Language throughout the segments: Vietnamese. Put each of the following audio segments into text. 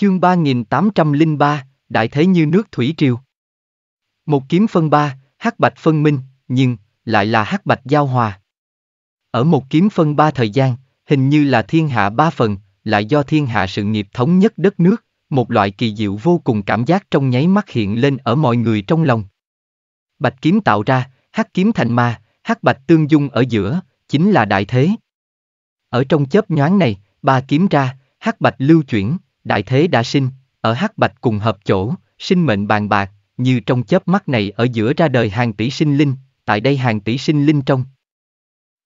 Chương 3803, Đại thế như nước thủy triều. Một kiếm phân ba, hắc bạch phân minh, nhưng, lại là hắc bạch giao hòa. Ở một kiếm phân ba thời gian, hình như là thiên hạ ba phần, lại do thiên hạ sự nghiệp thống nhất đất nước, một loại kỳ diệu vô cùng cảm giác trong nháy mắt hiện lên ở mọi người trong lòng. Bạch kiếm tạo ra, hắc kiếm thành ma, hắc bạch tương dung ở giữa, chính là đại thế. Ở trong chớp nhoáng này, ba kiếm ra, hắc bạch lưu chuyển, đại thế đã sinh, ở hắc bạch cùng hợp chỗ, sinh mệnh bàn bạc, như trong chớp mắt này ở giữa ra đời hàng tỷ sinh linh, tại đây hàng tỷ sinh linh trong.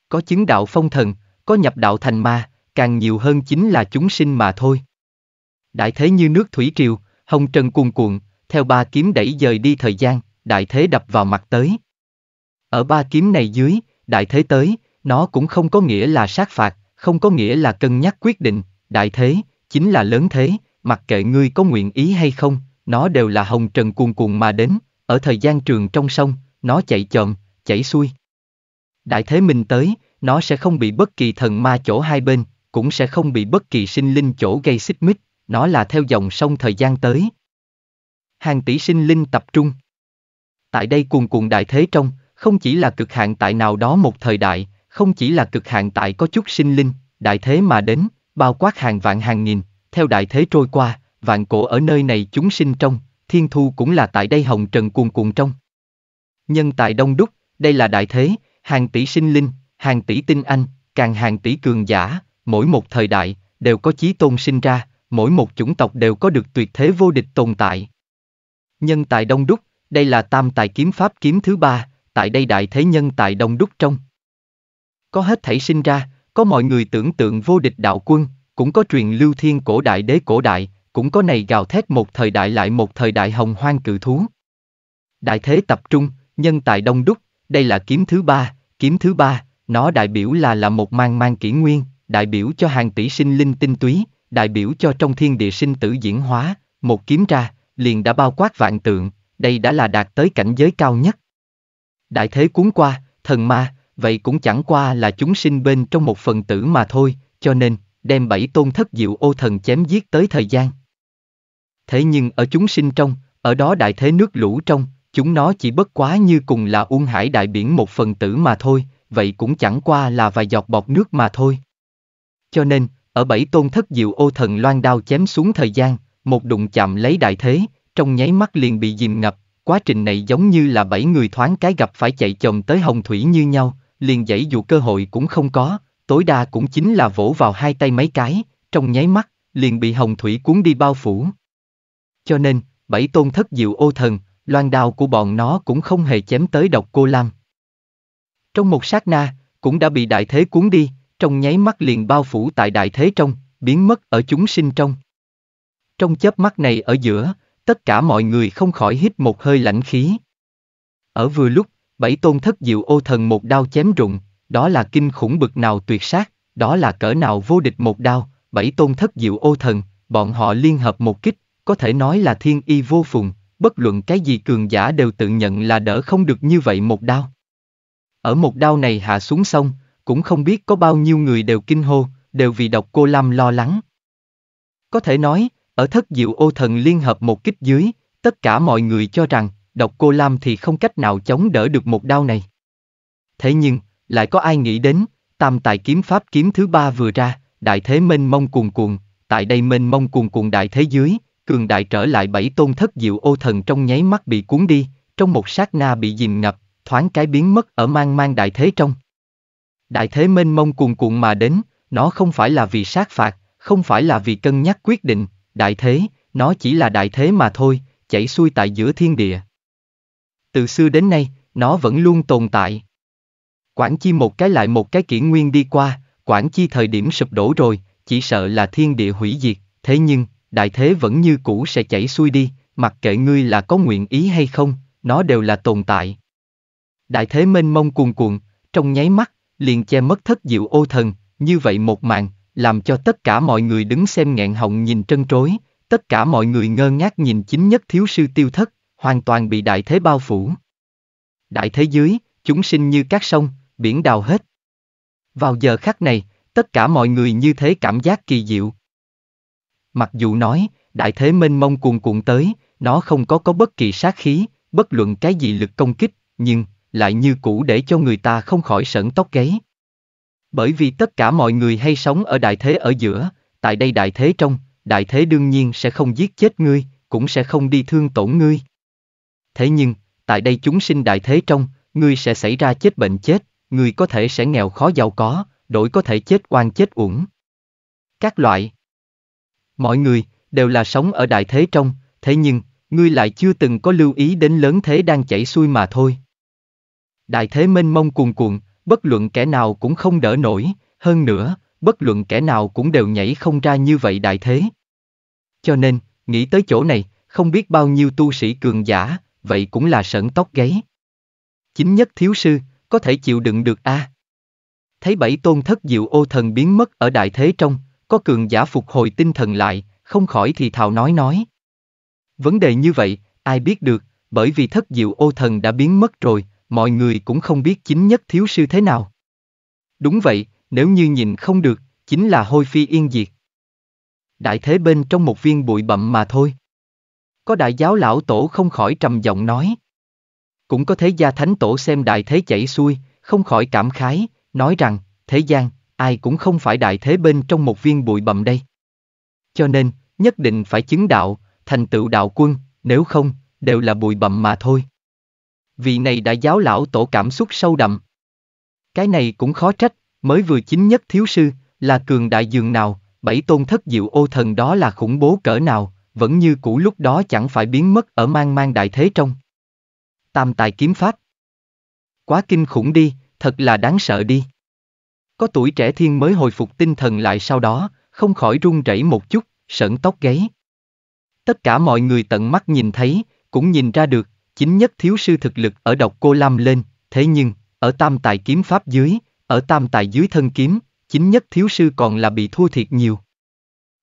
Có chứng đạo phong thần, có nhập đạo thành ma, càng nhiều hơn chính là chúng sinh mà thôi. Đại thế như nước thủy triều, hồng trần cuồn cuộn, theo ba kiếm đẩy dời đi thời gian, đại thế đập vào mặt tới. Ở ba kiếm này dưới, đại thế tới, nó cũng không có nghĩa là sát phạt, không có nghĩa là cân nhắc quyết định, đại thế, chính là lớn thế, mặc kệ ngươi có nguyện ý hay không, nó đều là hồng trần cuồn cuộn mà đến, ở thời gian trường trong sông, nó chạy chậm, chảy xuôi. Đại thế mình tới, nó sẽ không bị bất kỳ thần ma chỗ hai bên, cũng sẽ không bị bất kỳ sinh linh chỗ gây xích mích, nó là theo dòng sông thời gian tới. Hàng tỷ sinh linh tập trung. Tại đây cuồn cuộn đại thế trong, không chỉ là cực hạn tại nào đó một thời đại, không chỉ là cực hạn tại có chút sinh linh, đại thế mà đến, bao quát hàng vạn hàng nghìn, theo đại thế trôi qua, vạn cổ ở nơi này chúng sinh trong, thiên thu cũng là tại đây hồng trần cuồn cuộn trong. Nhân tại đông đúc, đây là đại thế, hàng tỷ sinh linh, hàng tỷ tinh anh, càng hàng tỷ cường giả, mỗi một thời đại, đều có chí tôn sinh ra, mỗi một chủng tộc đều có được tuyệt thế vô địch tồn tại. Nhân tại đông đúc, đây là tam tài kiếm pháp kiếm thứ ba, tại đây đại thế nhân tại đông đúc trong. Có hết thảy sinh ra, có mọi người tưởng tượng vô địch đạo quân, cũng có truyền lưu thiên cổ đại đế cổ đại, cũng có này gào thét một thời đại lại một thời đại hồng hoang cự thú. Đại thế tập trung, nhân tài đông đúc, đây là kiếm thứ ba, kiếm thứ ba, nó đại biểu là là một mang mang kỷ nguyên, đại biểu cho hàng tỷ sinh linh tinh túy, đại biểu cho trong thiên địa sinh tử diễn hóa, một kiếm ra, liền đã bao quát vạn tượng, đây đã là đạt tới cảnh giới cao nhất. Đại thế cuốn qua, thần ma, vậy cũng chẳng qua là chúng sinh bên trong một phần tử mà thôi, cho nên, đem bảy tôn thất diệu ô thần chém giết tới thời gian. Thế nhưng ở chúng sinh trong, ở đó đại thế nước lũ trong, chúng nó chỉ bất quá như cùng là uông hải đại biển một phần tử mà thôi, vậy cũng chẳng qua là vài giọt bọt nước mà thôi. Cho nên, ở bảy tôn thất diệu ô thần loan đao chém xuống thời gian, một đụng chạm lấy đại thế, trong nháy mắt liền bị dìm ngập, quá trình này giống như là bảy người thoáng cái gặp phải chạy chồng tới hồng thủy như nhau, liền dãy dù cơ hội cũng không có, tối đa cũng chính là vỗ vào hai tay mấy cái, trong nháy mắt, liền bị hồng thủy cuốn đi bao phủ. Cho nên, bảy tôn thất diệu ô thần, loan đào của bọn nó cũng không hề chém tới độc cô Lam. Trong một sát na, cũng đã bị đại thế cuốn đi, trong nháy mắt liền bao phủ tại đại thế trong, biến mất ở chúng sinh trong. Trong chớp mắt này ở giữa, tất cả mọi người không khỏi hít một hơi lạnh khí. Ở vừa lúc bảy tôn thất diệu ô thần một đao chém rụng, đó là kinh khủng bực nào tuyệt sát, đó là cỡ nào vô địch một đao, bảy tôn thất diệu ô thần, bọn họ liên hợp một kích, có thể nói là thiên y vô phùng, bất luận cái gì cường giả đều tự nhận là đỡ không được như vậy một đao. Ở một đao này hạ xuống sông, cũng không biết có bao nhiêu người đều kinh hô, đều vì độc cô Lam lo lắng. Có thể nói, ở thất diệu ô thần liên hợp một kích dưới, tất cả mọi người cho rằng, độc cô Lam thì không cách nào chống đỡ được một đau này. Thế nhưng, lại có ai nghĩ đến, tam tài kiếm pháp kiếm thứ ba vừa ra, đại thế mênh mông cuồn cuộn, tại đây mênh mông cuồn cuộn đại thế dưới, cường đại trở lại bảy tôn thất diệu ô thần trong nháy mắt bị cuốn đi, trong một sát na bị dìm ngập, thoáng cái biến mất ở mang mang đại thế trong. Đại thế mênh mông cuồn cuộn mà đến, nó không phải là vì sát phạt, không phải là vì cân nhắc quyết định, đại thế, nó chỉ là đại thế mà thôi, chảy xuôi tại giữa thiên địa. Từ xưa đến nay, nó vẫn luôn tồn tại. Quảng Chi một cái lại một cái kỷ nguyên đi qua, Quảng Chi thời điểm sụp đổ rồi, chỉ sợ là thiên địa hủy diệt, thế nhưng, đại thế vẫn như cũ sẽ chảy xuôi đi, mặc kệ ngươi là có nguyện ý hay không, nó đều là tồn tại. Đại thế mênh mông cuồn cuộn, trong nháy mắt, liền che mất thất diệu ô thần, như vậy một màn, làm cho tất cả mọi người đứng xem nghẹn họng nhìn trân trối, tất cả mọi người ngơ ngác nhìn chính nhất thiếu sư tiêu thất, hoàn toàn bị đại thế bao phủ. Đại thế dưới, chúng sinh như các sông, biển đào hết. Vào giờ khắc này, tất cả mọi người như thế cảm giác kỳ diệu. Mặc dù nói, đại thế mênh mông cuồn cuộn tới, nó không có có bất kỳ sát khí, bất luận cái gì lực công kích, nhưng, lại như cũ để cho người ta không khỏi sẩn tóc gáy. Bởi vì tất cả mọi người hay sống ở đại thế ở giữa, tại đây đại thế trong, đại thế đương nhiên sẽ không giết chết ngươi, cũng sẽ không đi thương tổn ngươi thế nhưng, tại đây chúng sinh đại thế trong, ngươi sẽ xảy ra chết bệnh chết, ngươi có thể sẽ nghèo khó giàu có, đổi có thể chết oan chết uổng. Các loại Mọi người, đều là sống ở đại thế trong, thế nhưng, ngươi lại chưa từng có lưu ý đến lớn thế đang chảy xuôi mà thôi. Đại thế mênh mông cuồn cuộn, bất luận kẻ nào cũng không đỡ nổi, hơn nữa, bất luận kẻ nào cũng đều nhảy không ra như vậy đại thế. Cho nên, nghĩ tới chỗ này, không biết bao nhiêu tu sĩ cường giả, vậy cũng là sởn tóc gáy. Chính nhất thiếu sư, có thể chịu đựng được a à? Thấy bảy tôn thất diệu ô thần biến mất ở đại thế trong, có cường giả phục hồi tinh thần lại, không khỏi thì thào nói nói. Vấn đề như vậy, ai biết được, bởi vì thất diệu ô thần đã biến mất rồi, mọi người cũng không biết chính nhất thiếu sư thế nào. Đúng vậy, nếu như nhìn không được, chính là hôi phi yên diệt. Đại thế bên trong một viên bụi bậm mà thôi. Có đại giáo lão tổ không khỏi trầm giọng nói. Cũng có thế gia thánh tổ xem đại thế chảy xuôi, không khỏi cảm khái, nói rằng, thế gian, ai cũng không phải đại thế bên trong một viên bụi bậm đây. Cho nên, nhất định phải chứng đạo, thành tựu đạo quân, nếu không, đều là bụi bậm mà thôi. Vị này đại giáo lão tổ cảm xúc sâu đậm. Cái này cũng khó trách, mới vừa chính nhất thiếu sư, là cường đại dường nào, bảy tôn thất diệu ô thần đó là khủng bố cỡ nào, vẫn như cũ lúc đó chẳng phải biến mất ở mang mang đại thế trong. Tam tài kiếm pháp. Quá kinh khủng đi, thật là đáng sợ đi. Có tuổi trẻ thiên mới hồi phục tinh thần lại sau đó, không khỏi run rẩy một chút, sợn tóc gáy. Tất cả mọi người tận mắt nhìn thấy, cũng nhìn ra được, chính nhất thiếu sư thực lực ở độc cô Lam lên, thế nhưng, ở tam tài kiếm pháp dưới, ở tam tài dưới thân kiếm, chính nhất thiếu sư còn là bị thua thiệt nhiều.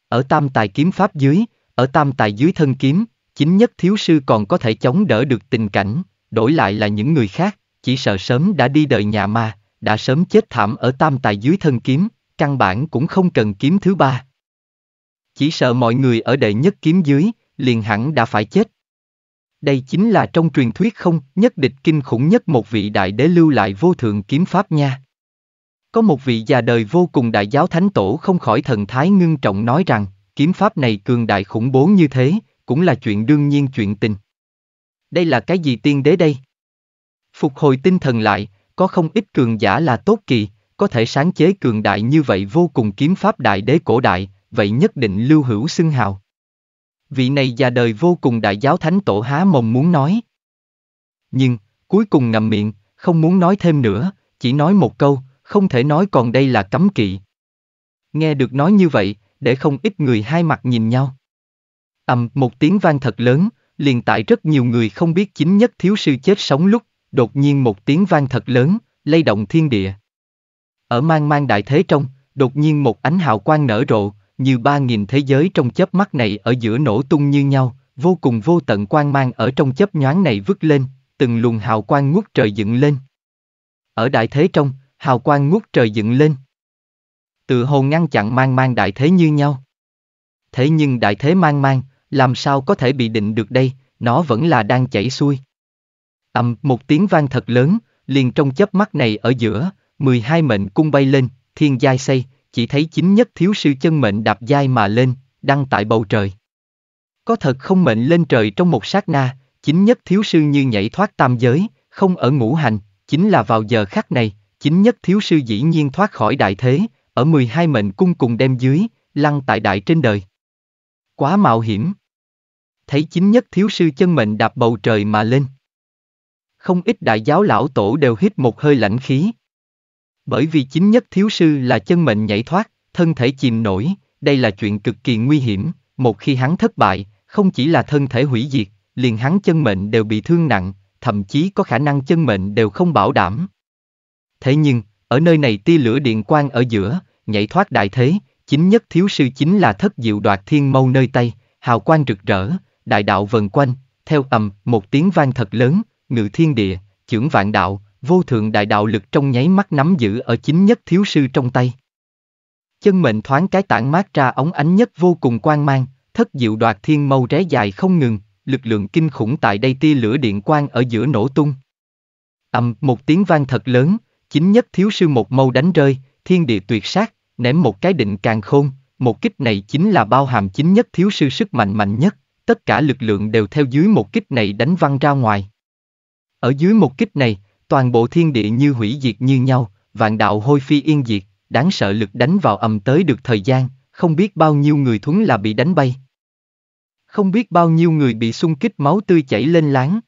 Ở tam tài kiếm pháp dưới, ở tam tài dưới thân kiếm, chính nhất thiếu sư còn có thể chống đỡ được tình cảnh, đổi lại là những người khác, chỉ sợ sớm đã đi đời nhà ma, đã sớm chết thảm ở tam tài dưới thân kiếm, căn bản cũng không cần kiếm thứ ba. Chỉ sợ mọi người ở đệ nhất kiếm dưới, liền hẳn đã phải chết. Đây chính là trong truyền thuyết không, nhất địch kinh khủng nhất một vị đại đế lưu lại vô thượng kiếm pháp nha. Có một vị già đời vô cùng đại giáo thánh tổ không khỏi thần thái ngưng trọng nói rằng, kiếm pháp này cường đại khủng bố như thế, cũng là chuyện đương nhiên chuyện tình. Đây là cái gì tiên đế đây? Phục hồi tinh thần lại, có không ít cường giả là tốt kỳ, có thể sáng chế cường đại như vậy vô cùng kiếm pháp đại đế cổ đại, vậy nhất định lưu hữu xưng hào. Vị này già đời vô cùng đại giáo thánh tổ há mồm muốn nói. Nhưng, cuối cùng ngậm miệng, không muốn nói thêm nữa, chỉ nói một câu, không thể nói còn đây là cấm kỵ. Nghe được nói như vậy, để không ít người hai mặt nhìn nhau. ầm một tiếng vang thật lớn, liền tại rất nhiều người không biết chính nhất thiếu sư chết sống lúc, đột nhiên một tiếng vang thật lớn, lay động thiên địa. Ở mang mang đại thế trong, đột nhiên một ánh hào quang nở rộ, như ba nghìn thế giới trong chớp mắt này ở giữa nổ tung như nhau, vô cùng vô tận quang mang ở trong chớp nhoáng này vứt lên, từng luồng hào quang ngút trời dựng lên. Ở đại thế trong, hào quang ngút trời dựng lên tự hồ ngăn chặn mang mang đại thế như nhau. Thế nhưng đại thế mang mang, làm sao có thể bị định được đây, nó vẫn là đang chảy xuôi. ầm một tiếng vang thật lớn, liền trong chớp mắt này ở giữa, 12 mệnh cung bay lên, thiên giai xây, chỉ thấy chính nhất thiếu sư chân mệnh đạp giai mà lên, đăng tại bầu trời. Có thật không mệnh lên trời trong một sát na, chính nhất thiếu sư như nhảy thoát tam giới, không ở ngũ hành, chính là vào giờ khắc này, chính nhất thiếu sư dĩ nhiên thoát khỏi đại thế, ở 12 mệnh cung cùng đem dưới, lăn tại đại trên đời. Quá mạo hiểm. Thấy chính nhất thiếu sư chân mệnh đạp bầu trời mà lên. Không ít đại giáo lão tổ đều hít một hơi lãnh khí. Bởi vì chính nhất thiếu sư là chân mệnh nhảy thoát, thân thể chìm nổi, đây là chuyện cực kỳ nguy hiểm, một khi hắn thất bại, không chỉ là thân thể hủy diệt, liền hắn chân mệnh đều bị thương nặng, thậm chí có khả năng chân mệnh đều không bảo đảm. Thế nhưng, ở nơi này tia lửa điện quang ở giữa, nhảy thoát đại thế, chính nhất thiếu sư chính là thất diệu đoạt thiên mâu nơi tay, hào quang rực rỡ, đại đạo vần quanh, theo ầm, một tiếng vang thật lớn, ngự thiên địa, trưởng vạn đạo, vô thượng đại đạo lực trong nháy mắt nắm giữ ở chính nhất thiếu sư trong tay. Chân mệnh thoáng cái tản mát ra ống ánh nhất vô cùng quang mang, thất diệu đoạt thiên mâu ré dài không ngừng, lực lượng kinh khủng tại đây tia lửa điện quang ở giữa nổ tung. ầm một tiếng vang thật lớn, chính nhất thiếu sư một mâu đánh rơi, thiên địa tuyệt sát, ném một cái định càng khôn, một kích này chính là bao hàm chính nhất thiếu sư sức mạnh mạnh nhất, tất cả lực lượng đều theo dưới một kích này đánh văng ra ngoài. Ở dưới một kích này, toàn bộ thiên địa như hủy diệt như nhau, vạn đạo hôi phi yên diệt, đáng sợ lực đánh vào ầm tới được thời gian, không biết bao nhiêu người thuấn là bị đánh bay. Không biết bao nhiêu người bị xung kích máu tươi chảy lên láng.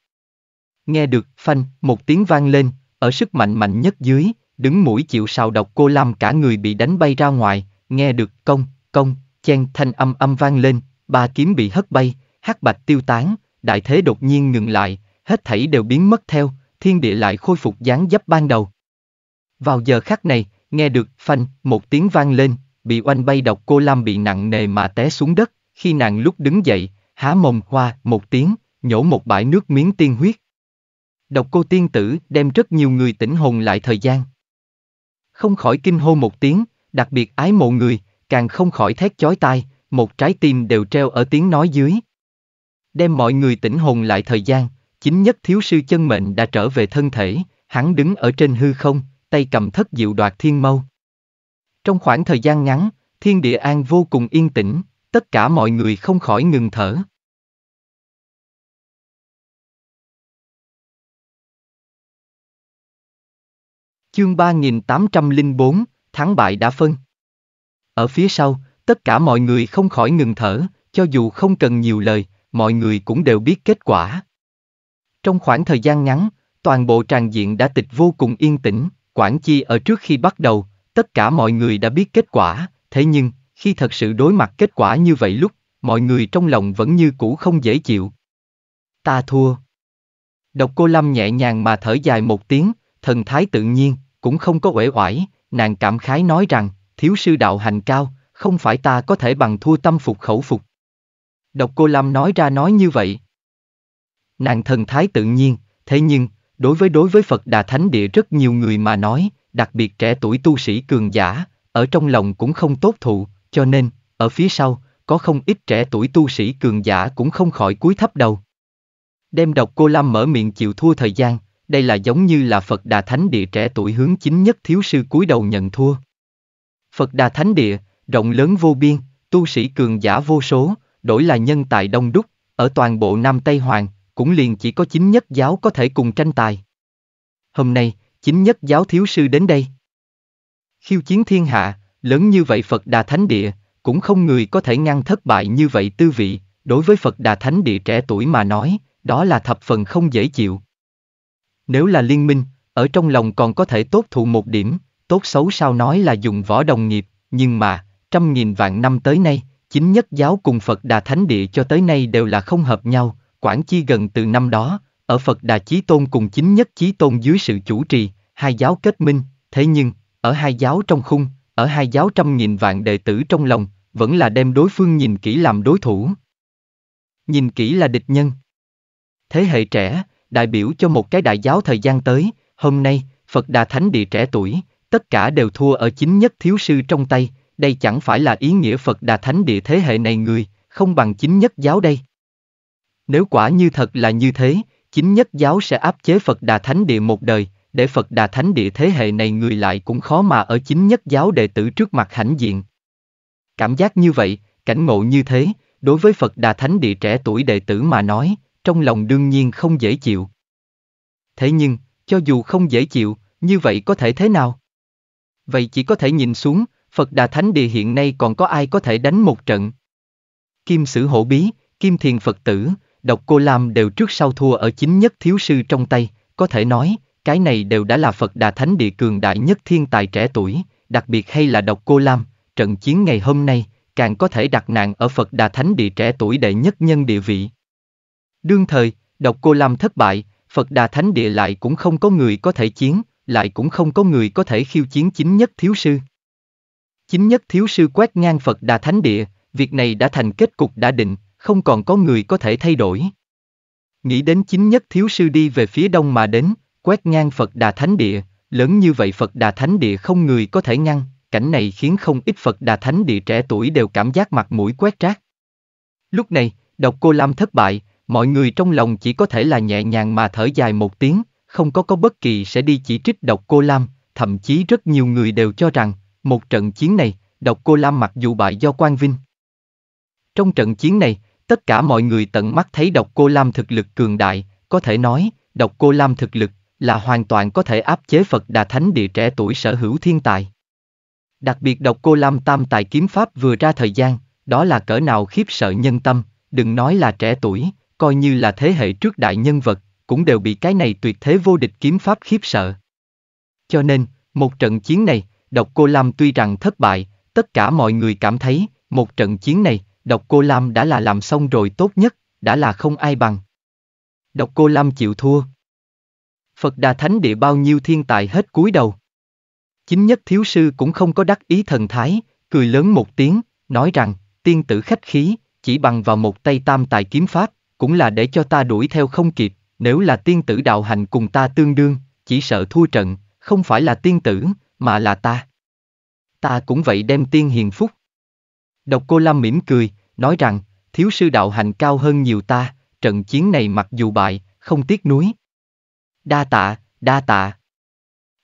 Nghe được, phanh, một tiếng vang lên, ở sức mạnh mạnh nhất dưới, đứng mũi chịu sào độc cô làm cả người bị đánh bay ra ngoài, nghe được công, công, chen thanh âm âm vang lên, ba kiếm bị hất bay, hắc bạch tiêu tán, đại thế đột nhiên ngừng lại, hết thảy đều biến mất theo, thiên địa lại khôi phục dáng dấp ban đầu. Vào giờ khắc này, nghe được phanh, một tiếng vang lên, bị oanh bay độc cô Lam bị nặng nề mà té xuống đất, khi nàng lúc đứng dậy, há mồm hoa một tiếng, nhổ một bãi nước miếng tiên huyết, Độc cô tiên tử đem rất nhiều người tỉnh hồn lại thời gian. Không khỏi kinh hô một tiếng, đặc biệt ái mộ người, càng không khỏi thét chói tai, một trái tim đều treo ở tiếng nói dưới. Đem mọi người tỉnh hồn lại thời gian, chính nhất thiếu sư chân mệnh đã trở về thân thể, hắn đứng ở trên hư không, tay cầm thất diệu đoạt thiên mâu. Trong khoảng thời gian ngắn, thiên địa an vô cùng yên tĩnh, tất cả mọi người không khỏi ngừng thở. Chương 3804, thắng bại đã phân. Ở phía sau, tất cả mọi người không khỏi ngừng thở, cho dù không cần nhiều lời, mọi người cũng đều biết kết quả. Trong khoảng thời gian ngắn, toàn bộ tràng diện đã tịch vô cùng yên tĩnh, quản chi ở trước khi bắt đầu, tất cả mọi người đã biết kết quả, thế nhưng, khi thật sự đối mặt kết quả như vậy lúc, mọi người trong lòng vẫn như cũ không dễ chịu. Ta thua. Độc cô Lâm nhẹ nhàng mà thở dài một tiếng, thần thái tự nhiên, cũng không có uể oải, nàng cảm khái nói rằng, thiếu sư đạo hành cao, không phải ta có thể bằng thua tâm phục khẩu phục. Độc cô Lam nói ra nói như vậy. Nàng thần thái tự nhiên, thế nhưng, đối với đối với Phật Đà Thánh Địa rất nhiều người mà nói, đặc biệt trẻ tuổi tu sĩ cường giả, ở trong lòng cũng không tốt thụ, cho nên, ở phía sau, có không ít trẻ tuổi tu sĩ cường giả cũng không khỏi cúi thấp đầu. Đem độc cô Lam mở miệng chịu thua thời gian, đây là giống như là Phật Đà Thánh Địa trẻ tuổi hướng chính nhất thiếu sư cúi đầu nhận thua. Phật Đà Thánh Địa, rộng lớn vô biên, tu sĩ cường giả vô số, đổi là nhân tài đông đúc, ở toàn bộ Nam Tây Hoàng, cũng liền chỉ có chính nhất giáo có thể cùng tranh tài. Hôm nay, chính nhất giáo thiếu sư đến đây. Khiêu chiến thiên hạ, lớn như vậy Phật Đà Thánh Địa, cũng không người có thể ngăn thất bại như vậy tư vị, đối với Phật Đà Thánh Địa trẻ tuổi mà nói, đó là thập phần không dễ chịu. Nếu là liên minh, ở trong lòng còn có thể tốt thụ một điểm, tốt xấu sao nói là dùng võ đồng nghiệp, nhưng mà, trăm nghìn vạn năm tới nay, chính nhất giáo cùng Phật Đà Thánh Địa cho tới nay đều là không hợp nhau, quản chi gần từ năm đó, ở Phật Đà Chí Tôn cùng chính nhất Chí Tôn dưới sự chủ trì, hai giáo kết minh, thế nhưng, ở hai giáo trong khung, ở hai giáo trăm nghìn vạn đệ tử trong lòng, vẫn là đem đối phương nhìn kỹ làm đối thủ. Nhìn kỹ là địch nhân. Thế hệ trẻ, đại biểu cho một cái đại giáo thời gian tới, hôm nay, Phật Đà Thánh Địa trẻ tuổi, tất cả đều thua ở chính nhất thiếu sư trong tay, đây chẳng phải là ý nghĩa Phật Đà Thánh Địa thế hệ này người, không bằng chính nhất giáo đây. Nếu quả như thật là như thế, chính nhất giáo sẽ áp chế Phật Đà Thánh Địa một đời, để Phật Đà Thánh Địa thế hệ này người lại cũng khó mà ở chính nhất giáo đệ tử trước mặt hãnh diện. Cảm giác như vậy, cảnh ngộ như thế, đối với Phật Đà Thánh Địa trẻ tuổi đệ tử mà nói, trong lòng đương nhiên không dễ chịu. Thế nhưng, cho dù không dễ chịu, như vậy có thể thế nào? Vậy chỉ có thể nhìn xuống, Phật Đà Thánh Địa hiện nay còn có ai có thể đánh một trận? Kim Sử Hổ Bí, Kim Thiền Phật Tử, Độc Cô Lam đều trước sau thua ở chính nhất thiếu sư trong tay, có thể nói, cái này đều đã là Phật Đà Thánh Địa cường đại nhất thiên tài trẻ tuổi, đặc biệt hay là Độc Cô Lam, trận chiến ngày hôm nay, càng có thể đặt nạn ở Phật Đà Thánh Địa trẻ tuổi đệ nhất nhân địa vị. Đương thời, độc cô Lam thất bại, Phật Đà Thánh Địa lại cũng không có người có thể chiến, lại cũng không có người có thể khiêu chiến chính nhất thiếu sư. Chính nhất thiếu sư quét ngang Phật Đà Thánh Địa, việc này đã thành kết cục đã định, không còn có người có thể thay đổi. Nghĩ đến chính nhất thiếu sư đi về phía đông mà đến, quét ngang Phật Đà Thánh Địa, lớn như vậy Phật Đà Thánh Địa không người có thể ngăn, cảnh này khiến không ít Phật Đà Thánh Địa trẻ tuổi đều cảm giác mặt mũi quét rác. Lúc này, độc cô Lam thất bại, mọi người trong lòng chỉ có thể là nhẹ nhàng mà thở dài một tiếng, không có có bất kỳ sẽ đi chỉ trích độc cô Lam, thậm chí rất nhiều người đều cho rằng, một trận chiến này, độc cô Lam mặc dù bại do quan Vinh. Trong trận chiến này, tất cả mọi người tận mắt thấy độc cô Lam thực lực cường đại, có thể nói, độc cô Lam thực lực là hoàn toàn có thể áp chế Phật Đà Thánh địa trẻ tuổi sở hữu thiên tài. Đặc biệt độc cô Lam Tam Tài Kiếm Pháp vừa ra thời gian, đó là cỡ nào khiếp sợ nhân tâm, đừng nói là trẻ tuổi, coi như là thế hệ trước đại nhân vật, cũng đều bị cái này tuyệt thế vô địch kiếm pháp khiếp sợ. Cho nên, một trận chiến này, độc cô Lam tuy rằng thất bại, tất cả mọi người cảm thấy, một trận chiến này, độc cô Lam đã là làm xong rồi tốt nhất, đã là không ai bằng. Độc cô Lam chịu thua. Phật Đà Thánh Địa bao nhiêu thiên tài hết cúi đầu. Chính nhất thiếu sư cũng không có đắc ý thần thái, cười lớn một tiếng, nói rằng, tiên tử khách khí, chỉ bằng vào một tay tam tài kiếm pháp, cũng là để cho ta đuổi theo không kịp, nếu là tiên tử đạo hành cùng ta tương đương, chỉ sợ thua trận, không phải là tiên tử, mà là ta. Ta cũng vậy đem tiên hiền phúc. Độc cô Lam mỉm cười, nói rằng, thiếu sư đạo hành cao hơn nhiều ta, trận chiến này mặc dù bại, không tiếc núi. Đa tạ, đa tạ.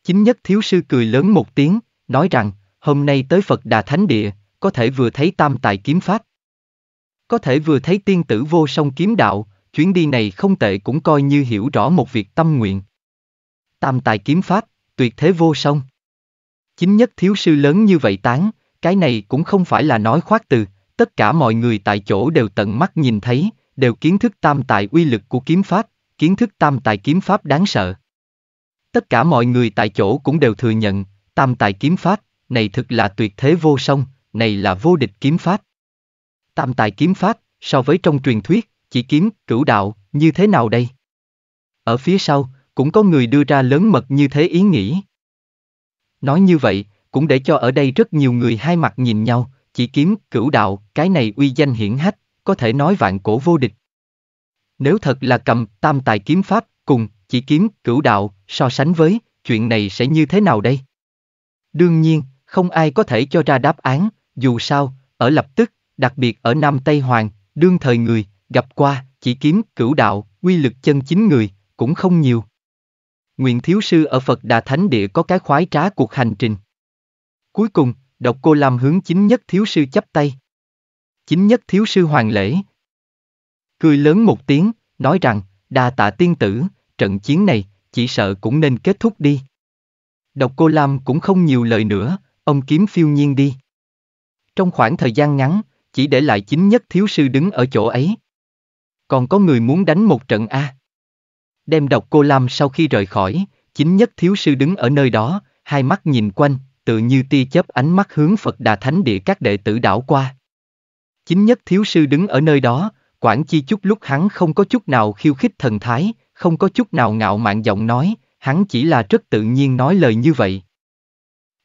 Chính nhất thiếu sư cười lớn một tiếng, nói rằng, hôm nay tới Phật Đà Thánh Địa, có thể vừa thấy tam tài kiếm pháp, có thể vừa thấy tiên tử vô song kiếm đạo, chuyến đi này không tệ cũng coi như hiểu rõ một việc tâm nguyện. Tam tài kiếm pháp, tuyệt thế vô song. Chính nhất thiếu sư lớn như vậy tán, cái này cũng không phải là nói khoác từ, tất cả mọi người tại chỗ đều tận mắt nhìn thấy, đều kiến thức tam tài uy lực của kiếm pháp, kiến thức tam tài kiếm pháp đáng sợ. Tất cả mọi người tại chỗ cũng đều thừa nhận, tam tài kiếm pháp, này thực là tuyệt thế vô song, này là vô địch kiếm pháp. Tam tài kiếm pháp, so với trong truyền thuyết, chỉ kiếm, cửu đạo, như thế nào đây? Ở phía sau, cũng có người đưa ra lớn mật như thế ý nghĩ. Nói như vậy, cũng để cho ở đây rất nhiều người hai mặt nhìn nhau, chỉ kiếm, cửu đạo, cái này uy danh hiển hách, có thể nói vạn cổ vô địch. Nếu thật là cầm tam tài kiếm pháp cùng chỉ kiếm, cửu đạo, so sánh với, chuyện này sẽ như thế nào đây? Đương nhiên, không ai có thể cho ra đáp án, dù sao, ở lập tức, đặc biệt ở Nam Tây Hoàng, đương thời người, gặp qua, chỉ kiếm, cửu đạo, quy lực chân chính người, cũng không nhiều. Nguyện Thiếu Sư ở Phật Đà Thánh Địa có cái khoái trá cuộc hành trình. Cuối cùng, độc cô lam hướng chính nhất Thiếu Sư chấp tay. Chính nhất Thiếu Sư hoàng lễ. Cười lớn một tiếng, nói rằng, đà tạ tiên tử, trận chiến này, chỉ sợ cũng nên kết thúc đi. Độc cô Lam cũng không nhiều lời nữa, ông kiếm phiêu nhiên đi. Trong khoảng thời gian ngắn, chỉ để lại chính nhất thiếu sư đứng ở chỗ ấy. Còn có người muốn đánh một trận A. Đem độc cô Lam sau khi rời khỏi, chính nhất thiếu sư đứng ở nơi đó, hai mắt nhìn quanh, tự như tia chớp ánh mắt hướng Phật Đà Thánh Địa các đệ tử đảo qua. Chính nhất thiếu sư đứng ở nơi đó, quản chi chút lúc hắn không có chút nào khiêu khích thần thái, không có chút nào ngạo mạn giọng nói, hắn chỉ là rất tự nhiên nói lời như vậy.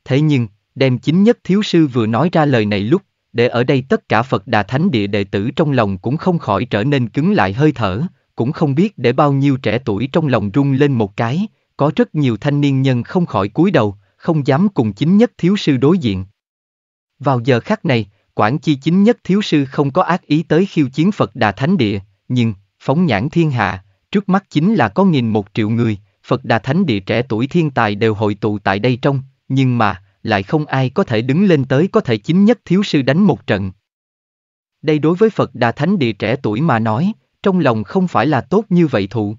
Thế nhưng, đem chính nhất thiếu sư vừa nói ra lời này lúc để ở đây tất cả Phật Đà Thánh Địa đệ tử trong lòng cũng không khỏi trở nên cứng lại hơi thở, cũng không biết để bao nhiêu trẻ tuổi trong lòng rung lên một cái, có rất nhiều thanh niên nhân không khỏi cúi đầu, không dám cùng chính nhất thiếu sư đối diện. Vào giờ khắc này, quản chi chính nhất thiếu sư không có ác ý tới khiêu chiến Phật Đà Thánh Địa, nhưng, phóng nhãn thiên hạ, trước mắt chính là có nghìn một triệu người, Phật Đà Thánh Địa trẻ tuổi thiên tài đều hội tụ tại đây trong, nhưng mà, lại không ai có thể đứng lên tới có thể chính nhất thiếu sư đánh một trận. Đây đối với Phật Đà Thánh Địa trẻ tuổi mà nói, trong lòng không phải là tốt như vậy thụ.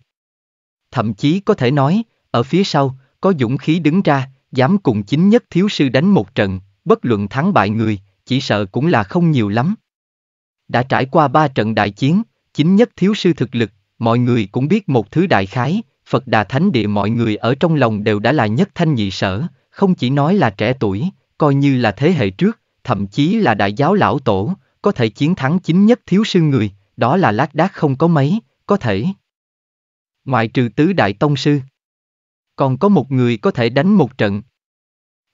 Thậm chí có thể nói, ở phía sau, có dũng khí đứng ra, dám cùng chính nhất thiếu sư đánh một trận, bất luận thắng bại người, chỉ sợ cũng là không nhiều lắm. Đã trải qua ba trận đại chiến, chính nhất thiếu sư thực lực, mọi người cũng biết một thứ đại khái, Phật Đà Thánh Địa mọi người ở trong lòng đều đã là nhất thanh nhị sở, không chỉ nói là trẻ tuổi, coi như là thế hệ trước, thậm chí là đại giáo lão tổ, có thể chiến thắng chính nhất thiếu sư người, đó là lác đác không có mấy, có thể. Ngoại trừ tứ đại tông sư. Còn có một người có thể đánh một trận.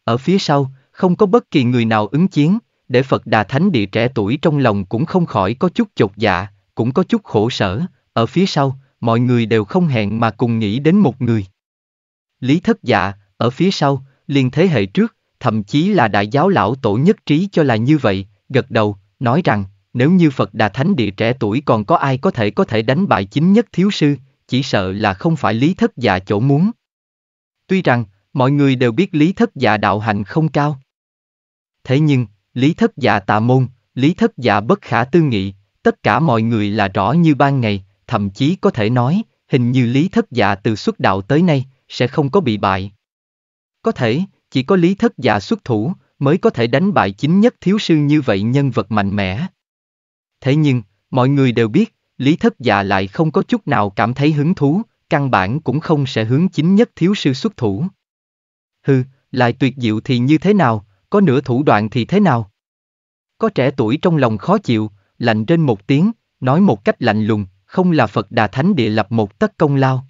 Ở phía sau, không có bất kỳ người nào ứng chiến, để Phật Đà Thánh Địa trẻ tuổi trong lòng cũng không khỏi có chút chột dạ, cũng có chút khổ sở, ở phía sau, mọi người đều không hẹn mà cùng nghĩ đến một người. Lý thất dạ, ở phía sau, liền thế hệ trước, thậm chí là đại giáo lão tổ nhất trí cho là như vậy, gật đầu, nói rằng, nếu như Phật Đà Thánh Địa trẻ tuổi còn có ai có thể có thể đánh bại chính nhất thiếu sư, chỉ sợ là không phải lý thất dạ chỗ muốn. Tuy rằng, mọi người đều biết lý thất dạ đạo hạnh không cao. Thế nhưng, lý thất dạ tà môn, lý thất dạ bất khả tư nghị, tất cả mọi người là rõ như ban ngày, thậm chí có thể nói, hình như lý thất dạ từ xuất đạo tới nay, sẽ không có bị bại. Có thể, chỉ có lý thất dạ xuất thủ, mới có thể đánh bại chính nhất thiếu sư như vậy nhân vật mạnh mẽ. Thế nhưng, mọi người đều biết, lý thất dạ lại không có chút nào cảm thấy hứng thú, căn bản cũng không sẽ hướng chính nhất thiếu sư xuất thủ. Hừ, lại tuyệt diệu thì như thế nào, có nửa thủ đoạn thì thế nào? Có trẻ tuổi trong lòng khó chịu, lạnh trên một tiếng, nói một cách lạnh lùng, không là Phật Đà Thánh Địa lập một tất công lao.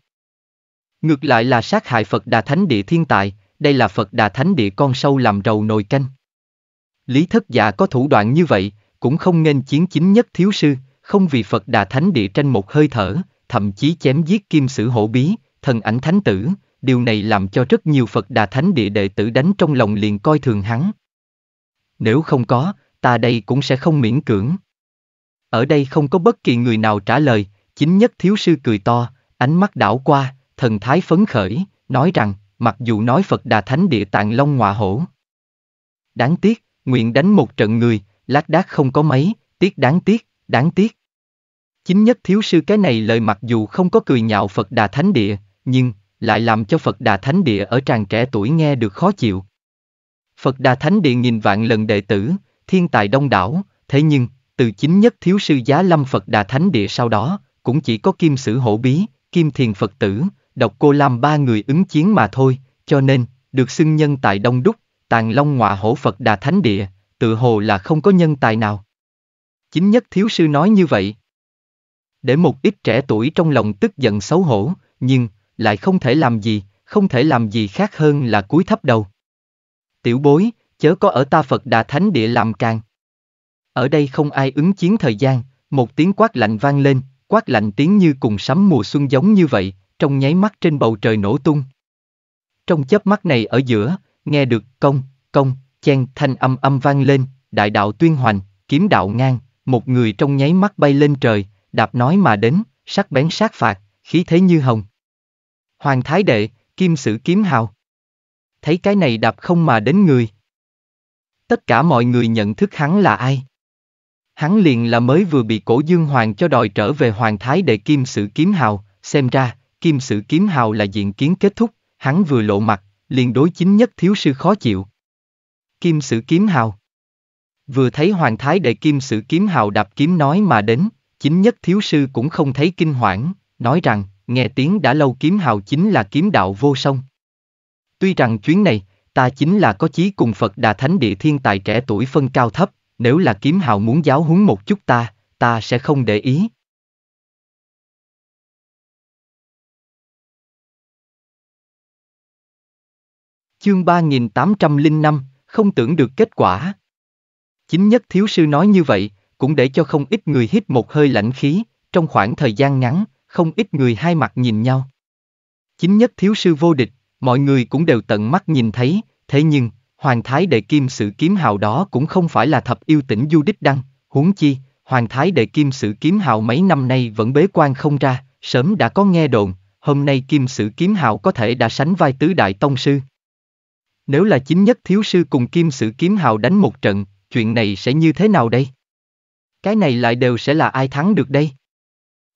Ngược lại là sát hại Phật Đà Thánh Địa thiên tài, đây là Phật Đà Thánh Địa con sâu làm rầu nồi canh. Lý thất giả có thủ đoạn như vậy, cũng không nên chiến chính nhất thiếu sư, không vì Phật Đà Thánh Địa tranh một hơi thở, thậm chí chém giết kim sử hổ bí, thần ảnh thánh tử, điều này làm cho rất nhiều Phật Đà Thánh Địa đệ tử đánh trong lòng liền coi thường hắn. Nếu không có, ta đây cũng sẽ không miễn cưỡng. Ở đây không có bất kỳ người nào trả lời, chính nhất thiếu sư cười to, ánh mắt đảo qua, thần thái phấn khởi, nói rằng, mặc dù nói Phật Đà Thánh Địa Tạng Long Ngọa Hổ. Đáng tiếc, nguyện đánh một trận người, lác đác không có mấy, tiếc đáng tiếc, đáng tiếc. Chính nhất thiếu sư cái này lời mặc dù không có cười nhạo Phật Đà Thánh Địa, nhưng, lại làm cho Phật Đà Thánh Địa ở tràng trẻ tuổi nghe được khó chịu. Phật Đà Thánh Địa nghìn vạn lần đệ tử, thiên tài đông đảo, thế nhưng, từ chính nhất thiếu sư giá lâm Phật Đà Thánh Địa sau đó, cũng chỉ có kim sử hổ bí, kim thiền Phật tử, độc cô Lam ba người ứng chiến mà thôi, cho nên, được xưng nhân tại Đông Đúc, Tàng Long Ngọa Hổ Phật Đà Thánh Địa, tự hồ là không có nhân tài nào. Chính nhất thiếu sư nói như vậy. Để một ít trẻ tuổi trong lòng tức giận xấu hổ, nhưng, lại không thể làm gì, không thể làm gì khác hơn là cúi thấp đầu. Tiểu bối, chớ có ở ta Phật Đà Thánh Địa làm càng. Ở đây không ai ứng chiến thời gian, một tiếng quát lạnh vang lên, quát lạnh tiếng như cùng sấm mùa xuân giống như vậy, trong nháy mắt trên bầu trời nổ tung. Trong chớp mắt này ở giữa, nghe được công, công, chen thanh âm âm vang lên, đại đạo tuyên hoành, kiếm đạo ngang, một người trong nháy mắt bay lên trời, đạp nói mà đến, sắc bén sát phạt, khí thế như hồng. Hoàng thái đệ, kim sử kiếm hào. Thấy cái này đạp không mà đến người. Tất cả mọi người nhận thức hắn là ai? Hắn liền là mới vừa bị cổ dương hoàng cho đòi trở về hoàng thái đệ kim sử kiếm hào, xem ra, kim sử kiếm hào là diện kiến kết thúc, hắn vừa lộ mặt, liền đối chính nhất thiếu sư khó chịu. Kim sử kiếm hào Vừa thấy hoàng thái đệ kim sử kiếm hào đạp kiếm nói mà đến, chính nhất thiếu sư cũng không thấy kinh hoảng, nói rằng, nghe tiếng đã lâu kiếm hào chính là kiếm đạo vô song. Tuy rằng chuyến này, ta chính là có chí cùng Phật Đà Thánh Địa Thiên Tài trẻ tuổi phân cao thấp, nếu là kiếm hào muốn giáo huấn một chút ta, ta sẽ không để ý. Chương 3805, không tưởng được kết quả. Chính nhất thiếu sư nói như vậy, cũng để cho không ít người hít một hơi lạnh khí, trong khoảng thời gian ngắn, không ít người hai mặt nhìn nhau. Chính nhất thiếu sư vô địch, mọi người cũng đều tận mắt nhìn thấy, thế nhưng, Hoàng Thái Đệ Kim sự kiếm hào đó cũng không phải là thập yêu tỉnh Du Đích Đăng, huống chi, Hoàng Thái Đệ Kim sự kiếm hào mấy năm nay vẫn bế quan không ra, sớm đã có nghe đồn, hôm nay Kim sự kiếm hào có thể đã sánh vai tứ đại tông sư nếu là chính nhất thiếu sư cùng kim sử kiếm hào đánh một trận, chuyện này sẽ như thế nào đây? Cái này lại đều sẽ là ai thắng được đây?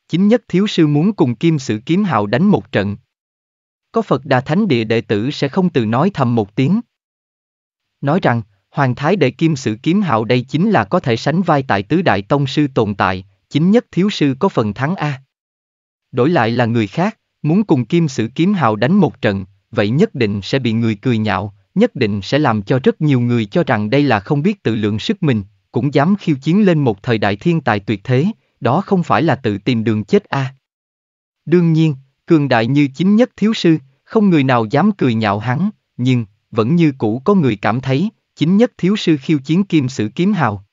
Chính nhất thiếu sư muốn cùng kim sử kiếm hào đánh một trận. Có Phật Đà Thánh Địa đệ tử sẽ không từ nói thầm một tiếng. Nói rằng, Hoàng Thái Đệ Kim Sử Kiếm hào đây chính là có thể sánh vai tại tứ đại tông sư tồn tại, chính nhất thiếu sư có phần thắng A. Đổi lại là người khác, muốn cùng Kim Sử Kiếm hào đánh một trận, vậy nhất định sẽ bị người cười nhạo, nhất định sẽ làm cho rất nhiều người cho rằng đây là không biết tự lượng sức mình, cũng dám khiêu chiến lên một thời đại thiên tài tuyệt thế, đó không phải là tự tìm đường chết a. À. Đương nhiên, cường đại như chính nhất thiếu sư, không người nào dám cười nhạo hắn, nhưng, vẫn như cũ có người cảm thấy, chính nhất thiếu sư khiêu chiến kim sử kiếm hào.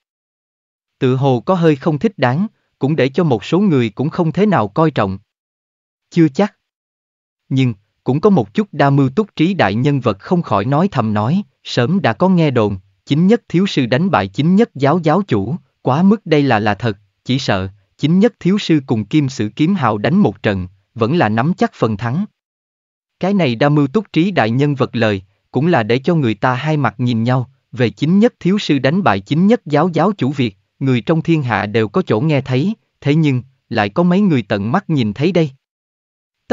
Tự hồ có hơi không thích đáng, cũng để cho một số người cũng không thế nào coi trọng. Chưa chắc. Nhưng, cũng có một chút đa mưu túc trí đại nhân vật không khỏi nói thầm nói, sớm đã có nghe đồn, chính nhất thiếu sư đánh bại chính nhất giáo giáo chủ, quá mức đây là là thật, chỉ sợ, chính nhất thiếu sư cùng kim sử kiếm hào đánh một trận, vẫn là nắm chắc phần thắng. Cái này đa mưu túc trí đại nhân vật lời, cũng là để cho người ta hai mặt nhìn nhau, về chính nhất thiếu sư đánh bại chính nhất giáo giáo chủ việc, người trong thiên hạ đều có chỗ nghe thấy, thế nhưng, lại có mấy người tận mắt nhìn thấy đây.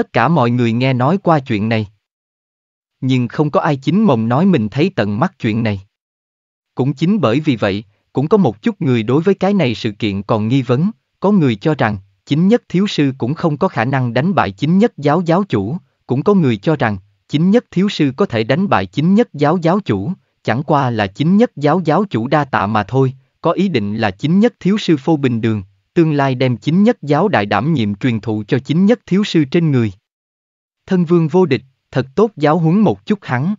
Tất cả mọi người nghe nói qua chuyện này. Nhưng không có ai chính mồm nói mình thấy tận mắt chuyện này. Cũng chính bởi vì vậy, cũng có một chút người đối với cái này sự kiện còn nghi vấn, có người cho rằng, chính nhất thiếu sư cũng không có khả năng đánh bại chính nhất giáo giáo chủ, cũng có người cho rằng, chính nhất thiếu sư có thể đánh bại chính nhất giáo giáo chủ, chẳng qua là chính nhất giáo giáo chủ đa tạ mà thôi, có ý định là chính nhất thiếu sư phô bình đường, tương lai đem chính nhất giáo đại đảm nhiệm truyền thụ cho chính nhất thiếu sư trên người. Thân vương vô địch, thật tốt giáo huấn một chút hắn.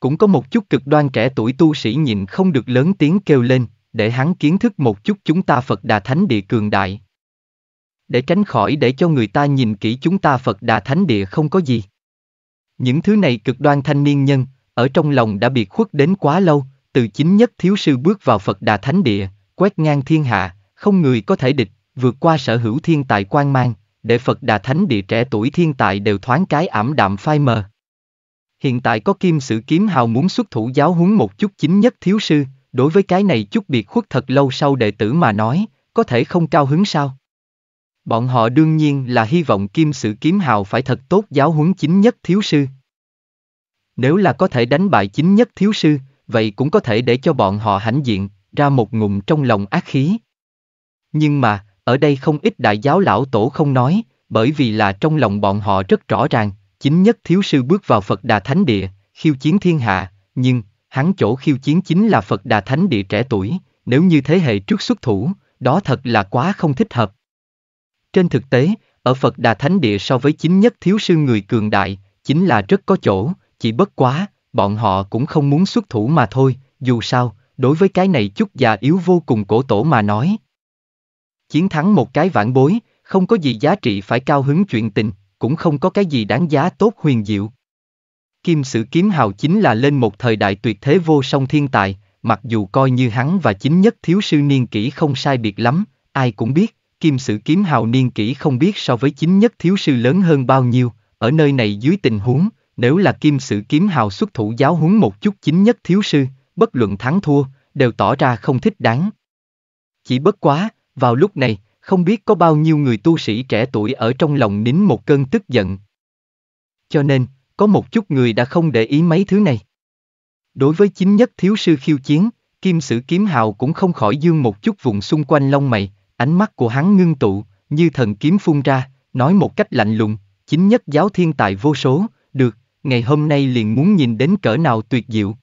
Cũng có một chút cực đoan trẻ tuổi tu sĩ nhịn không được lớn tiếng kêu lên, để hắn kiến thức một chút chúng ta Phật Đà Thánh Địa cường đại. Để tránh khỏi để cho người ta nhìn kỹ chúng ta Phật Đà Thánh Địa không có gì. Những thứ này cực đoan thanh niên nhân, ở trong lòng đã bị khuất đến quá lâu, từ chính nhất thiếu sư bước vào Phật Đà Thánh Địa, quét ngang thiên hạ, không người có thể địch, vượt qua sở hữu thiên tài quan mang, để Phật Đà Thánh địa trẻ tuổi thiên tài đều thoáng cái ảm đạm phai mờ. Hiện tại có kim Sử kiếm hào muốn xuất thủ giáo huấn một chút chính nhất thiếu sư, đối với cái này chút biệt khuất thật lâu sau đệ tử mà nói, có thể không cao hứng sao? Bọn họ đương nhiên là hy vọng kim Sử kiếm hào phải thật tốt giáo huấn chính nhất thiếu sư. Nếu là có thể đánh bại chính nhất thiếu sư, vậy cũng có thể để cho bọn họ hãnh diện, ra một ngụm trong lòng ác khí, nhưng mà, ở đây không ít đại giáo lão tổ không nói, bởi vì là trong lòng bọn họ rất rõ ràng, chính nhất thiếu sư bước vào Phật Đà Thánh Địa, khiêu chiến thiên hạ, nhưng, hắn chỗ khiêu chiến chính là Phật Đà Thánh Địa trẻ tuổi, nếu như thế hệ trước xuất thủ, đó thật là quá không thích hợp. Trên thực tế, ở Phật Đà Thánh Địa so với chính nhất thiếu sư người cường đại, chính là rất có chỗ, chỉ bất quá, bọn họ cũng không muốn xuất thủ mà thôi, dù sao, đối với cái này chút già yếu vô cùng cổ tổ mà nói, Chiến thắng một cái vãn bối, không có gì giá trị phải cao hứng chuyện tình, cũng không có cái gì đáng giá tốt huyền diệu. Kim Sử Kiếm Hào chính là lên một thời đại tuyệt thế vô song thiên tài, mặc dù coi như hắn và chính nhất thiếu sư niên kỷ không sai biệt lắm, ai cũng biết, Kim Sử Kiếm Hào niên kỷ không biết so với chính nhất thiếu sư lớn hơn bao nhiêu, ở nơi này dưới tình huống, nếu là Kim Sử Kiếm Hào xuất thủ giáo huấn một chút chính nhất thiếu sư, bất luận thắng thua, đều tỏ ra không thích đáng. Chỉ bất quá, vào lúc này, không biết có bao nhiêu người tu sĩ trẻ tuổi ở trong lòng nín một cơn tức giận. Cho nên, có một chút người đã không để ý mấy thứ này. Đối với chính nhất thiếu sư khiêu chiến, kim sử kiếm hào cũng không khỏi dương một chút vùng xung quanh lông mày, ánh mắt của hắn ngưng tụ, như thần kiếm phun ra, nói một cách lạnh lùng, chính nhất giáo thiên tài vô số, được, ngày hôm nay liền muốn nhìn đến cỡ nào tuyệt diệu.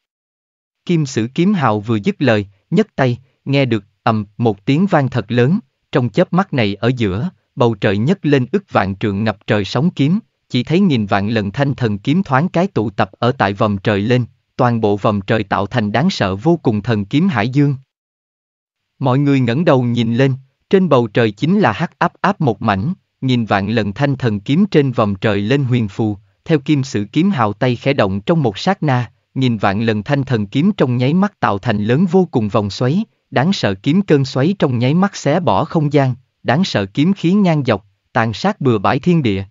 Kim sử kiếm hào vừa dứt lời, nhất tay, nghe được ầm, một tiếng vang thật lớn, trong chớp mắt này ở giữa, bầu trời nhấc lên ức vạn trượng ngập trời sóng kiếm, chỉ thấy nghìn vạn lần thanh thần kiếm thoáng cái tụ tập ở tại vòng trời lên, toàn bộ vòng trời tạo thành đáng sợ vô cùng thần kiếm hải dương. Mọi người ngẩng đầu nhìn lên, trên bầu trời chính là hắc áp áp một mảnh, nghìn vạn lần thanh thần kiếm trên vòng trời lên huyền phù, theo kim sử kiếm hào tay khẽ động trong một sát na, nghìn vạn lần thanh thần kiếm trong nháy mắt tạo thành lớn vô cùng vòng xoáy, đáng sợ kiếm cơn xoáy trong nháy mắt xé bỏ không gian, đáng sợ kiếm khí ngang dọc, tàn sát bừa bãi thiên địa.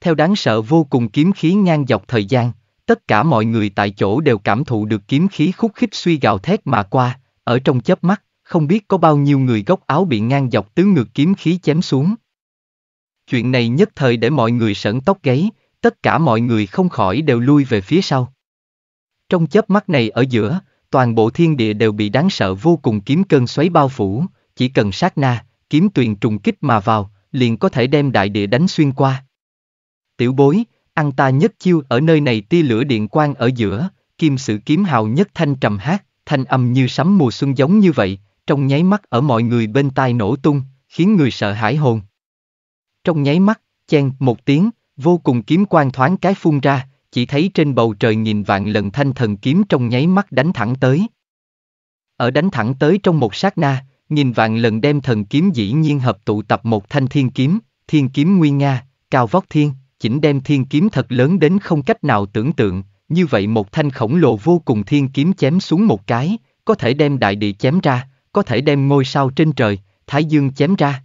Theo đáng sợ vô cùng kiếm khí ngang dọc thời gian, tất cả mọi người tại chỗ đều cảm thụ được kiếm khí khúc khích suy gào thét mà qua, ở trong chớp mắt, không biết có bao nhiêu người gốc áo bị ngang dọc tứ ngược kiếm khí chém xuống. Chuyện này nhất thời để mọi người sẩn tóc gáy, tất cả mọi người không khỏi đều lui về phía sau. Trong chớp mắt này ở giữa, toàn bộ thiên địa đều bị đáng sợ vô cùng kiếm cơn xoáy bao phủ, chỉ cần sát na, kiếm tuyền trùng kích mà vào, liền có thể đem đại địa đánh xuyên qua. Tiểu bối, ăn ta nhất chiêu ở nơi này tia lửa điện quang ở giữa, kim sự kiếm hào nhất thanh trầm hát, thanh âm như sấm mùa xuân giống như vậy, trong nháy mắt ở mọi người bên tai nổ tung, khiến người sợ hãi hồn. Trong nháy mắt, chen một tiếng, vô cùng kiếm quang thoáng cái phun ra, chỉ thấy trên bầu trời nghìn vạn lần thanh thần kiếm trong nháy mắt đánh thẳng tới. Ở đánh thẳng tới trong một sát na, nghìn vạn lần đem thần kiếm dĩ nhiên hợp tụ tập một thanh thiên kiếm, thiên kiếm nguy nga, cao vóc thiên, chỉnh đem thiên kiếm thật lớn đến không cách nào tưởng tượng, như vậy một thanh khổng lồ vô cùng thiên kiếm chém xuống một cái, có thể đem đại địa chém ra, có thể đem ngôi sao trên trời, thái dương chém ra.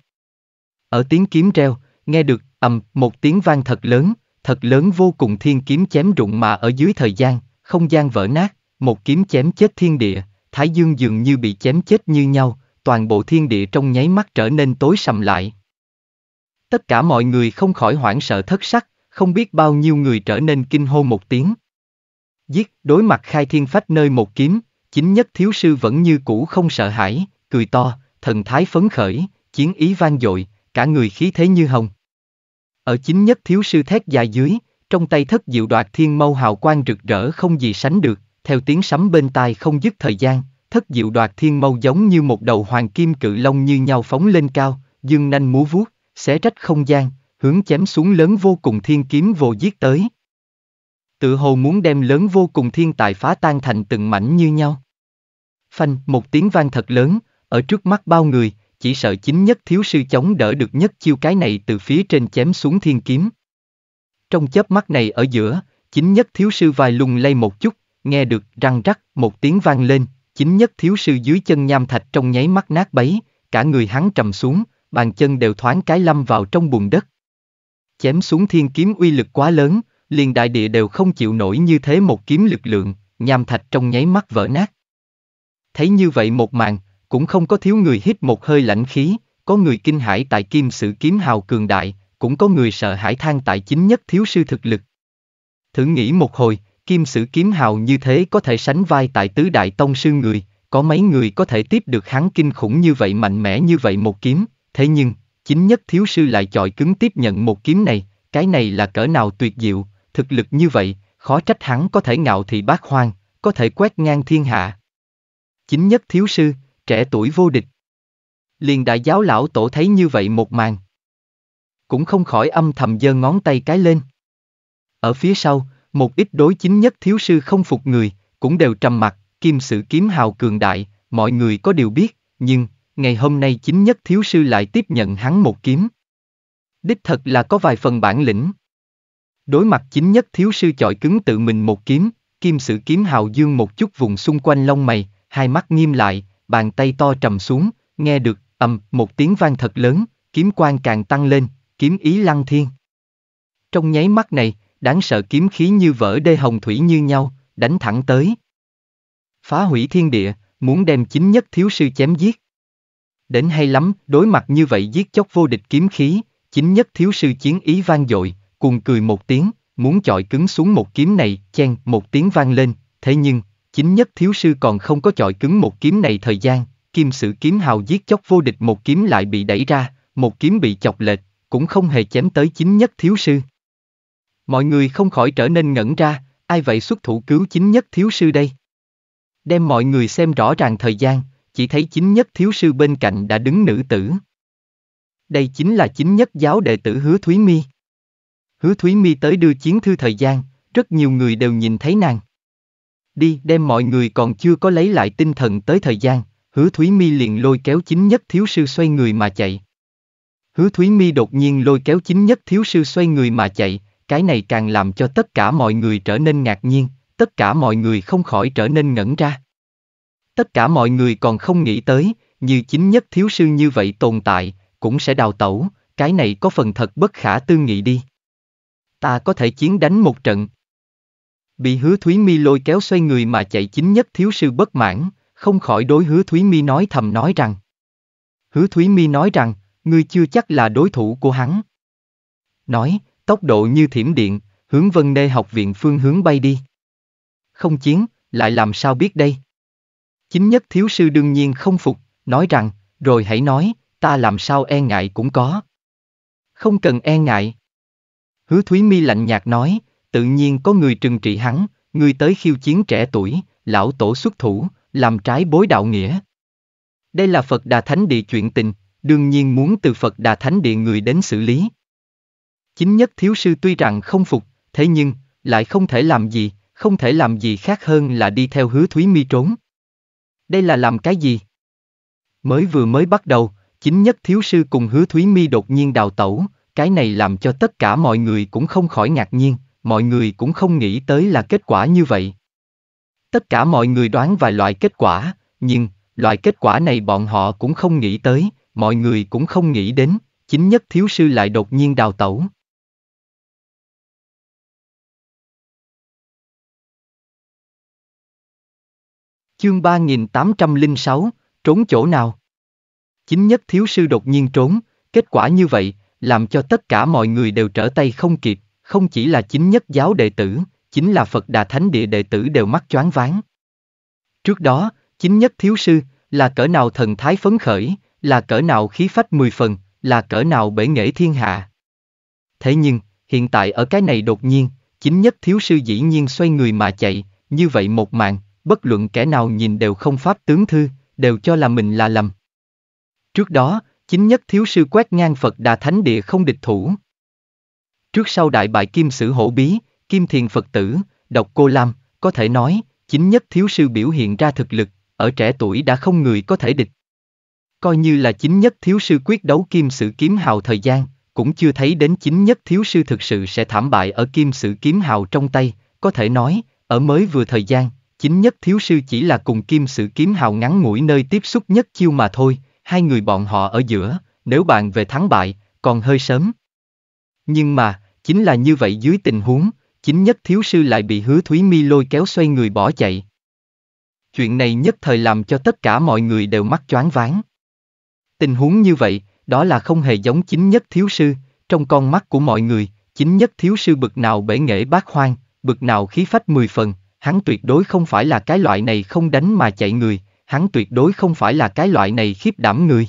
Ở tiếng kiếm reo, nghe được ầm một tiếng vang thật lớn, thật lớn vô cùng thiên kiếm chém rụng mà ở dưới thời gian, không gian vỡ nát, một kiếm chém chết thiên địa, Thái Dương dường như bị chém chết như nhau, toàn bộ thiên địa trong nháy mắt trở nên tối sầm lại. Tất cả mọi người không khỏi hoảng sợ thất sắc, không biết bao nhiêu người trở nên kinh hô một tiếng. Giết, đối mặt khai thiên phách nơi một kiếm, chính nhất thiếu sư vẫn như cũ không sợ hãi, cười to, thần thái phấn khởi, chiến ý vang dội, cả người khí thế như hồng. Ở chính nhất thiếu sư thét dài dưới, trong tay thất diệu đoạt thiên mâu hào quang rực rỡ không gì sánh được, theo tiếng sấm bên tai không dứt thời gian, thất diệu đoạt thiên mâu giống như một đầu hoàng kim cự long như nhau phóng lên cao, dương nanh múa vuốt, xé rách không gian, hướng chém xuống lớn vô cùng thiên kiếm vô giết tới. Tự hồ muốn đem lớn vô cùng thiên tài phá tan thành từng mảnh như nhau. Phanh, một tiếng vang thật lớn, ở trước mắt bao người, chỉ sợ chính nhất thiếu sư chống đỡ được nhất chiêu cái này từ phía trên chém xuống thiên kiếm. Trong chớp mắt này ở giữa, chính nhất thiếu sư vài lung lay một chút, nghe được răng rắc một tiếng vang lên, chính nhất thiếu sư dưới chân nham thạch trong nháy mắt nát bấy, cả người hắn trầm xuống, bàn chân đều thoáng cái lâm vào trong bùn đất. Chém xuống thiên kiếm uy lực quá lớn, liền đại địa đều không chịu nổi như thế một kiếm lực lượng, nham thạch trong nháy mắt vỡ nát. Thấy như vậy một màn, cũng không có thiếu người hít một hơi lãnh khí, có người kinh hãi tại kim sự kiếm hào cường đại, cũng có người sợ hãi than tại chính nhất thiếu sư thực lực. Thử nghĩ một hồi, kim sử kiếm hào như thế có thể sánh vai tại tứ đại tông sư người, có mấy người có thể tiếp được hắn kinh khủng như vậy mạnh mẽ như vậy một kiếm, thế nhưng, chính nhất thiếu sư lại chọi cứng tiếp nhận một kiếm này, cái này là cỡ nào tuyệt diệu, thực lực như vậy, khó trách hắn có thể ngạo thị bát hoang, có thể quét ngang thiên hạ. Chính nhất thiếu sư, trẻ tuổi vô địch. Liền đại giáo lão tổ thấy như vậy một màn. Cũng không khỏi âm thầm giơ ngón tay cái lên. Ở phía sau, một ít đối chính nhất thiếu sư không phục người, cũng đều trầm mặt, kim sự kiếm hào cường đại, mọi người có điều biết, nhưng, ngày hôm nay chính nhất thiếu sư lại tiếp nhận hắn một kiếm. Đích thật là có vài phần bản lĩnh. Đối mặt chính nhất thiếu sư chọi cứng tự mình một kiếm, kim sự kiếm hào dương một chút vùng xung quanh lông mày, hai mắt nghiêm lại, bàn tay to trầm xuống, nghe được, ầm, một tiếng vang thật lớn, kiếm quan càng tăng lên, kiếm ý lăng thiên. Trong nháy mắt này, đáng sợ kiếm khí như vỡ đê hồng thủy như nhau, đánh thẳng tới. Phá hủy thiên địa, muốn đem chính nhất thiếu sư chém giết. Đến hay lắm, đối mặt như vậy giết chóc vô địch kiếm khí, chính nhất thiếu sư chiến ý vang dội, cùng cười một tiếng, muốn chọi cứng xuống một kiếm này, chen một tiếng vang lên, thế nhưng, chính nhất thiếu sư còn không có chọi cứng một kiếm này thời gian, kim sử kiếm hào giết chóc vô địch một kiếm lại bị đẩy ra, một kiếm bị chọc lệch, cũng không hề chém tới chính nhất thiếu sư. Mọi người không khỏi trở nên ngẩn ra, ai vậy xuất thủ cứu chính nhất thiếu sư đây? Đem mọi người xem rõ ràng thời gian, chỉ thấy chính nhất thiếu sư bên cạnh đã đứng nữ tử. Đây chính là chính nhất giáo đệ tử Hứa Thúy Mi. Hứa Thúy Mi tới đưa chiến thư thời gian, rất nhiều người đều nhìn thấy nàng đi đem mọi người còn chưa có lấy lại tinh thần tới thời gian, hứa Thúy Mi liền lôi kéo chính nhất thiếu sư xoay người mà chạy. Hứa Thúy Mi đột nhiên lôi kéo chính nhất thiếu sư xoay người mà chạy, cái này càng làm cho tất cả mọi người trở nên ngạc nhiên, tất cả mọi người không khỏi trở nên ngẩn ra. Tất cả mọi người còn không nghĩ tới, như chính nhất thiếu sư như vậy tồn tại, cũng sẽ đào tẩu, cái này có phần thật bất khả tư nghị đi. Ta có thể chiến đánh một trận, Bị hứa Thúy Mi lôi kéo xoay người mà chạy chính nhất thiếu sư bất mãn, không khỏi đối hứa Thúy Mi nói thầm nói rằng. Hứa Thúy Mi nói rằng, ngươi chưa chắc là đối thủ của hắn. Nói, tốc độ như thiểm điện, hướng vân nê học viện phương hướng bay đi. Không chiến, lại làm sao biết đây? Chính nhất thiếu sư đương nhiên không phục, nói rằng, rồi hãy nói, ta làm sao e ngại cũng có. Không cần e ngại. Hứa Thúy Mi lạnh nhạt nói, tự nhiên có người trừng trị hắn, người tới khiêu chiến trẻ tuổi, lão tổ xuất thủ, làm trái bối đạo nghĩa. Đây là Phật Đà Thánh Địa chuyện tình, đương nhiên muốn từ Phật Đà Thánh Địa người đến xử lý. Chính nhất thiếu sư tuy rằng không phục, thế nhưng, lại không thể làm gì, không thể làm gì khác hơn là đi theo hứa Thúy Mi trốn. Đây là làm cái gì? Mới vừa mới bắt đầu, chính nhất thiếu sư cùng hứa Thúy Mi đột nhiên đào tẩu, cái này làm cho tất cả mọi người cũng không khỏi ngạc nhiên mọi người cũng không nghĩ tới là kết quả như vậy. Tất cả mọi người đoán vài loại kết quả, nhưng, loại kết quả này bọn họ cũng không nghĩ tới, mọi người cũng không nghĩ đến, chính nhất thiếu sư lại đột nhiên đào tẩu. Chương 3806, trốn chỗ nào? Chính nhất thiếu sư đột nhiên trốn, kết quả như vậy, làm cho tất cả mọi người đều trở tay không kịp, không chỉ là chính nhất giáo đệ tử, chính là Phật Đà Thánh Địa đệ tử đều mắc choáng váng. Trước đó, chính nhất thiếu sư, là cỡ nào thần thái phấn khởi, là cỡ nào khí phách mười phần, là cỡ nào bể nghệ thiên hạ. Thế nhưng, hiện tại ở cái này đột nhiên, chính nhất thiếu sư dĩ nhiên xoay người mà chạy, như vậy một màn, bất luận kẻ nào nhìn đều không pháp tướng thư, đều cho là mình là lầm. Trước đó, chính nhất thiếu sư quét ngang Phật Đà Thánh Địa không địch thủ, Trước sau đại bại kim sử hổ bí, kim thiền Phật tử, độc cô Lam, có thể nói, chính nhất thiếu sư biểu hiện ra thực lực, ở trẻ tuổi đã không người có thể địch. Coi như là chính nhất thiếu sư quyết đấu kim sử kiếm hào thời gian, cũng chưa thấy đến chính nhất thiếu sư thực sự sẽ thảm bại ở kim sử kiếm hào trong tay, có thể nói, ở mới vừa thời gian, chính nhất thiếu sư chỉ là cùng kim sử kiếm hào ngắn ngủi nơi tiếp xúc nhất chiêu mà thôi, hai người bọn họ ở giữa, nếu bạn về thắng bại, còn hơi sớm. Nhưng mà, Chính là như vậy dưới tình huống, chính nhất thiếu sư lại bị hứa Thúy Mi lôi kéo xoay người bỏ chạy. Chuyện này nhất thời làm cho tất cả mọi người đều mắc choáng váng. Tình huống như vậy, đó là không hề giống chính nhất thiếu sư, trong con mắt của mọi người, chính nhất thiếu sư bực nào bể nghệ bác hoang, bực nào khí phách mười phần, hắn tuyệt đối không phải là cái loại này không đánh mà chạy người, hắn tuyệt đối không phải là cái loại này khiếp đảm người.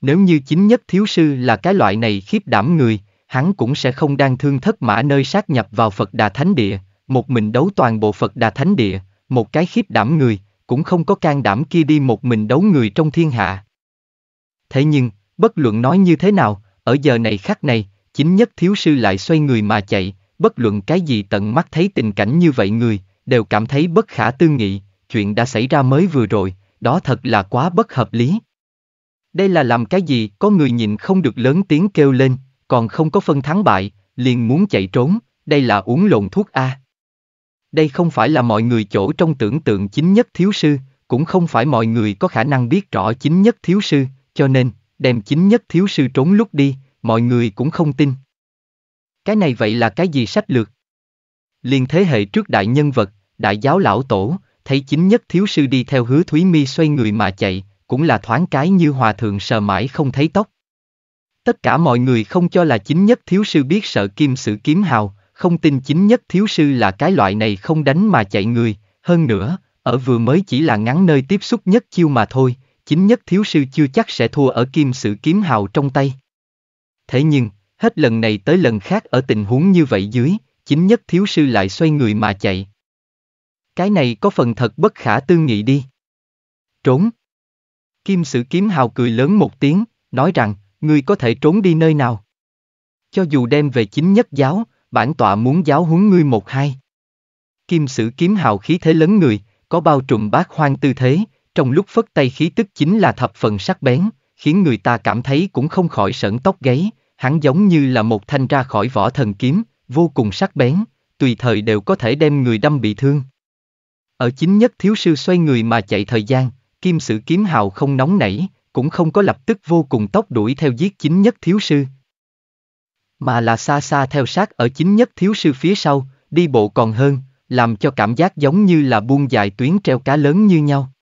Nếu như chính nhất thiếu sư là cái loại này khiếp đảm người, hắn cũng sẽ không đang thương thất mã nơi sát nhập vào Phật Đà Thánh Địa, một mình đấu toàn bộ Phật Đà Thánh Địa, một cái khiếp đảm người, cũng không có can đảm kia đi một mình đấu người trong thiên hạ. Thế nhưng, bất luận nói như thế nào, ở giờ này khắc này, chính nhất thiếu sư lại xoay người mà chạy, bất luận cái gì tận mắt thấy tình cảnh như vậy người, đều cảm thấy bất khả tư nghị, chuyện đã xảy ra mới vừa rồi, đó thật là quá bất hợp lý. Đây là làm cái gì có người nhìn không được lớn tiếng kêu lên, còn không có phân thắng bại, liền muốn chạy trốn, đây là uống lộn thuốc A. Đây không phải là mọi người chỗ trong tưởng tượng chính nhất thiếu sư, cũng không phải mọi người có khả năng biết rõ chính nhất thiếu sư, cho nên, đem chính nhất thiếu sư trốn lúc đi, mọi người cũng không tin. Cái này vậy là cái gì sách lược? liền thế hệ trước đại nhân vật, đại giáo lão tổ, thấy chính nhất thiếu sư đi theo hứa Thúy Mi xoay người mà chạy, cũng là thoáng cái như hòa thượng sờ mãi không thấy tóc. Tất cả mọi người không cho là chính nhất thiếu sư biết sợ kim sử kiếm hào, không tin chính nhất thiếu sư là cái loại này không đánh mà chạy người, hơn nữa, ở vừa mới chỉ là ngắn nơi tiếp xúc nhất chiêu mà thôi, chính nhất thiếu sư chưa chắc sẽ thua ở kim sử kiếm hào trong tay. Thế nhưng, hết lần này tới lần khác ở tình huống như vậy dưới, chính nhất thiếu sư lại xoay người mà chạy. Cái này có phần thật bất khả tư nghị đi. Trốn. Kim sử kiếm hào cười lớn một tiếng, nói rằng, Ngươi có thể trốn đi nơi nào? Cho dù đem về chính nhất giáo, bản tọa muốn giáo huấn ngươi một hai. Kim sử kiếm hào khí thế lớn người, có bao trùm bát hoang tư thế, trong lúc phất tay khí tức chính là thập phần sắc bén, khiến người ta cảm thấy cũng không khỏi sởn tóc gáy, hắn giống như là một thanh ra khỏi vỏ thần kiếm, vô cùng sắc bén, tùy thời đều có thể đem người đâm bị thương. Ở chính nhất thiếu sư xoay người mà chạy thời gian, kim sử kiếm hào không nóng nảy, cũng không có lập tức vô cùng tốc đuổi theo giết chính nhất thiếu sư. Mà là xa xa theo sát ở chính nhất thiếu sư phía sau, đi bộ còn hơn, làm cho cảm giác giống như là buông dài tuyến treo cá lớn như nhau.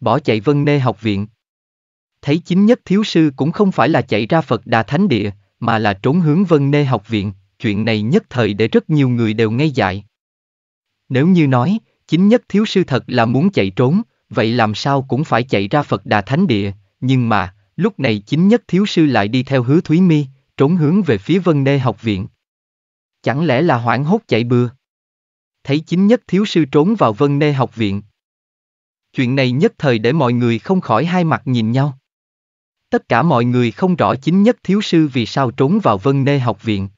Bỏ chạy vân nê học viện. Thấy chính nhất thiếu sư cũng không phải là chạy ra Phật Đà Thánh Địa, mà là trốn hướng vân nê học viện, chuyện này nhất thời để rất nhiều người đều ngây dại. Nếu như nói, chính nhất thiếu sư thật là muốn chạy trốn, vậy làm sao cũng phải chạy ra Phật Đà Thánh Địa, nhưng mà, lúc này chính nhất thiếu sư lại đi theo hứa Thúy Mi, trốn hướng về phía Vân Nê học viện. Chẳng lẽ là hoảng hốt chạy bừa? Thấy chính nhất thiếu sư trốn vào Vân Nê học viện. Chuyện này nhất thời để mọi người không khỏi hai mặt nhìn nhau. Tất cả mọi người không rõ chính nhất thiếu sư vì sao trốn vào Vân Nê học viện.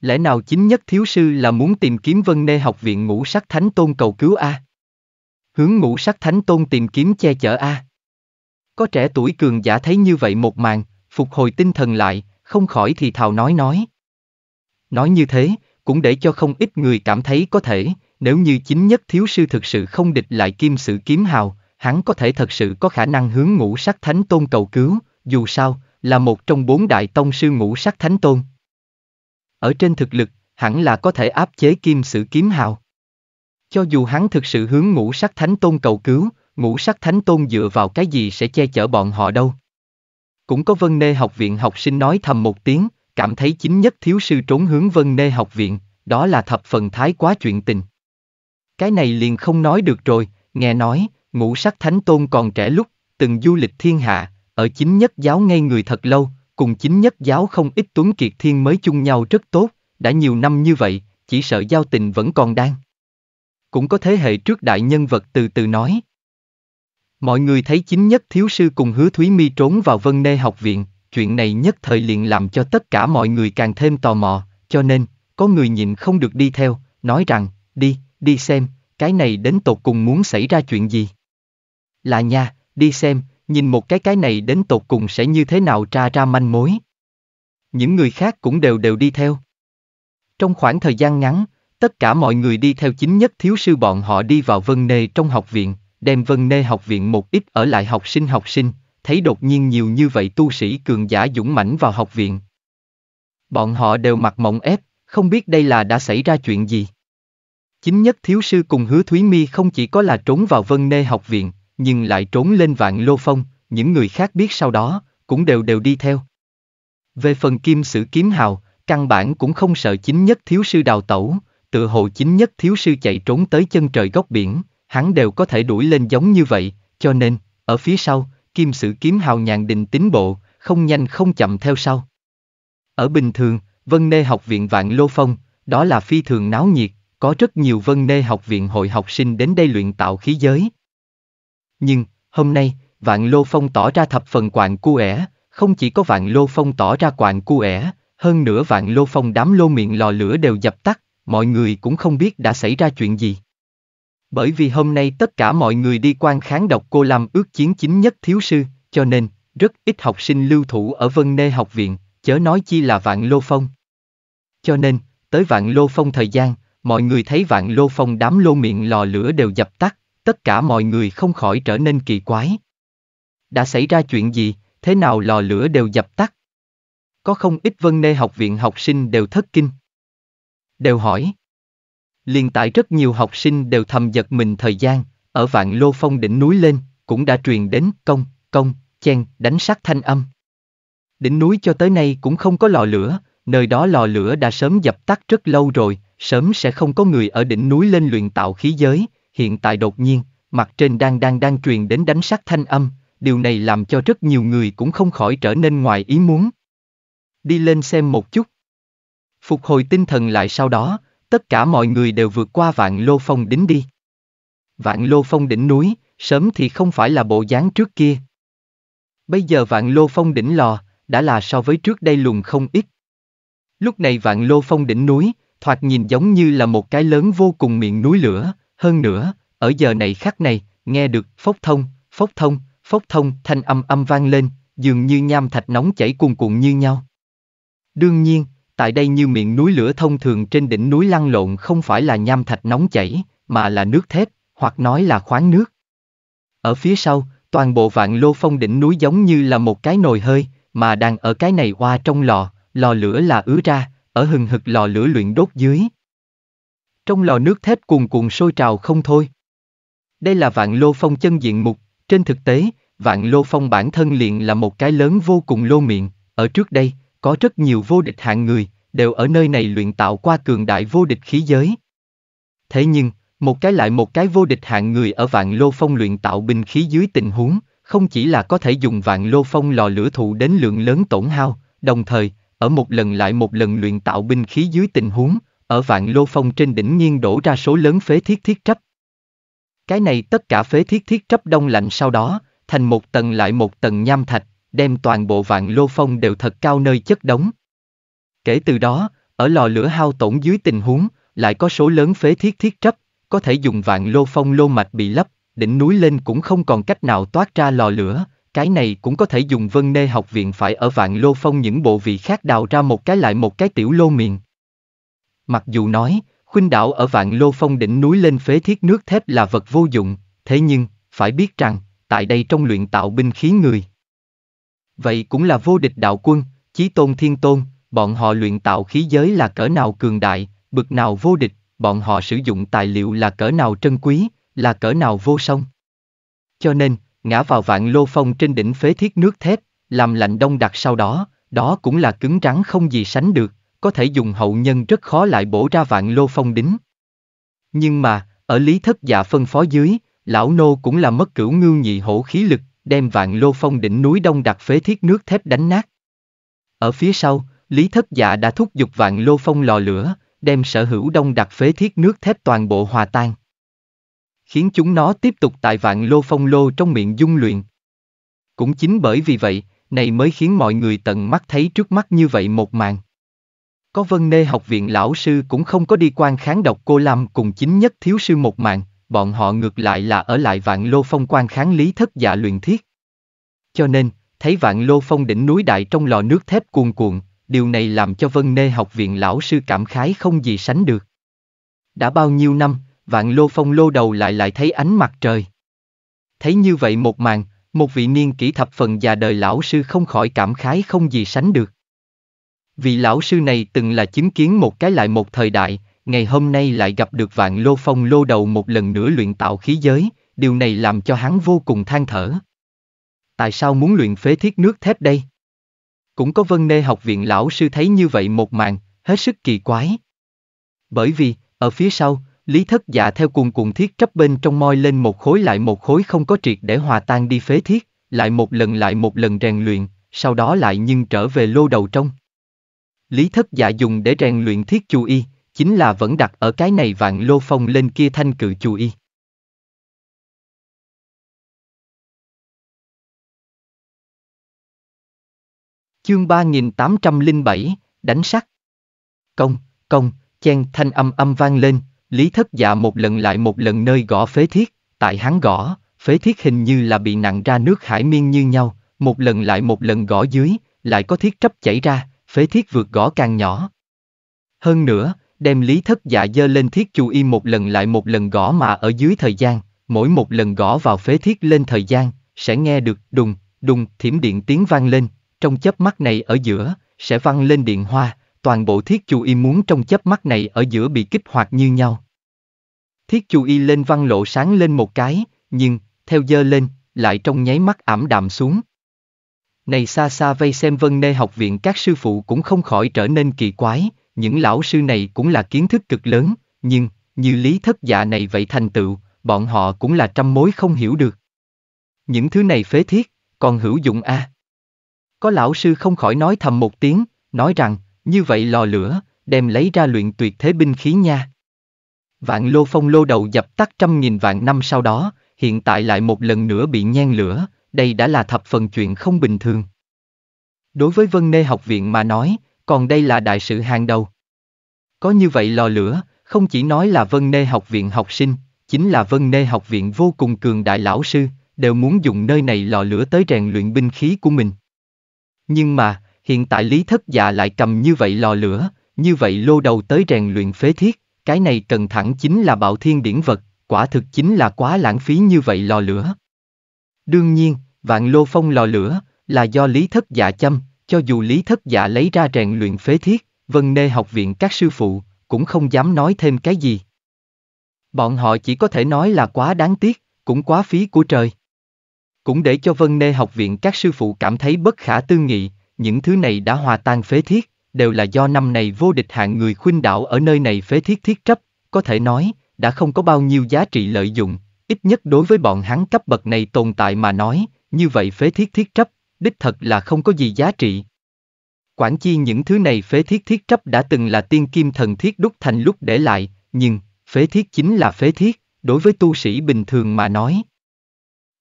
Lẽ nào chính nhất thiếu sư là muốn tìm kiếm Vân Nê học viện ngũ sắc thánh tôn cầu cứu A? Hướng ngũ sắc thánh tôn tìm kiếm che chở A? Có trẻ tuổi cường giả thấy như vậy một màn, phục hồi tinh thần lại, không khỏi thì thào nói nói. Nói như thế, cũng để cho không ít người cảm thấy có thể, nếu như chính nhất thiếu sư thực sự không địch lại kim sự kiếm hào, hắn có thể thật sự có khả năng hướng ngũ sắc thánh tôn cầu cứu, dù sao, là một trong bốn đại tông sư ngũ sắc thánh tôn. Ở trên thực lực, hẳn là có thể áp chế kim sự kiếm hào. Cho dù hắn thực sự hướng ngũ sắc thánh tôn cầu cứu, Ngũ sắc thánh tôn dựa vào cái gì sẽ che chở bọn họ đâu. Cũng có vân nê học viện học sinh nói thầm một tiếng, cảm thấy chính nhất thiếu sư trốn hướng vân nê học viện, đó là thập phần thái quá chuyện tình. Cái này liền không nói được rồi, nghe nói, ngũ sắc thánh tôn còn trẻ lúc, từng du lịch thiên hạ, ở chính nhất giáo ngay người thật lâu, cùng chính nhất giáo không ít tuấn kiệt thiên mới chung nhau rất tốt, đã nhiều năm như vậy, chỉ sợ giao tình vẫn còn đang. Cũng có thế hệ trước đại nhân vật từ từ nói, Mọi người thấy chính nhất thiếu sư cùng hứa Thúy Mi trốn vào Vân Nê học viện, chuyện này nhất thời liền làm cho tất cả mọi người càng thêm tò mò, cho nên, có người nhịn không được đi theo, nói rằng, đi, đi xem, cái này đến tột cùng muốn xảy ra chuyện gì. Là nha, đi xem, nhìn một cái cái này đến tột cùng sẽ như thế nào tra ra manh mối. Những người khác cũng đều đều đi theo. Trong khoảng thời gian ngắn, tất cả mọi người đi theo chính nhất thiếu sư bọn họ đi vào vân Nê trong học viện, đem vân nê học viện một ít ở lại học sinh học sinh, thấy đột nhiên nhiều như vậy tu sĩ cường giả dũng mãnh vào học viện. Bọn họ đều mặt mộng ép, không biết đây là đã xảy ra chuyện gì. Chính nhất thiếu sư cùng hứa Thúy Mi không chỉ có là trốn vào vân nê học viện, nhưng lại trốn lên vạn lô phong, những người khác biết sau đó, cũng đều đều đi theo. Về phần kim sử kiếm hào, căn bản cũng không sợ chính nhất thiếu sư đào tẩu, tự hồ chính nhất thiếu sư chạy trốn tới chân trời góc biển, hắn đều có thể đuổi lên giống như vậy, cho nên, ở phía sau, kim sử kiếm hào nhàn định tiến bộ, không nhanh không chậm theo sau. Ở bình thường, Vân Nê học viện Vạn Lô Phong, đó là phi thường náo nhiệt, có rất nhiều Vân Nê học viện hội học sinh đến đây luyện tạo khí giới. Nhưng, hôm nay, Vạn Lô Phong tỏ ra thập phần quạng cu ẻ, không chỉ có Vạn Lô Phong tỏ ra quạng cu ẻ, hơn nữa Vạn Lô Phong đám lô miệng lò lửa đều dập tắt, mọi người cũng không biết đã xảy ra chuyện gì. Bởi vì hôm nay tất cả mọi người đi quan kháng đọc cô làm ước chiến chính nhất thiếu sư, cho nên, rất ít học sinh lưu thủ ở Vân Nê học viện, chớ nói chi là Vạn Lô Phong. Cho nên, tới Vạn Lô Phong thời gian, mọi người thấy Vạn Lô Phong đám lô miệng lò lửa đều dập tắt, tất cả mọi người không khỏi trở nên kỳ quái. Đã xảy ra chuyện gì, thế nào lò lửa đều dập tắt? Có không ít Vân Nê học viện học sinh đều thất kinh. Đều hỏi liền tại rất nhiều học sinh đều thầm giật mình thời gian, ở vạn lô phong đỉnh núi lên, cũng đã truyền đến công, công, chen, đánh sát thanh âm. Đỉnh núi cho tới nay cũng không có lò lửa, nơi đó lò lửa đã sớm dập tắt rất lâu rồi, sớm sẽ không có người ở đỉnh núi lên luyện tạo khí giới, hiện tại đột nhiên, mặt trên đang đang đang truyền đến đánh sát thanh âm, điều này làm cho rất nhiều người cũng không khỏi trở nên ngoài ý muốn. Đi lên xem một chút. Phục hồi tinh thần lại sau đó, tất cả mọi người đều vượt qua vạn lô phong đính đi. Vạn lô phong đỉnh núi, sớm thì không phải là bộ dáng trước kia. Bây giờ vạn lô phong đỉnh lò, đã là so với trước đây lùn không ít. Lúc này vạn lô phong đỉnh núi, thoạt nhìn giống như là một cái lớn vô cùng miệng núi lửa, hơn nữa, ở giờ này khắc này, nghe được phốc thông, phốc thông, phốc thông thanh âm âm vang lên, dường như nham thạch nóng chảy cuồn cuộn như nhau. Đương nhiên, tại đây như miệng núi lửa thông thường trên đỉnh núi lăn lộn không phải là nham thạch nóng chảy, mà là nước thép, hoặc nói là khoáng nước. Ở phía sau, toàn bộ vạn lô phong đỉnh núi giống như là một cái nồi hơi, mà đang ở cái này qua trong lò, lò lửa là ứa ra, ở hừng hực lò lửa luyện đốt dưới. Trong lò nước thép cuồn cuộn sôi trào không thôi. Đây là vạn lô phong chân diện mục, trên thực tế, vạn lô phong bản thân liền là một cái lớn vô cùng lô miệng, ở trước đây, có rất nhiều vô địch hạng người, đều ở nơi này luyện tạo qua cường đại vô địch khí giới. Thế nhưng, một cái lại một cái vô địch hạng người ở vạn lô phong luyện tạo bình khí dưới tình huống, không chỉ là có thể dùng vạn lô phong lò lửa thụ đến lượng lớn tổn hao, đồng thời, ở một lần lại một lần luyện tạo binh khí dưới tình huống, ở vạn lô phong trên đỉnh nhiên đổ ra số lớn phế thiết thiết trấp. Cái này tất cả phế thiết thiết trấp đông lạnh sau đó, thành một tầng lại một tầng nham thạch, đem toàn bộ vạn lô phong đều thật cao nơi chất đóng. Kể từ đó, ở lò lửa hao tổn dưới tình huống, lại có số lớn phế thiết thiết chấp, có thể dùng vạn lô phong lô mạch bị lấp, đỉnh núi lên cũng không còn cách nào toát ra lò lửa, cái này cũng có thể dùng vân nê học viện phải ở vạn lô phong những bộ vị khác đào ra một cái lại một cái tiểu lô miệng. Mặc dù nói, khuynh đảo ở vạn lô phong đỉnh núi lên phế thiết nước thép là vật vô dụng, thế nhưng, phải biết rằng, tại đây trong luyện tạo binh khí người, vậy cũng là vô địch đạo quân, chí tôn thiên tôn, bọn họ luyện tạo khí giới là cỡ nào cường đại, bực nào vô địch, bọn họ sử dụng tài liệu là cỡ nào trân quý, là cỡ nào vô song. Cho nên, ngã vào vạn lô phong trên đỉnh phế thiết nước thép, làm lạnh đông đặc sau đó, đó cũng là cứng rắn không gì sánh được, có thể dùng hậu nhân rất khó lại bổ ra vạn lô phong đính. Nhưng mà, ở lý thất dạ phân phó dưới, lão nô cũng là mất cửu ngưu nhị hổ khí lực, đem vạn lô phong đỉnh núi đông đặt phế thiết nước thép đánh nát. Ở phía sau, Lý Thất Dạ đã thúc giục vạn lô phong lò lửa, đem sở hữu đông đặt phế thiết nước thép toàn bộ hòa tan. Khiến chúng nó tiếp tục tại vạn lô phong lô trong miệng dung luyện. Cũng chính bởi vì vậy, này mới khiến mọi người tận mắt thấy trước mắt như vậy một màn. Có vân nê học viện lão sư cũng không có đi quan kháng độc cô làm cùng chính nhất thiếu sư một mạng, bọn họ ngược lại là ở lại vạn lô phong quan kháng lý thất dạ luyện thiết. Cho nên, thấy vạn lô phong đỉnh núi đại trong lò nước thép cuồn cuộn, điều này làm cho vân nê học viện lão sư cảm khái không gì sánh được. Đã bao nhiêu năm, vạn lô phong lô đầu lại lại thấy ánh mặt trời. Thấy như vậy một màn, một vị niên kỹ thập phần già đời lão sư không khỏi cảm khái không gì sánh được. Vị lão sư này từng là chứng kiến một cái lại một thời đại, ngày hôm nay lại gặp được vạn lô phong lô đầu một lần nữa luyện tạo khí giới, điều này làm cho hắn vô cùng than thở. Tại sao muốn luyện phế thiết nước thép đây? Cũng có vân nê học viện lão sư thấy như vậy một màn, hết sức kỳ quái. Bởi vì, ở phía sau, Lý thất dạ theo cuồng cuồng thiết cấp bên trong moi lên một khối lại một khối không có triệt để hòa tan đi phế thiết, lại một lần lại một lần rèn luyện, sau đó lại nhưng trở về lô đầu trong. Lý thất dạ dùng để rèn luyện thiết chu y, chính là vẫn đặt ở cái này vạn lô phong lên kia thanh cự chù y. Chương 3807, đánh sắt. Công, công, chen thanh âm âm vang lên, lý thất dạ một lần lại một lần nơi gõ phế thiết, tại hắn gõ, phế thiết hình như là bị nặng ra nước hải miên như nhau, một lần lại một lần gõ dưới, lại có thiết trấp chảy ra, phế thiết vượt gõ càng nhỏ. Hơn nữa, đem lý thất dạ dơ lên thiết chu y một lần lại một lần gõ mà ở dưới thời gian, mỗi một lần gõ vào phế thiết lên thời gian, sẽ nghe được đùng, đùng, thiểm điện tiếng vang lên, trong chớp mắt này ở giữa, sẽ vang lên điện hoa, toàn bộ thiết chu y muốn trong chớp mắt này ở giữa bị kích hoạt như nhau. Thiết chu y lên văng lộ sáng lên một cái, nhưng, theo dơ lên, lại trong nháy mắt ảm đạm xuống. Này xa xa vây xem vân nê học viện các sư phụ cũng không khỏi trở nên kỳ quái, những lão sư này cũng là kiến thức cực lớn, nhưng, như lý thất dạ này vậy thành tựu, bọn họ cũng là trăm mối không hiểu được. Những thứ này phế thiết, còn hữu dụng a à? Có lão sư không khỏi nói thầm một tiếng, nói rằng, như vậy lò lửa, đem lấy ra luyện tuyệt thế binh khí nha. Vạn lô phong lô đầu dập tắt trăm nghìn vạn năm sau đó, hiện tại lại một lần nữa bị nhen lửa, đây đã là thập phần chuyện không bình thường. Đối với Vân Nê học viện mà nói, còn đây là đại sự hàng đầu. Có như vậy lò lửa, không chỉ nói là Vân Nê học viện học sinh, chính là Vân Nê học viện vô cùng cường đại lão sư, đều muốn dùng nơi này lò lửa tới rèn luyện binh khí của mình. Nhưng mà, hiện tại Lý Thất Dạ lại cầm như vậy lò lửa, như vậy lô đầu tới rèn luyện phế thiết, cái này cần thẳng chính là bạo thiên điển vật, quả thực chính là quá lãng phí như vậy lò lửa. Đương nhiên, vạn lô phong lò lửa, là do Lý Thất Dạ chăm cho dù lý thất giả lấy ra rèn luyện phế thiết, vân nê học viện các sư phụ, cũng không dám nói thêm cái gì. Bọn họ chỉ có thể nói là quá đáng tiếc, cũng quá phí của trời. Cũng để cho vân nê học viện các sư phụ cảm thấy bất khả tư nghị, những thứ này đã hòa tan phế thiết, đều là do năm này vô địch hạng người khuynh đảo ở nơi này phế thiết thiết chấp, có thể nói, đã không có bao nhiêu giá trị lợi dụng, ít nhất đối với bọn hắn cấp bậc này tồn tại mà nói, như vậy phế thiết thiết chấp đích thật là không có gì giá trị. Quản chi những thứ này phế thiết thiết trấp đã từng là tiên kim thần thiết đúc thành lúc để lại, nhưng, phế thiết chính là phế thiết, đối với tu sĩ bình thường mà nói.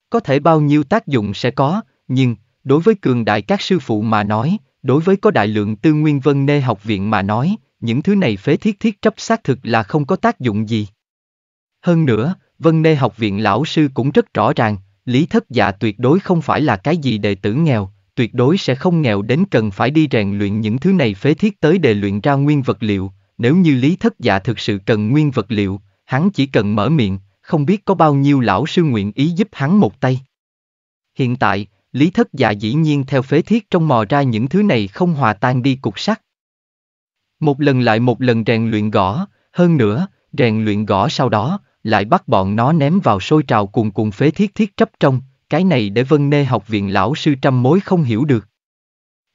Có thể bao nhiêu tác dụng sẽ có, nhưng, đối với cường đại các sư phụ mà nói, đối với có đại lượng tư nguyên vân nê học viện mà nói, những thứ này phế thiết thiết chấp xác thực là không có tác dụng gì. Hơn nữa, vân nê học viện lão sư cũng rất rõ ràng, Lý thất dạ tuyệt đối không phải là cái gì đệ tử nghèo, tuyệt đối sẽ không nghèo đến cần phải đi rèn luyện những thứ này phế thiết tới để luyện ra nguyên vật liệu, nếu như lý thất dạ thực sự cần nguyên vật liệu, hắn chỉ cần mở miệng, không biết có bao nhiêu lão sư nguyện ý giúp hắn một tay. Hiện tại, lý thất dạ dĩ nhiên theo phế thiết trong mò ra những thứ này không hòa tan đi cục sắt. Một lần lại một lần rèn luyện gõ, hơn nữa, rèn luyện gõ sau đó, lại bắt bọn nó ném vào sôi trào cùng cùng phế thiết thiết chấp trong, cái này để vân nê học viện lão sư trăm mối không hiểu được.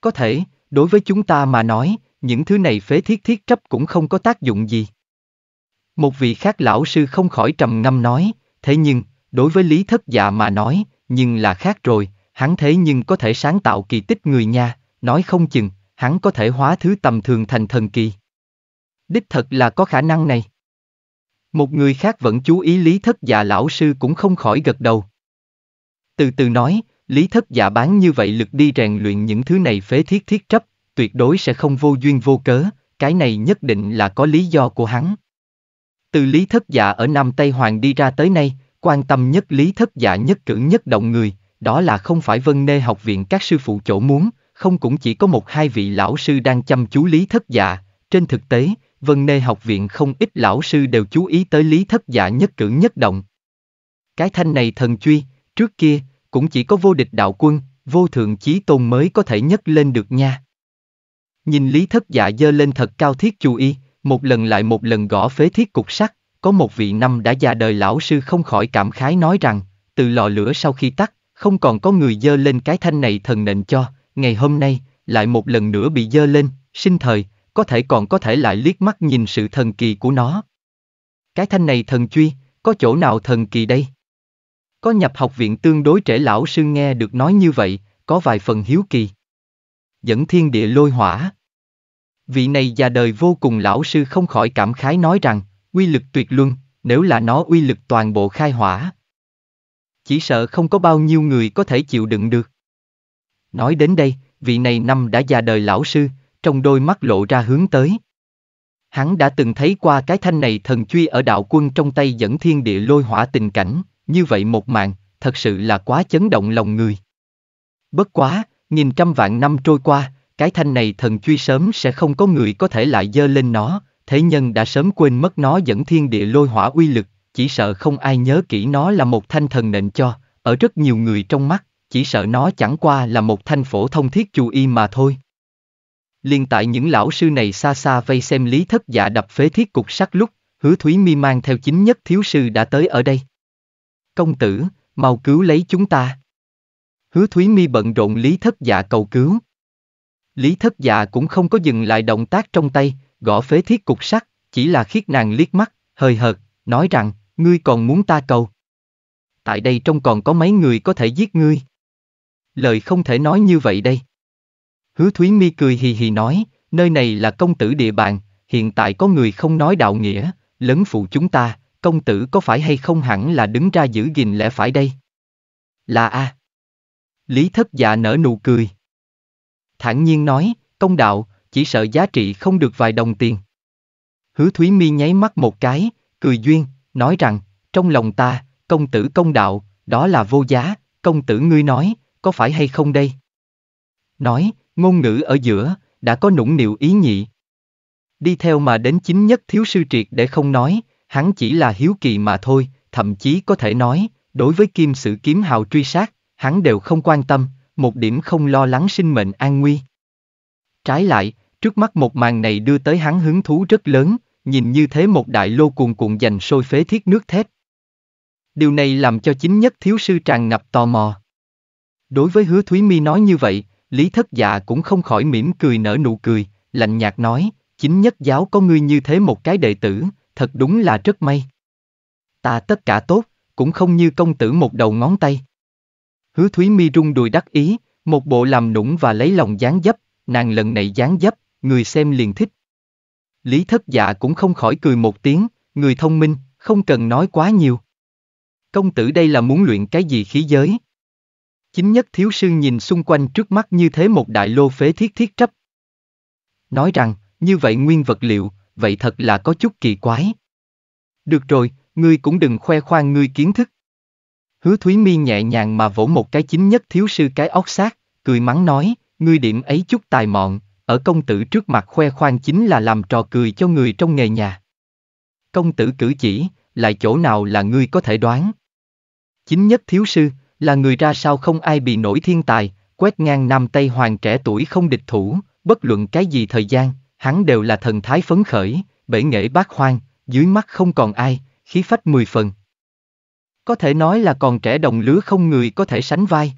Có thể, đối với chúng ta mà nói, những thứ này phế thiết thiết chấp cũng không có tác dụng gì. Một vị khác lão sư không khỏi trầm ngâm nói, thế nhưng, đối với lý thất dạ mà nói, nhưng là khác rồi, hắn thế nhưng có thể sáng tạo kỳ tích người nha, nói không chừng, hắn có thể hóa thứ tầm thường thành thần kỳ. Đích thật là có khả năng này. Một người khác vẫn chú ý lý thất dạ lão sư cũng không khỏi gật đầu. Từ từ nói, lý thất dạ bán như vậy lực đi rèn luyện những thứ này phế thiết thiết chấp, tuyệt đối sẽ không vô duyên vô cớ, cái này nhất định là có lý do của hắn. Từ lý thất dạ ở Nam Tây Hoàng đi ra tới nay, quan tâm nhất lý thất dạ nhất cử nhất động người, đó là không phải vân nê học viện các sư phụ chỗ muốn, không cũng chỉ có một hai vị lão sư đang chăm chú lý thất dạ, trên thực tế, Vân Nê học viện không ít lão sư đều chú ý tới lý thất giả nhất cử nhất động. Cái thanh này thần truy, trước kia, cũng chỉ có vô địch đạo quân, vô thượng chí tôn mới có thể nhấc lên được nha. Nhìn lý thất giả dơ lên thật cao thiết chú ý một lần lại một lần gõ phế thiết cục sắt, có một vị năm đã già đời lão sư không khỏi cảm khái nói rằng, từ lò lửa sau khi tắt, không còn có người dơ lên cái thanh này thần nện cho, ngày hôm nay, lại một lần nữa bị dơ lên, sinh thời, có thể còn có thể lại liếc mắt nhìn sự thần kỳ của nó. Cái thanh này thần chuyên, có chỗ nào thần kỳ đây? Có nhập học viện tương đối trẻ lão sư nghe được nói như vậy, có vài phần hiếu kỳ. Dẫn thiên địa lôi hỏa. Vị này già đời vô cùng lão sư không khỏi cảm khái nói rằng, uy lực tuyệt luân, nếu là nó uy lực toàn bộ khai hỏa. Chỉ sợ không có bao nhiêu người có thể chịu đựng được. Nói đến đây, vị này năm đã già đời lão sư, trong đôi mắt lộ ra hướng tới. Hắn đã từng thấy qua cái thanh này thần truy ở đạo quân trong tay dẫn thiên địa lôi hỏa tình cảnh, như vậy một màn, thật sự là quá chấn động lòng người. Bất quá, nghìn trăm vạn năm trôi qua, cái thanh này thần truy sớm sẽ không có người có thể lại dơ lên nó, thế nhân đã sớm quên mất nó dẫn thiên địa lôi hỏa uy lực, chỉ sợ không ai nhớ kỹ nó là một thanh thần nện cho, ở rất nhiều người trong mắt, chỉ sợ nó chẳng qua là một thanh phổ thông thiết chú y mà thôi, Liên tại những lão sư này xa xa vây xem lý thất dạ đập phế thiết cục sắt lúc, hứa Thúy mi mang theo chính nhất thiếu sư đã tới ở đây. Công tử, mau cứu lấy chúng ta. Hứa Thúy mi bận rộn lý thất dạ cầu cứu. Lý thất dạ cũng không có dừng lại động tác trong tay, gõ phế thiết cục sắt, chỉ là khiết nàng liếc mắt, hơi hợt, nói rằng, ngươi còn muốn ta cầu. Tại đây trong còn có mấy người có thể giết ngươi. Lời không thể nói như vậy đây. Hứa Thúy Mi cười hì hì nói, nơi này là công tử địa bàn, hiện tại có người không nói đạo nghĩa, lớn phụ chúng ta, công tử có phải hay không hẳn là đứng ra giữ gìn lẽ phải đây? Là a. À. Lý thất dạ nở nụ cười. Thản nhiên nói, công đạo, chỉ sợ giá trị không được vài đồng tiền. Hứa Thúy Mi nháy mắt một cái, cười duyên, nói rằng, trong lòng ta, công tử công đạo, đó là vô giá, công tử ngươi nói, có phải hay không đây? Nói, Ngôn ngữ ở giữa, đã có nũng nịu ý nhị. Đi theo mà đến chính nhất thiếu sư triệt để không nói, hắn chỉ là hiếu kỳ mà thôi, thậm chí có thể nói, đối với kim sự kiếm hào truy sát, hắn đều không quan tâm, một điểm không lo lắng sinh mệnh an nguy. Trái lại, trước mắt một màn này đưa tới hắn hứng thú rất lớn, nhìn như thế một đại lô cuồn cuộn dành sôi phế thiết nước thép. Điều này làm cho chính nhất thiếu sư tràn ngập tò mò. Đối với hứa Thúy Mi nói như vậy, Lý thất dạ cũng không khỏi mỉm cười nở nụ cười, lạnh nhạt nói, chính nhất giáo có ngươi như thế một cái đệ tử, thật đúng là rất may. Ta tất cả tốt, cũng không như công tử một đầu ngón tay. Hứa Thúy Mi rung đùi đắc ý, một bộ làm nũng và lấy lòng dáng dấp, nàng lần này dáng dấp, người xem liền thích. Lý thất dạ cũng không khỏi cười một tiếng, người thông minh, không cần nói quá nhiều. Công tử đây là muốn luyện cái gì khí giới? Chính nhất thiếu sư nhìn xung quanh trước mắt như thế một đại lô phế thiết thiết chấp Nói rằng, như vậy nguyên vật liệu, vậy thật là có chút kỳ quái. Được rồi, ngươi cũng đừng khoe khoang ngươi kiến thức. Hứa Thúy Mi nhẹ nhàng mà vỗ một cái chính nhất thiếu sư cái óc xác cười mắng nói, ngươi điểm ấy chút tài mọn, ở công tử trước mặt khoe khoang chính là làm trò cười cho người trong nghề nhà. Công tử cử chỉ, lại chỗ nào là ngươi có thể đoán. Chính nhất thiếu sư, là người ra sao không ai bị nổi thiên tài, quét ngang nam Tây Hoàng trẻ tuổi không địch thủ, bất luận cái gì thời gian, hắn đều là thần thái phấn khởi, bể nghệ bác hoang, dưới mắt không còn ai, khí phách mười phần. Có thể nói là còn trẻ đồng lứa không người có thể sánh vai.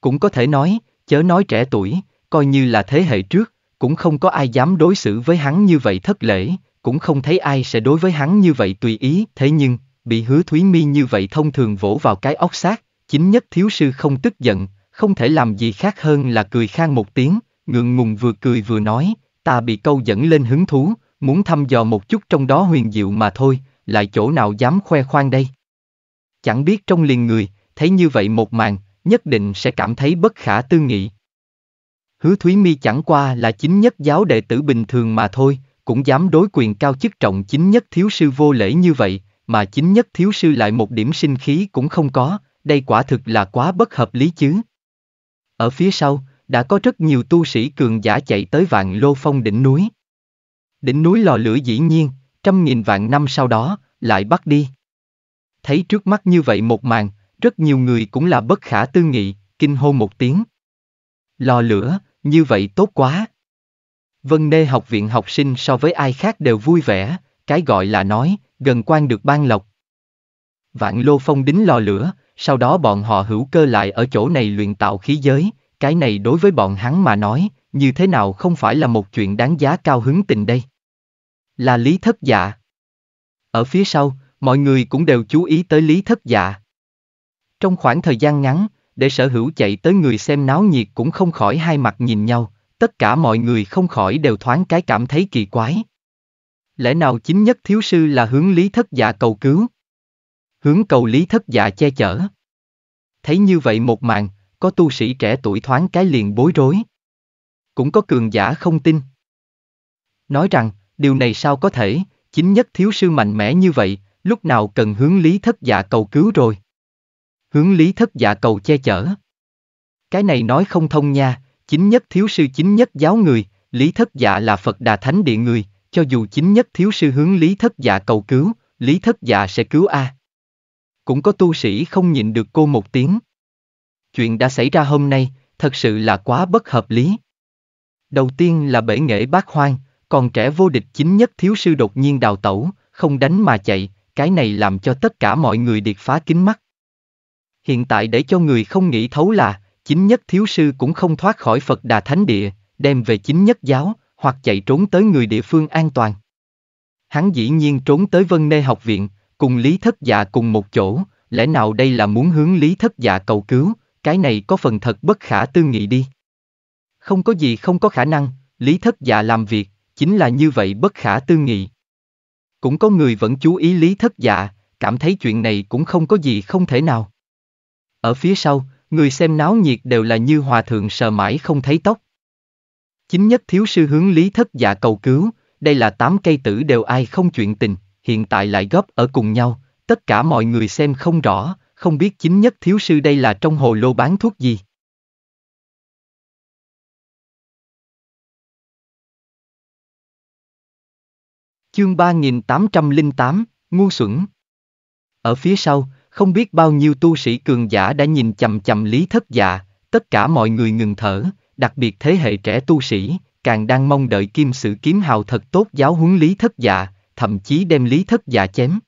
Cũng có thể nói, chớ nói trẻ tuổi, coi như là thế hệ trước, cũng không có ai dám đối xử với hắn như vậy thất lễ, cũng không thấy ai sẽ đối với hắn như vậy tùy ý, thế nhưng, bị hứa Thúy Mi như vậy thông thường vỗ vào cái óc xác, Chính nhất thiếu sư không tức giận, không thể làm gì khác hơn là cười khang một tiếng, ngượng ngùng vừa cười vừa nói, ta bị câu dẫn lên hứng thú, muốn thăm dò một chút trong đó huyền diệu mà thôi, lại chỗ nào dám khoe khoang đây. Chẳng biết trong liền người, thấy như vậy một màn, nhất định sẽ cảm thấy bất khả tư nghị. Hứa Thúy Mi chẳng qua là chính nhất giáo đệ tử bình thường mà thôi, cũng dám đối quyền cao chức trọng chính nhất thiếu sư vô lễ như vậy, mà chính nhất thiếu sư lại một điểm sinh khí cũng không có, đây quả thực là quá bất hợp lý chứ. Ở phía sau, đã có rất nhiều tu sĩ cường giả chạy tới vạn lô phong đỉnh núi. Đỉnh núi lò lửa dĩ nhiên, trăm nghìn vạn năm sau đó, lại bắt đi. Thấy trước mắt như vậy một màn, rất nhiều người cũng là bất khả tư nghị, kinh hô một tiếng. Lò lửa, như vậy tốt quá. Vân Nê học viện học sinh so với ai khác đều vui vẻ, cái gọi là nói, gần quan được ban lộc. Vạn lô phong đính lò lửa, sau đó bọn họ hữu cơ lại ở chỗ này luyện tạo khí giới, cái này đối với bọn hắn mà nói, như thế nào không phải là một chuyện đáng giá cao hứng tình đây. Là Lý Thất Dạ. Ở phía sau, mọi người cũng đều chú ý tới Lý Thất Dạ. Trong khoảng thời gian ngắn, để sở hữu chạy tới người xem náo nhiệt cũng không khỏi hai mặt nhìn nhau, tất cả mọi người không khỏi đều thoáng cái cảm thấy kỳ quái. Lẽ nào chính nhất thiếu sư là hướng Lý Thất Dạ cầu cứu? hướng cầu lý thất dạ che chở. Thấy như vậy một màn, có tu sĩ trẻ tuổi thoáng cái liền bối rối. Cũng có cường giả không tin. Nói rằng, điều này sao có thể, chính nhất thiếu sư mạnh mẽ như vậy, lúc nào cần hướng lý thất dạ cầu cứu rồi. Hướng lý thất dạ cầu che chở. Cái này nói không thông nha, chính nhất thiếu sư chính nhất giáo người, lý thất dạ là Phật đà thánh địa người, cho dù chính nhất thiếu sư hướng lý thất dạ cầu cứu, lý thất dạ sẽ cứu a. À cũng có tu sĩ không nhịn được cô một tiếng. Chuyện đã xảy ra hôm nay, thật sự là quá bất hợp lý. Đầu tiên là bể nghệ bác hoang, còn trẻ vô địch chính nhất thiếu sư đột nhiên đào tẩu, không đánh mà chạy, cái này làm cho tất cả mọi người điệt phá kính mắt. Hiện tại để cho người không nghĩ thấu là, chính nhất thiếu sư cũng không thoát khỏi Phật Đà Thánh Địa, đem về chính nhất giáo, hoặc chạy trốn tới người địa phương an toàn. Hắn dĩ nhiên trốn tới Vân Nê học viện, Cùng Lý Thất Dạ cùng một chỗ, lẽ nào đây là muốn hướng Lý Thất Dạ cầu cứu, cái này có phần thật bất khả tư nghị đi. Không có gì không có khả năng, Lý Thất Dạ làm việc, chính là như vậy bất khả tư nghị. Cũng có người vẫn chú ý Lý Thất Dạ, cảm thấy chuyện này cũng không có gì không thể nào. Ở phía sau, người xem náo nhiệt đều là như hòa thượng sờ mãi không thấy tóc. Chính nhất thiếu sư hướng Lý Thất Dạ cầu cứu, đây là tám cây tử đều ai không chuyện tình hiện tại lại góp ở cùng nhau, tất cả mọi người xem không rõ, không biết chính nhất thiếu sư đây là trong hồ lô bán thuốc gì. Chương 3808, ngu xuẩn. Ở phía sau, không biết bao nhiêu tu sĩ cường giả đã nhìn chầm chầm lý thất dạ, tất cả mọi người ngừng thở, đặc biệt thế hệ trẻ tu sĩ, càng đang mong đợi kim sử kiếm hào thật tốt giáo huấn lý thất dạ, thậm chí đem lý thất dạ chém.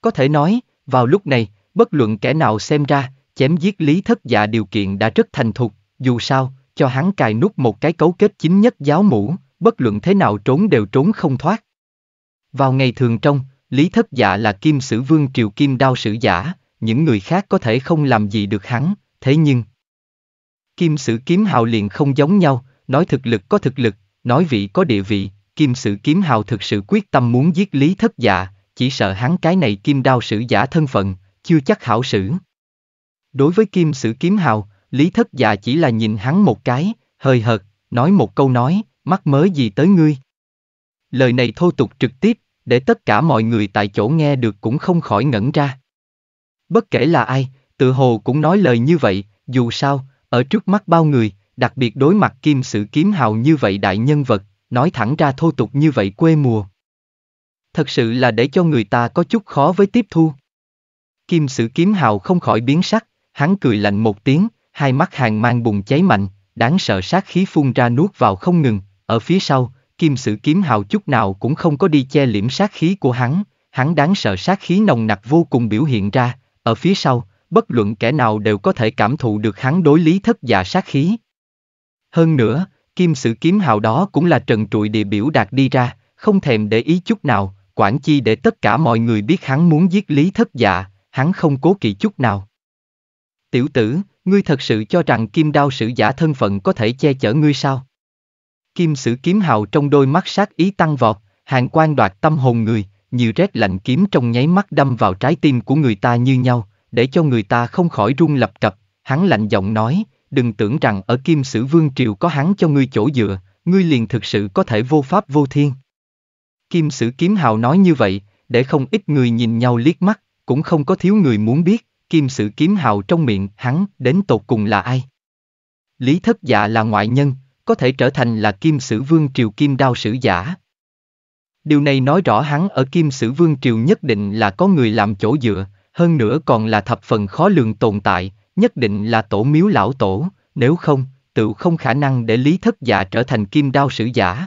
Có thể nói, vào lúc này, bất luận kẻ nào xem ra, chém giết lý thất dạ điều kiện đã rất thành thục, dù sao, cho hắn cài nút một cái cấu kết chính nhất giáo mũ, bất luận thế nào trốn đều trốn không thoát. Vào ngày thường trong, Lý Thất Dạ là kim sử vương triều kim đao sử giả, những người khác có thể không làm gì được hắn, thế nhưng... Kim sử kiếm hào liền không giống nhau, nói thực lực có thực lực, nói vị có địa vị, kim Sử kiếm hào thực sự quyết tâm muốn giết lý thất dạ, chỉ sợ hắn cái này kim đao sử giả thân phận, chưa chắc hảo sử. Đối với kim sử kiếm hào, lý thất dạ chỉ là nhìn hắn một cái, hơi hợt, nói một câu nói, mắc mớ gì tới ngươi. Lời này thô tục trực tiếp, để tất cả mọi người tại chỗ nghe được cũng không khỏi ngẩn ra. Bất kể là ai, tự hồ cũng nói lời như vậy, dù sao, ở trước mắt bao người, đặc biệt đối mặt kim Sử kiếm hào như vậy đại nhân vật, nói thẳng ra thô tục như vậy quê mùa. Thật sự là để cho người ta có chút khó với tiếp thu. Kim sử kiếm hào không khỏi biến sắc, hắn cười lạnh một tiếng, hai mắt hàng mang bùng cháy mạnh, đáng sợ sát khí phun ra nuốt vào không ngừng, ở phía sau, kim sử kiếm hào chút nào cũng không có đi che liễm sát khí của hắn, hắn đáng sợ sát khí nồng nặc vô cùng biểu hiện ra, ở phía sau, bất luận kẻ nào đều có thể cảm thụ được hắn đối lý thất dạ sát khí. Hơn nữa, Kim sử kiếm hào đó cũng là trần trụi địa biểu đạt đi ra, không thèm để ý chút nào, quản chi để tất cả mọi người biết hắn muốn giết lý thất dạ, hắn không cố kỵ chút nào. Tiểu tử, ngươi thật sự cho rằng kim đao sử giả thân phận có thể che chở ngươi sao? Kim sử kiếm hào trong đôi mắt sát ý tăng vọt, hàng quan đoạt tâm hồn người, như rét lạnh kiếm trong nháy mắt đâm vào trái tim của người ta như nhau, để cho người ta không khỏi run lập cập, hắn lạnh giọng nói, đừng tưởng rằng ở Kim Sử Vương Triều có hắn cho ngươi chỗ dựa, ngươi liền thực sự có thể vô pháp vô thiên. Kim Sử Kiếm Hào nói như vậy, để không ít người nhìn nhau liếc mắt, cũng không có thiếu người muốn biết, Kim Sử Kiếm Hào trong miệng hắn đến tột cùng là ai. Lý Thất Dạ là ngoại nhân, có thể trở thành là Kim Sử Vương Triều Kim Đao Sử Giả. Điều này nói rõ hắn ở Kim Sử Vương Triều nhất định là có người làm chỗ dựa, hơn nữa còn là thập phần khó lường tồn tại, nhất định là tổ miếu lão tổ, nếu không, tự không khả năng để lý thất dạ trở thành kim đao sử giả.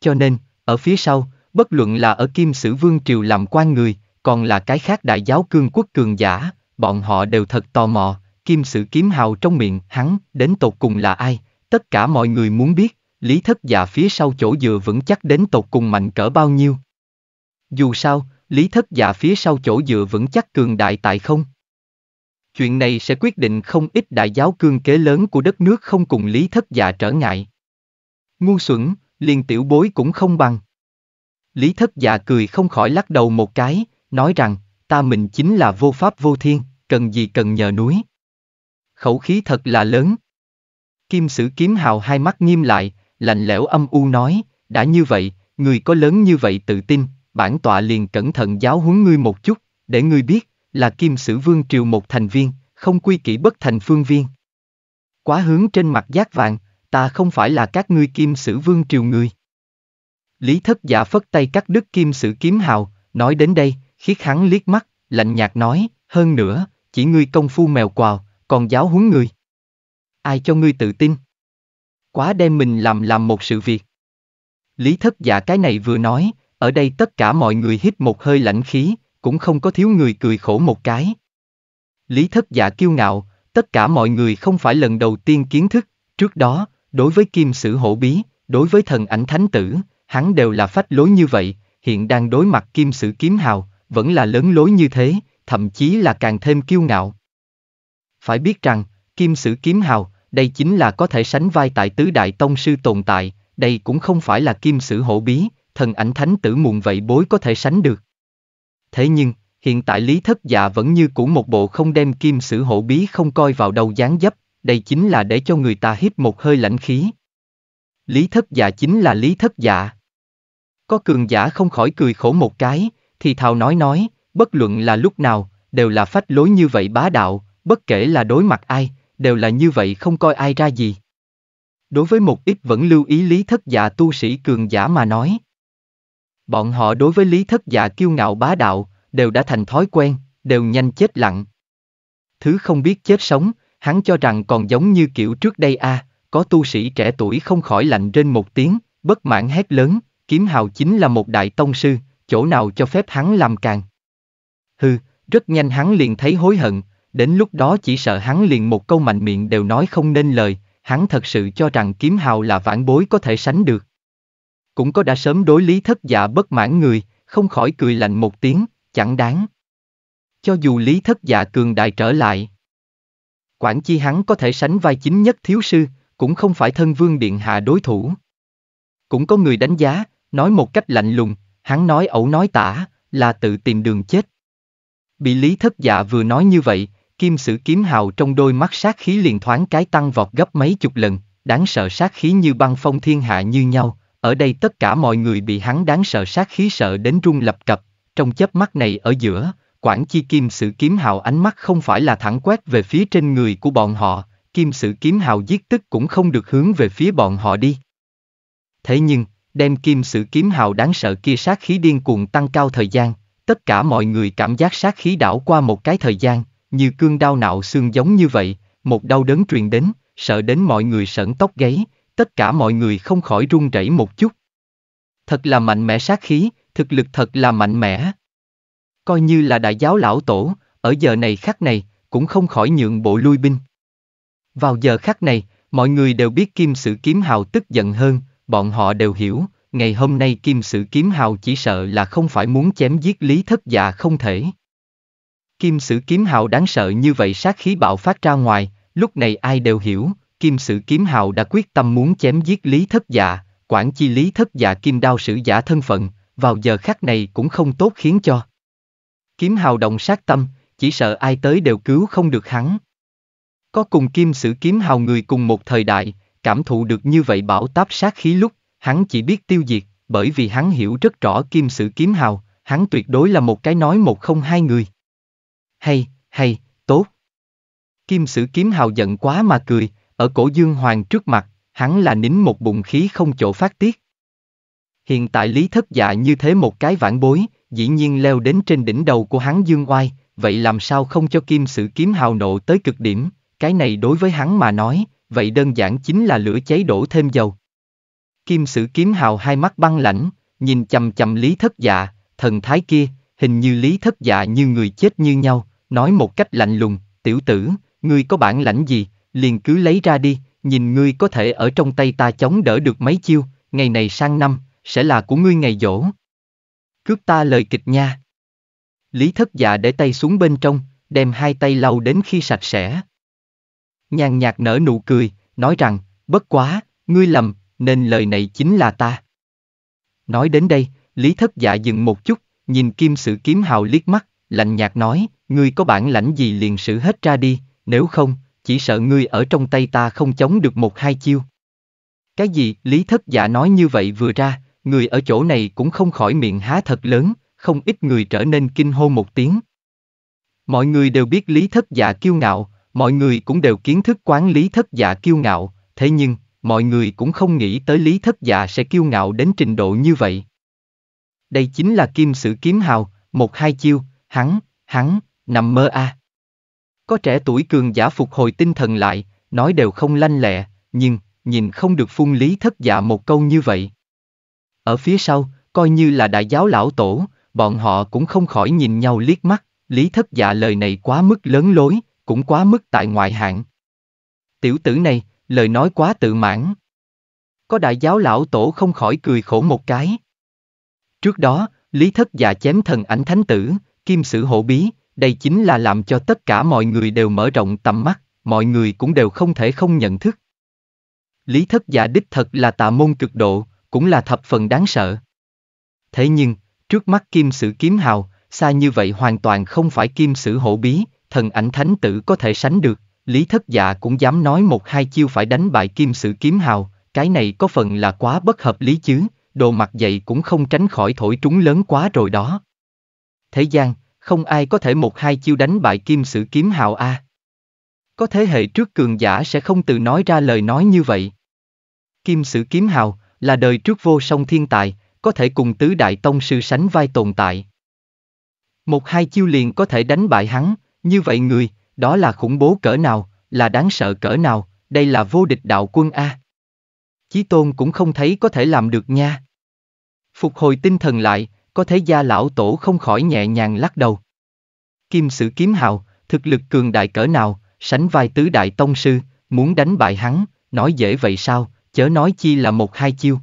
Cho nên, ở phía sau, bất luận là ở kim sử vương triều làm quan người, còn là cái khác đại giáo cương quốc cường giả, bọn họ đều thật tò mò, kim sử kiếm hào trong miệng hắn đến tột cùng là ai, tất cả mọi người muốn biết, lý thất dạ phía sau chỗ dựa vững chắc đến tột cùng mạnh cỡ bao nhiêu. Dù sao, lý thất dạ phía sau chỗ dựa vững chắc cường đại tại không chuyện này sẽ quyết định không ít đại giáo cương kế lớn của đất nước không cùng lý thất dạ trở ngại. Ngu xuẩn, liền tiểu bối cũng không bằng. Lý thất dạ cười không khỏi lắc đầu một cái, nói rằng, ta mình chính là vô pháp vô thiên, cần gì cần nhờ núi. Khẩu khí thật là lớn. Kim sử kiếm hào hai mắt nghiêm lại, lạnh lẽo âm u nói, đã như vậy, người có lớn như vậy tự tin, bản tọa liền cẩn thận giáo huấn ngươi một chút, để ngươi biết, là kim sử vương triều một thành viên, không quy kỷ bất thành phương viên. Quá hướng trên mặt giác vàng, ta không phải là các ngươi kim sử vương triều người. Lý thất giả dạ phất tay cắt đứt kim sử kiếm hào, nói đến đây, khiết hắn liếc mắt, lạnh nhạt nói, hơn nữa, chỉ ngươi công phu mèo quào, còn giáo huấn người, Ai cho ngươi tự tin? Quá đem mình làm làm một sự việc. Lý thất giả dạ cái này vừa nói, ở đây tất cả mọi người hít một hơi lãnh khí, cũng không có thiếu người cười khổ một cái. Lý thất giả kiêu ngạo, tất cả mọi người không phải lần đầu tiên kiến thức, trước đó, đối với kim sử hổ bí, đối với thần ảnh thánh tử, hắn đều là phách lối như vậy, hiện đang đối mặt kim sử kiếm hào, vẫn là lớn lối như thế, thậm chí là càng thêm kiêu ngạo. Phải biết rằng, kim sử kiếm hào, đây chính là có thể sánh vai tại tứ đại tông sư tồn tại, đây cũng không phải là kim sử hổ bí, thần ảnh thánh tử muộn vậy bối có thể sánh được thế nhưng, hiện tại Lý Thất Dạ vẫn như cũ một bộ không đem kim sử hộ bí không coi vào đầu dáng dấp, đây chính là để cho người ta hít một hơi lãnh khí. Lý Thất Dạ chính là Lý Thất Dạ. Có cường giả không khỏi cười khổ một cái, thì thào nói nói, bất luận là lúc nào, đều là phách lối như vậy bá đạo, bất kể là đối mặt ai, đều là như vậy không coi ai ra gì. Đối với một ít vẫn lưu ý lý thất dạ tu sĩ cường giả mà nói, Bọn họ đối với lý thất giả kiêu ngạo bá đạo, đều đã thành thói quen, đều nhanh chết lặng. Thứ không biết chết sống, hắn cho rằng còn giống như kiểu trước đây a, à, có tu sĩ trẻ tuổi không khỏi lạnh trên một tiếng, bất mãn hét lớn, kiếm hào chính là một đại tông sư, chỗ nào cho phép hắn làm càng. Hừ, rất nhanh hắn liền thấy hối hận, đến lúc đó chỉ sợ hắn liền một câu mạnh miệng đều nói không nên lời, hắn thật sự cho rằng kiếm hào là vãn bối có thể sánh được cũng có đã sớm đối lý thất dạ bất mãn người, không khỏi cười lạnh một tiếng, chẳng đáng. Cho dù lý thất dạ cường đại trở lại, quản chi hắn có thể sánh vai chính nhất thiếu sư, cũng không phải thân vương điện hạ đối thủ. Cũng có người đánh giá, nói một cách lạnh lùng, hắn nói ẩu nói tả, là tự tìm đường chết. Bị lý thất dạ vừa nói như vậy, kim sử kiếm hào trong đôi mắt sát khí liền thoáng cái tăng vọt gấp mấy chục lần, đáng sợ sát khí như băng phong thiên hạ như nhau, ở đây tất cả mọi người bị hắn đáng sợ sát khí sợ đến run lập cập, trong chớp mắt này ở giữa, quản chi kim sự kiếm hào ánh mắt không phải là thẳng quét về phía trên người của bọn họ, kim sự kiếm hào giết tức cũng không được hướng về phía bọn họ đi. Thế nhưng, đem kim sự kiếm hào đáng sợ kia sát khí điên cuồng tăng cao thời gian, tất cả mọi người cảm giác sát khí đảo qua một cái thời gian, như cương đau nạo xương giống như vậy, một đau đớn truyền đến, sợ đến mọi người sẩn tóc gáy, tất cả mọi người không khỏi run rẩy một chút. Thật là mạnh mẽ sát khí, thực lực thật là mạnh mẽ. Coi như là đại giáo lão tổ, ở giờ này khắc này, cũng không khỏi nhượng bộ lui binh. Vào giờ khắc này, mọi người đều biết kim sử kiếm hào tức giận hơn, bọn họ đều hiểu, ngày hôm nay kim sử kiếm hào chỉ sợ là không phải muốn chém giết lý thất dạ không thể. Kim sử kiếm hào đáng sợ như vậy sát khí bạo phát ra ngoài, lúc này ai đều hiểu, kim sử kiếm hào đã quyết tâm muốn chém giết lý thất dạ, quản chi lý thất dạ kim đao sử giả thân phận, vào giờ khắc này cũng không tốt khiến cho. Kiếm hào động sát tâm, chỉ sợ ai tới đều cứu không được hắn. Có cùng kim sử kiếm hào người cùng một thời đại, cảm thụ được như vậy bảo táp sát khí lúc, hắn chỉ biết tiêu diệt, bởi vì hắn hiểu rất rõ kim sử kiếm hào, hắn tuyệt đối là một cái nói một không hai người. Hay, hay, tốt. Kim sử kiếm hào giận quá mà cười, ở cổ Dương Hoàng trước mặt, hắn là nín một bụng khí không chỗ phát tiết. Hiện tại Lý Thất Dạ như thế một cái vãn bối, dĩ nhiên leo đến trên đỉnh đầu của hắn Dương Oai, vậy làm sao không cho kim sử kiếm hào nộ tới cực điểm, cái này đối với hắn mà nói, vậy đơn giản chính là lửa cháy đổ thêm dầu. Kim sử kiếm hào hai mắt băng lãnh, nhìn chầm chầm Lý Thất Dạ, thần thái kia, hình như Lý Thất Dạ như người chết như nhau, nói một cách lạnh lùng, tiểu tử, ngươi có bản lãnh gì, liền cứ lấy ra đi, nhìn ngươi có thể ở trong tay ta chống đỡ được mấy chiêu, ngày này sang năm, sẽ là của ngươi ngày dỗ. Cướp ta lời kịch nha. Lý thất dạ để tay xuống bên trong, đem hai tay lau đến khi sạch sẽ. Nhàn nhạt nở nụ cười, nói rằng, bất quá, ngươi lầm, nên lời này chính là ta. Nói đến đây, Lý thất dạ dừng một chút, nhìn kim sử kiếm hào liếc mắt, lạnh nhạt nói, ngươi có bản lãnh gì liền sử hết ra đi, nếu không, chỉ sợ ngươi ở trong tay ta không chống được một hai chiêu. Cái gì, Lý Thất Dạ nói như vậy vừa ra, người ở chỗ này cũng không khỏi miệng há thật lớn, không ít người trở nên kinh hô một tiếng. Mọi người đều biết Lý Thất Dạ kiêu ngạo, mọi người cũng đều kiến thức quán Lý Thất Dạ kiêu ngạo, thế nhưng, mọi người cũng không nghĩ tới Lý Thất Dạ sẽ kiêu ngạo đến trình độ như vậy. Đây chính là kim sử kiếm hào, một hai chiêu, hắn, hắn, nằm mơ a. À. Có trẻ tuổi cường giả phục hồi tinh thần lại, nói đều không lanh lẹ, nhưng, nhìn không được phun lý thất dạ một câu như vậy. Ở phía sau, coi như là đại giáo lão tổ, bọn họ cũng không khỏi nhìn nhau liếc mắt, lý thất dạ lời này quá mức lớn lối, cũng quá mức tại ngoại hạng. Tiểu tử này, lời nói quá tự mãn. Có đại giáo lão tổ không khỏi cười khổ một cái. Trước đó, Lý Thất Dạ chém thần ảnh thánh tử, kim sử hộ bí, đây chính là làm cho tất cả mọi người đều mở rộng tầm mắt, mọi người cũng đều không thể không nhận thức. Lý thất giả đích thật là tà môn cực độ, cũng là thập phần đáng sợ. Thế nhưng, trước mắt kim sử kiếm hào, xa như vậy hoàn toàn không phải kim sử hổ bí, thần ảnh thánh tử có thể sánh được, Lý thất giả cũng dám nói một hai chiêu phải đánh bại kim sử kiếm hào, cái này có phần là quá bất hợp lý chứ, đồ mặt dậy cũng không tránh khỏi thổi trúng lớn quá rồi đó. Thế gian, không ai có thể một hai chiêu đánh bại kim sử kiếm hào a. À. Có thế hệ trước cường giả sẽ không tự nói ra lời nói như vậy. Kim sử kiếm hào là đời trước vô song thiên tài, có thể cùng tứ đại tông sư sánh vai tồn tại. Một hai chiêu liền có thể đánh bại hắn, như vậy người, đó là khủng bố cỡ nào, là đáng sợ cỡ nào, đây là vô địch đạo quân A. Chí tôn cũng không thấy có thể làm được nha. Phục hồi tinh thần lại, có thế gia lão tổ không khỏi nhẹ nhàng lắc đầu. Kim sử kiếm hào, thực lực cường đại cỡ nào, sánh vai tứ đại tông sư, muốn đánh bại hắn, nói dễ vậy sao, chớ nói chi là một hai chiêu.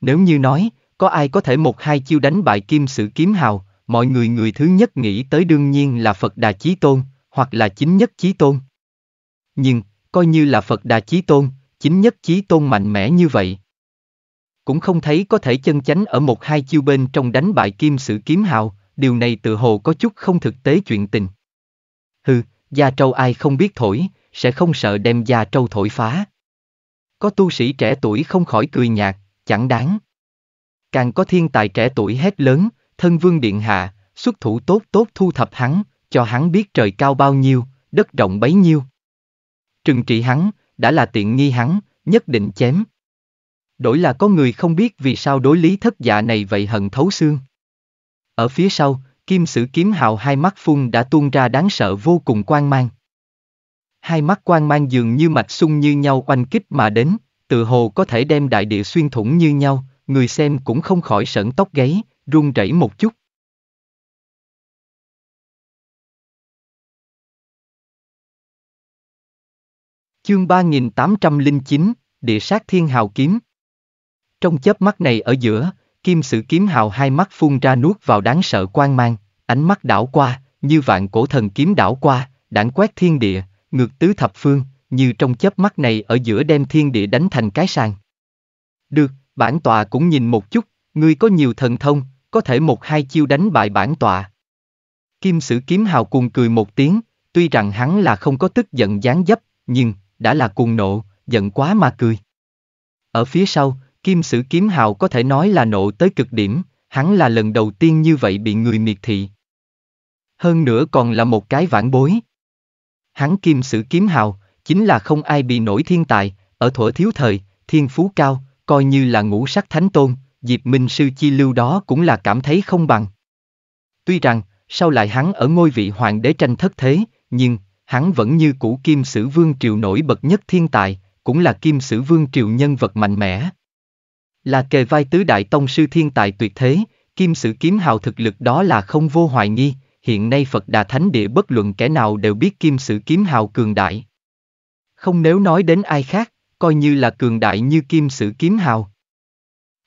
Nếu như nói, có ai có thể một hai chiêu đánh bại kim sử kiếm hào, mọi người người thứ nhất nghĩ tới đương nhiên là Phật Đà Chí Tôn, hoặc là chính nhất Chí Tôn. Nhưng, coi như là Phật Đà Chí Tôn, chính nhất Chí Tôn mạnh mẽ như vậy, cũng không thấy có thể chân chánh ở một hai chiêu bên trong đánh bại kim sử kiếm hào, điều này tự hồ có chút không thực tế chuyện tình. Hừ, gia trâu ai không biết thổi, sẽ không sợ đem gia trâu thổi phá. Có tu sĩ trẻ tuổi không khỏi cười nhạt, chẳng đáng. Càng có thiên tài trẻ tuổi hét lớn, thân vương điện hạ, xuất thủ tốt tốt thu thập hắn, cho hắn biết trời cao bao nhiêu, đất rộng bấy nhiêu. Trừng trị hắn, đã là tiện nghi hắn, nhất định chém, Đổi là có người không biết vì sao đối lý thất dạ này vậy hận thấu xương. Ở phía sau, kim sử kiếm hào hai mắt phun đã tuôn ra đáng sợ vô cùng quan mang. Hai mắt quan mang dường như mạch sung như nhau oanh kích mà đến, tự hồ có thể đem đại địa xuyên thủng như nhau, người xem cũng không khỏi sởn tóc gáy, run rẩy một chút. Chương 3809, Địa sát thiên hào kiếm trong chớp mắt này ở giữa, kim sử kiếm hào hai mắt phun ra nuốt vào đáng sợ quan mang, ánh mắt đảo qua, như vạn cổ thần kiếm đảo qua, đảng quét thiên địa, ngược tứ thập phương, như trong chớp mắt này ở giữa đem thiên địa đánh thành cái sàn. Được, bản tòa cũng nhìn một chút, ngươi có nhiều thần thông, có thể một hai chiêu đánh bại bản tòa Kim sử kiếm hào cùng cười một tiếng, tuy rằng hắn là không có tức giận gián dấp, nhưng, đã là cuồng nộ, giận quá mà cười. Ở phía sau, Kim Sử Kiếm Hào có thể nói là nộ tới cực điểm, hắn là lần đầu tiên như vậy bị người miệt thị. Hơn nữa còn là một cái vãn bối. Hắn Kim Sử Kiếm Hào, chính là không ai bị nổi thiên tài, ở thuở thiếu thời, thiên phú cao, coi như là ngũ sắc thánh tôn, Diệp Minh Sư Chi Lưu đó cũng là cảm thấy không bằng. Tuy rằng, sau lại hắn ở ngôi vị hoàng đế tranh thất thế, nhưng, hắn vẫn như cũ kim sử vương triều nổi bật nhất thiên tài, cũng là kim sử vương triều nhân vật mạnh mẽ. Là kề vai tứ đại tông sư thiên tài tuyệt thế, kim sử kiếm hào thực lực đó là không vô hoài nghi, hiện nay Phật Đà Thánh Địa bất luận kẻ nào đều biết kim sử kiếm hào cường đại. Không nếu nói đến ai khác, coi như là cường đại như kim sử kiếm hào.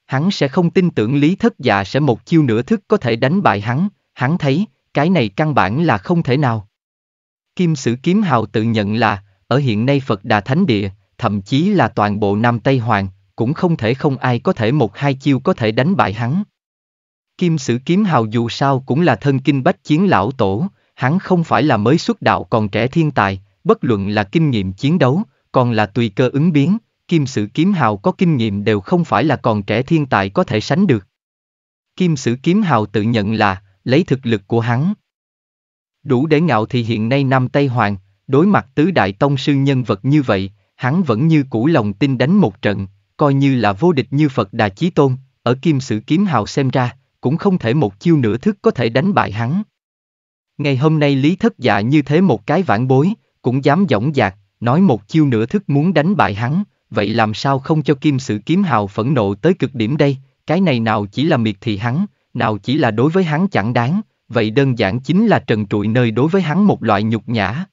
Hắn sẽ không tin tưởng lý thất dạ sẽ một chiêu nửa thức có thể đánh bại hắn, hắn thấy, cái này căn bản là không thể nào. Kim sử kiếm hào tự nhận là, ở hiện nay Phật Đà Thánh Địa, thậm chí là toàn bộ Nam Tây Hoàng, cũng không thể không ai có thể một hai chiêu có thể đánh bại hắn. Kim sử kiếm hào dù sao cũng là thân kinh bách chiến lão tổ, hắn không phải là mới xuất đạo còn trẻ thiên tài, bất luận là kinh nghiệm chiến đấu, còn là tùy cơ ứng biến, kim sử kiếm hào có kinh nghiệm đều không phải là còn trẻ thiên tài có thể sánh được. Kim sử kiếm hào tự nhận là, lấy thực lực của hắn. Đủ để ngạo thì hiện nay Nam Tây Hoàng, đối mặt tứ đại tông sư nhân vật như vậy, hắn vẫn như cũ lòng tin đánh một trận, coi như là vô địch như Phật Đà Chí Tôn, ở kim sử kiếm hào xem ra, cũng không thể một chiêu nửa thức có thể đánh bại hắn. Ngày hôm nay Lý Thất Dạ như thế một cái vãn bối, cũng dám dõng dạc, nói một chiêu nửa thức muốn đánh bại hắn, vậy làm sao không cho kim sử kiếm hào phẫn nộ tới cực điểm đây, cái này nào chỉ là miệt thị hắn, nào chỉ là đối với hắn chẳng đáng, vậy đơn giản chính là trần trụi nơi đối với hắn một loại nhục nhã.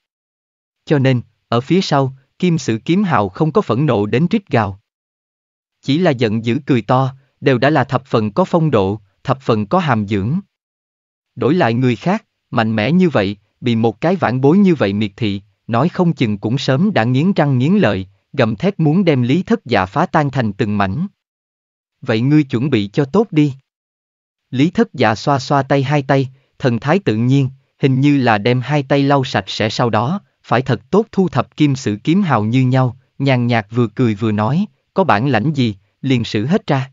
Cho nên, ở phía sau, kim sử kiếm hào không có phẫn nộ đến trích gào, chỉ là giận dữ cười to, đều đã là thập phần có phong độ, thập phần có hàm dưỡng. Đổi lại người khác, mạnh mẽ như vậy, bị một cái vãn bối như vậy miệt thị, nói không chừng cũng sớm đã nghiến răng nghiến lợi, gầm thét muốn đem lý thất dạ phá tan thành từng mảnh. Vậy ngươi chuẩn bị cho tốt đi. Lý thất dạ xoa xoa tay hai tay, thần thái tự nhiên, hình như là đem hai tay lau sạch sẽ sau đó, phải thật tốt thu thập kim sự kiếm hào như nhau, nhàn nhạt vừa cười vừa nói, có bản lãnh gì, liền sử hết ra.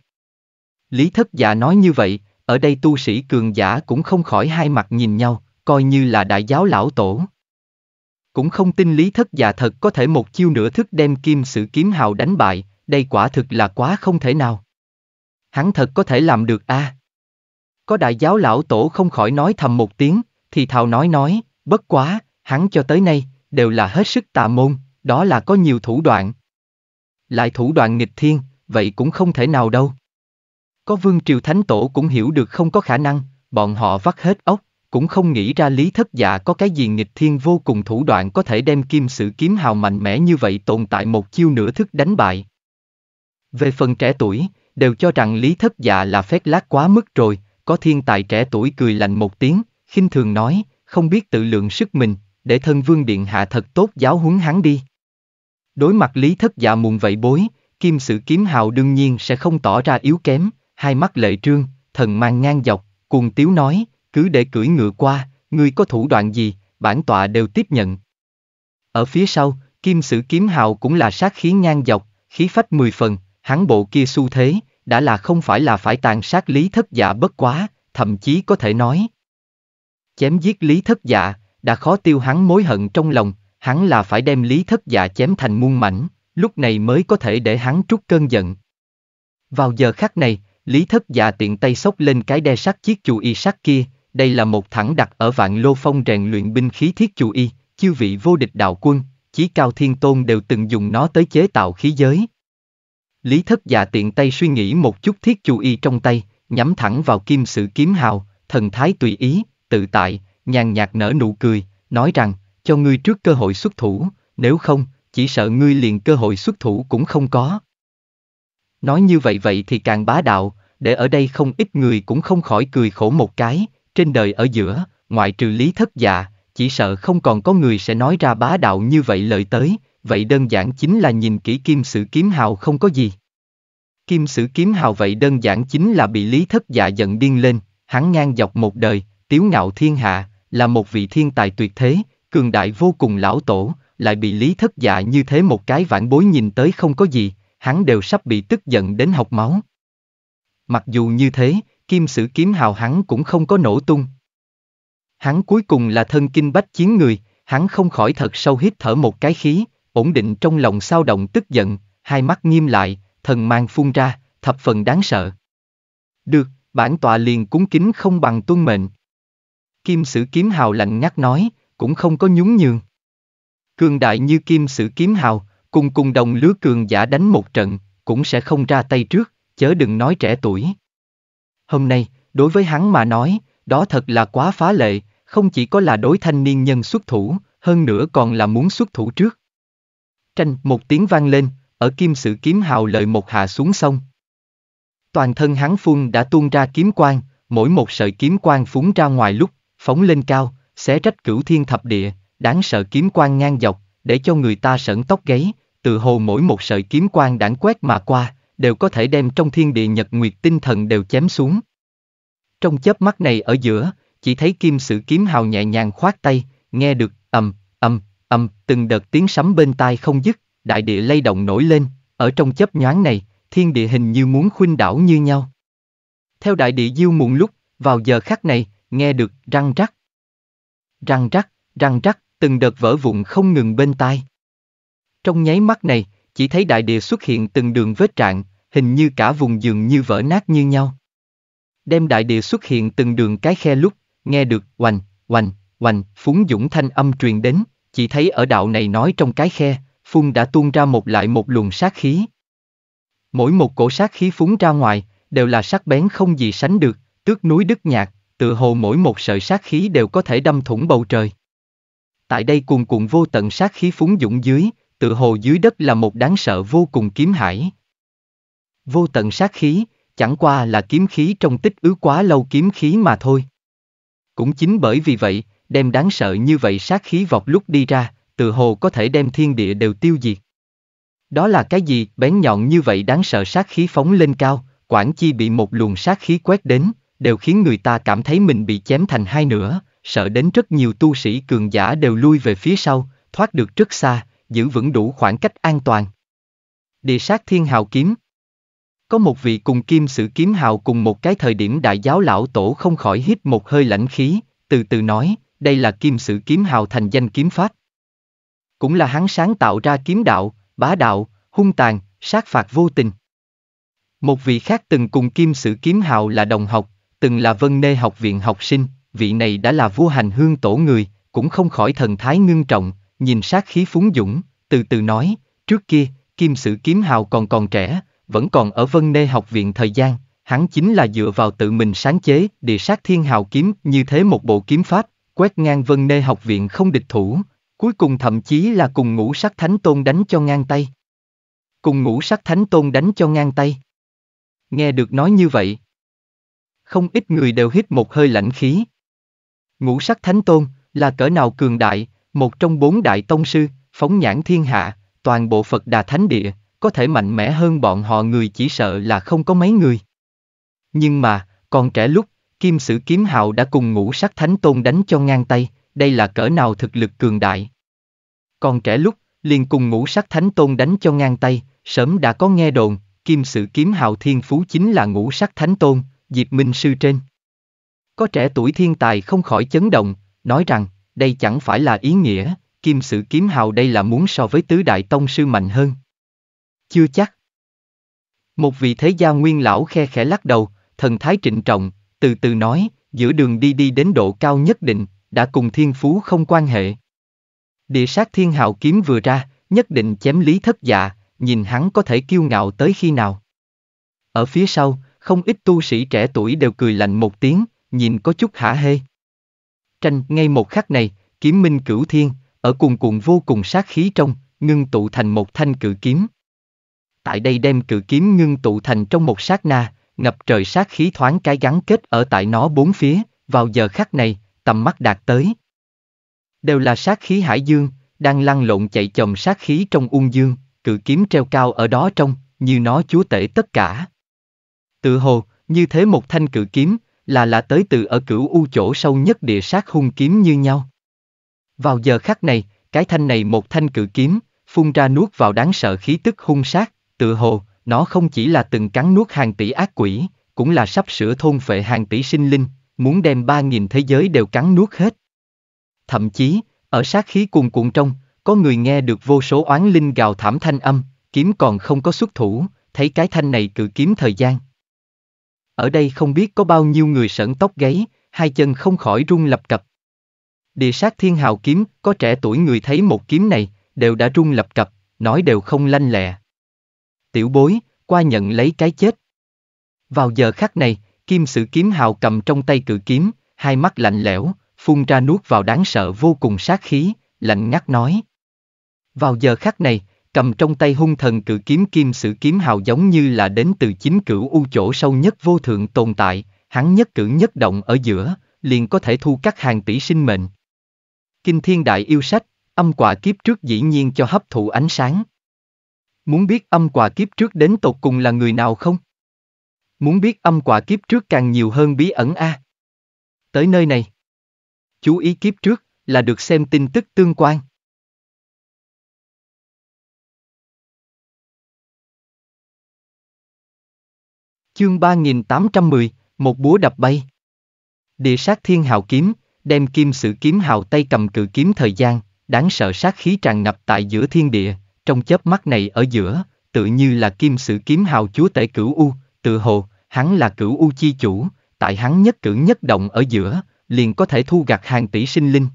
Lý thất giả dạ nói như vậy, ở đây tu sĩ cường giả cũng không khỏi hai mặt nhìn nhau, coi như là đại giáo lão tổ. Cũng không tin lý thất giả dạ thật có thể một chiêu nửa thức đem kim sử kiếm hào đánh bại, đây quả thực là quá không thể nào. Hắn thật có thể làm được a à? Có đại giáo lão tổ không khỏi nói thầm một tiếng, thì thào nói nói, bất quá, hắn cho tới nay, đều là hết sức tà môn, đó là có nhiều thủ đoạn, lại thủ đoạn nghịch thiên, vậy cũng không thể nào đâu. Có vương triều thánh tổ cũng hiểu được không có khả năng, bọn họ vắt hết ốc, cũng không nghĩ ra lý thất dạ có cái gì nghịch thiên vô cùng thủ đoạn có thể đem kim sử kiếm hào mạnh mẽ như vậy tồn tại một chiêu nửa thức đánh bại. Về phần trẻ tuổi, đều cho rằng lý thất dạ là phét lát quá mức rồi, có thiên tài trẻ tuổi cười lạnh một tiếng, khinh thường nói, không biết tự lượng sức mình, để thân vương điện hạ thật tốt giáo huấn hắn đi. Đối mặt lý thất dạ muộn vậy bối, kim sử kiếm hào đương nhiên sẽ không tỏ ra yếu kém, hai mắt lệ trương, thần mang ngang dọc, cuồng tiếu nói, cứ để cưỡi ngựa qua, ngươi có thủ đoạn gì, bản tọa đều tiếp nhận. Ở phía sau, kim sử kiếm hào cũng là sát khí ngang dọc, khí phách mười phần, hắn bộ kia xu thế, đã là không phải là phải tàn sát lý thất dạ bất quá, thậm chí có thể nói. Chém giết lý thất dạ, đã khó tiêu hắn mối hận trong lòng, hắn là phải đem lý thất dạ chém thành muôn mảnh, lúc này mới có thể để hắn trút cơn giận. Vào giờ khắc này, lý thất dạ tiện tay xốc lên cái đe sắt chiếc chù y sắt kia, đây là một thẳng đặt ở vạn lô phong rèn luyện binh khí thiết chù y, chư vị vô địch đạo quân, chí cao thiên tôn đều từng dùng nó tới chế tạo khí giới. Lý thất dạ tiện tay suy nghĩ một chút thiết chù y trong tay, nhắm thẳng vào kim sự kiếm hào, thần thái tùy ý, tự tại, nhàn nhạt nở nụ cười, nói rằng, cho ngươi trước cơ hội xuất thủ, nếu không, chỉ sợ ngươi liền cơ hội xuất thủ cũng không có. Nói như vậy vậy thì càng bá đạo, để ở đây không ít người cũng không khỏi cười khổ một cái, trên đời ở giữa, ngoại trừ lý thất dạ, chỉ sợ không còn có người sẽ nói ra bá đạo như vậy lợi tới, vậy đơn giản chính là nhìn kỹ kim sử kiếm hào không có gì. Kim sử kiếm hào vậy đơn giản chính là bị lý thất dạ giận điên lên, hắn ngang dọc một đời, tiếu ngạo thiên hạ, là một vị thiên tài tuyệt thế, Cường đại vô cùng lão tổ, lại bị lý thất dạ như thế một cái vãn bối nhìn tới không có gì, hắn đều sắp bị tức giận đến học máu. Mặc dù như thế, kim sử kiếm hào hắn cũng không có nổ tung. Hắn cuối cùng là thân kinh bách chiến người, hắn không khỏi thật sâu hít thở một cái khí, ổn định trong lòng sao động tức giận, hai mắt nghiêm lại, thần mang phun ra, thập phần đáng sợ. Được, bản tọa liền cúng kính không bằng tuân mệnh. Kim sử kiếm hào lạnh nhắc nói, cũng không có nhún nhường. Cường đại như kim sử kiếm hào, cùng cùng đồng lứa cường giả đánh một trận, cũng sẽ không ra tay trước, chớ đừng nói trẻ tuổi. Hôm nay, đối với hắn mà nói, đó thật là quá phá lệ, không chỉ có là đối thanh niên nhân xuất thủ, hơn nữa còn là muốn xuất thủ trước. Tranh một tiếng vang lên, ở kim sử kiếm hào lợi một hạ xuống sông. Toàn thân hắn phun đã tuôn ra kiếm quang, mỗi một sợi kiếm quang phúng ra ngoài lúc, phóng lên cao, xé rách cửu thiên thập địa, đáng sợ kiếm quang ngang dọc, để cho người ta sởn tóc gáy, từ hồ mỗi một sợi kiếm quang đảng quét mà qua, đều có thể đem trong thiên địa nhật nguyệt tinh thần đều chém xuống. Trong chớp mắt này ở giữa, chỉ thấy kim sử kiếm hào nhẹ nhàng khoát tay, nghe được ầm, ầm, ầm, từng đợt tiếng sấm bên tai không dứt, đại địa lay động nổi lên, ở trong chớp nhoáng này, thiên địa hình như muốn khuynh đảo như nhau. Theo đại địa diêu muộn lúc, vào giờ khắc này, nghe được răng rắc, Răng rắc, răng rắc, từng đợt vỡ vụn không ngừng bên tai. Trong nháy mắt này, chỉ thấy đại địa xuất hiện từng đường vết trạng, hình như cả vùng giường như vỡ nát như nhau. Đem đại địa xuất hiện từng đường cái khe lúc, nghe được oành, oành, oành, phúng dũng thanh âm truyền đến, chỉ thấy ở đạo này nói trong cái khe, phun đã tuôn ra một lại một luồng sát khí. Mỗi một cổ sát khí phúng ra ngoài, đều là sắc bén không gì sánh được, tước núi đứt nhạc, tựa hồ mỗi một sợi sát khí đều có thể đâm thủng bầu trời. Tại đây cuồn cuộn vô tận sát khí phúng dũng dưới, tựa hồ dưới đất là một đáng sợ vô cùng kiếm hải. Vô tận sát khí, chẳng qua là kiếm khí trong tích ứ quá lâu kiếm khí mà thôi. Cũng chính bởi vì vậy, đem đáng sợ như vậy sát khí vọt lúc đi ra, tự hồ có thể đem thiên địa đều tiêu diệt. Đó là cái gì bén nhọn như vậy đáng sợ sát khí phóng lên cao, quản chi bị một luồng sát khí quét đến, đều khiến người ta cảm thấy mình bị chém thành hai nửa, sợ đến rất nhiều tu sĩ cường giả đều lui về phía sau, thoát được rất xa, giữ vững đủ khoảng cách an toàn. Địa sát thiên hào kiếm Có một vị cùng kim sử kiếm hào cùng một cái thời điểm đại giáo lão tổ không khỏi hít một hơi lãnh khí, từ từ nói, đây là kim sử kiếm hào thành danh kiếm pháp. Cũng là hắn sáng tạo ra kiếm đạo, bá đạo, hung tàn, sát phạt vô tình. Một vị khác từng cùng kim sử kiếm hào là đồng học, từng là Vân Nê học viện học sinh, vị này đã là vua hành hương tổ người, cũng không khỏi thần thái ngưng trọng, nhìn sát khí phúng dũng, từ từ nói, trước kia, kim sử kiếm hào còn còn trẻ, vẫn còn ở Vân Nê học viện thời gian, hắn chính là dựa vào tự mình sáng chế, địa sát thiên hào kiếm, như thế một bộ kiếm pháp, quét ngang Vân Nê học viện không địch thủ, cuối cùng thậm chí là cùng ngũ sắc thánh tôn đánh cho ngang tay. Cùng ngũ sắc thánh tôn đánh cho ngang tay. Nghe được nói như vậy, không ít người đều hít một hơi lãnh khí. Ngũ sắc thánh tôn, là cỡ nào cường đại, một trong bốn đại tông sư, phóng nhãn thiên hạ, toàn bộ Phật đà thánh địa, có thể mạnh mẽ hơn bọn họ người chỉ sợ là không có mấy người. Nhưng mà, còn trẻ lúc, kim sử kiếm hào đã cùng ngũ sắc thánh tôn đánh cho ngang tay, đây là cỡ nào thực lực cường đại. Còn trẻ lúc, liền cùng ngũ sắc thánh tôn đánh cho ngang tay, sớm đã có nghe đồn, kim sử kiếm hào thiên phú chính là ngũ sắc thánh tôn, Diệp Minh Sư trên. Có trẻ tuổi thiên tài không khỏi chấn động, nói rằng, đây chẳng phải là ý nghĩa, kim sự kiếm hào đây là muốn so với tứ đại tông sư mạnh hơn. Chưa chắc. Một vị thế gia nguyên lão khe khẽ lắc đầu, thần thái trịnh trọng, từ từ nói, giữa đường đi đi đến độ cao nhất định, đã cùng thiên phú không quan hệ. Địa sát thiên hào kiếm vừa ra, nhất định chém lý thất dạ, nhìn hắn có thể kiêu ngạo tới khi nào. Ở phía sau, không ít tu sĩ trẻ tuổi đều cười lạnh một tiếng, nhìn có chút hả hê. Tranh ngay một khắc này, kiếm minh cửu thiên, ở cùng cùng vô cùng sát khí trong, ngưng tụ thành một thanh cự kiếm. Tại đây đem cự kiếm ngưng tụ thành trong một sát na, ngập trời sát khí thoáng cái gắn kết ở tại nó bốn phía, vào giờ khắc này, tầm mắt đạt tới. Đều là sát khí hải dương, đang lăn lộn chạy chồng sát khí trong ung dương, cự kiếm treo cao ở đó trong, như nó chúa tể tất cả. Tự hồ, như thế một thanh cự kiếm, là là tới từ ở cửu u chỗ sâu nhất địa sát hung kiếm như nhau. Vào giờ khắc này, cái thanh này một thanh cự kiếm, phun ra nuốt vào đáng sợ khí tức hung sát, tự hồ, nó không chỉ là từng cắn nuốt hàng tỷ ác quỷ, cũng là sắp sửa thôn phệ hàng tỷ sinh linh, muốn đem ba nghìn thế giới đều cắn nuốt hết. Thậm chí, ở sát khí cuồn cuộn trong, có người nghe được vô số oán linh gào thảm thanh âm, kiếm còn không có xuất thủ, thấy cái thanh này cự kiếm thời gian, ở đây không biết có bao nhiêu người sởn tóc gáy, hai chân không khỏi run lập cập. Địa sát thiên hào kiếm, có trẻ tuổi người thấy một kiếm này, đều đã run lập cập, nói đều không lanh lẹ. Tiểu bối, qua nhận lấy cái chết. Vào giờ khắc này, kim sử kiếm hào cầm trong tay cự kiếm, hai mắt lạnh lẽo, phun ra nuốt vào đáng sợ vô cùng sát khí, lạnh ngắt nói. Vào giờ khắc này, cầm trong tay hung thần cự kiếm kim sử kiếm hào giống như là đến từ chính cửu u chỗ sâu nhất vô thượng tồn tại, hắn nhất cử nhất động ở giữa, liền có thể thu các hàng tỷ sinh mệnh. Kinh thiên đại yêu sách, âm quả kiếp trước dĩ nhiên cho hấp thụ ánh sáng. Muốn biết âm quả kiếp trước đến tột cùng là người nào không? Muốn biết âm quả kiếp trước càng nhiều hơn bí ẩn a. Tới nơi này. Chú ý kiếp trước là được xem tin tức tương quan. Chương 3810, một búa đập bay. Địa sát thiên hào kiếm, đem kim sự kiếm hào tay cầm cự kiếm thời gian, đáng sợ sát khí tràn ngập tại giữa thiên địa, trong chớp mắt này ở giữa, tự như là kim sự kiếm hào chúa tể cửu U, tự hồ, hắn là cửu U chi chủ, tại hắn nhất cử nhất động ở giữa, liền có thể thu gặt hàng tỷ sinh linh.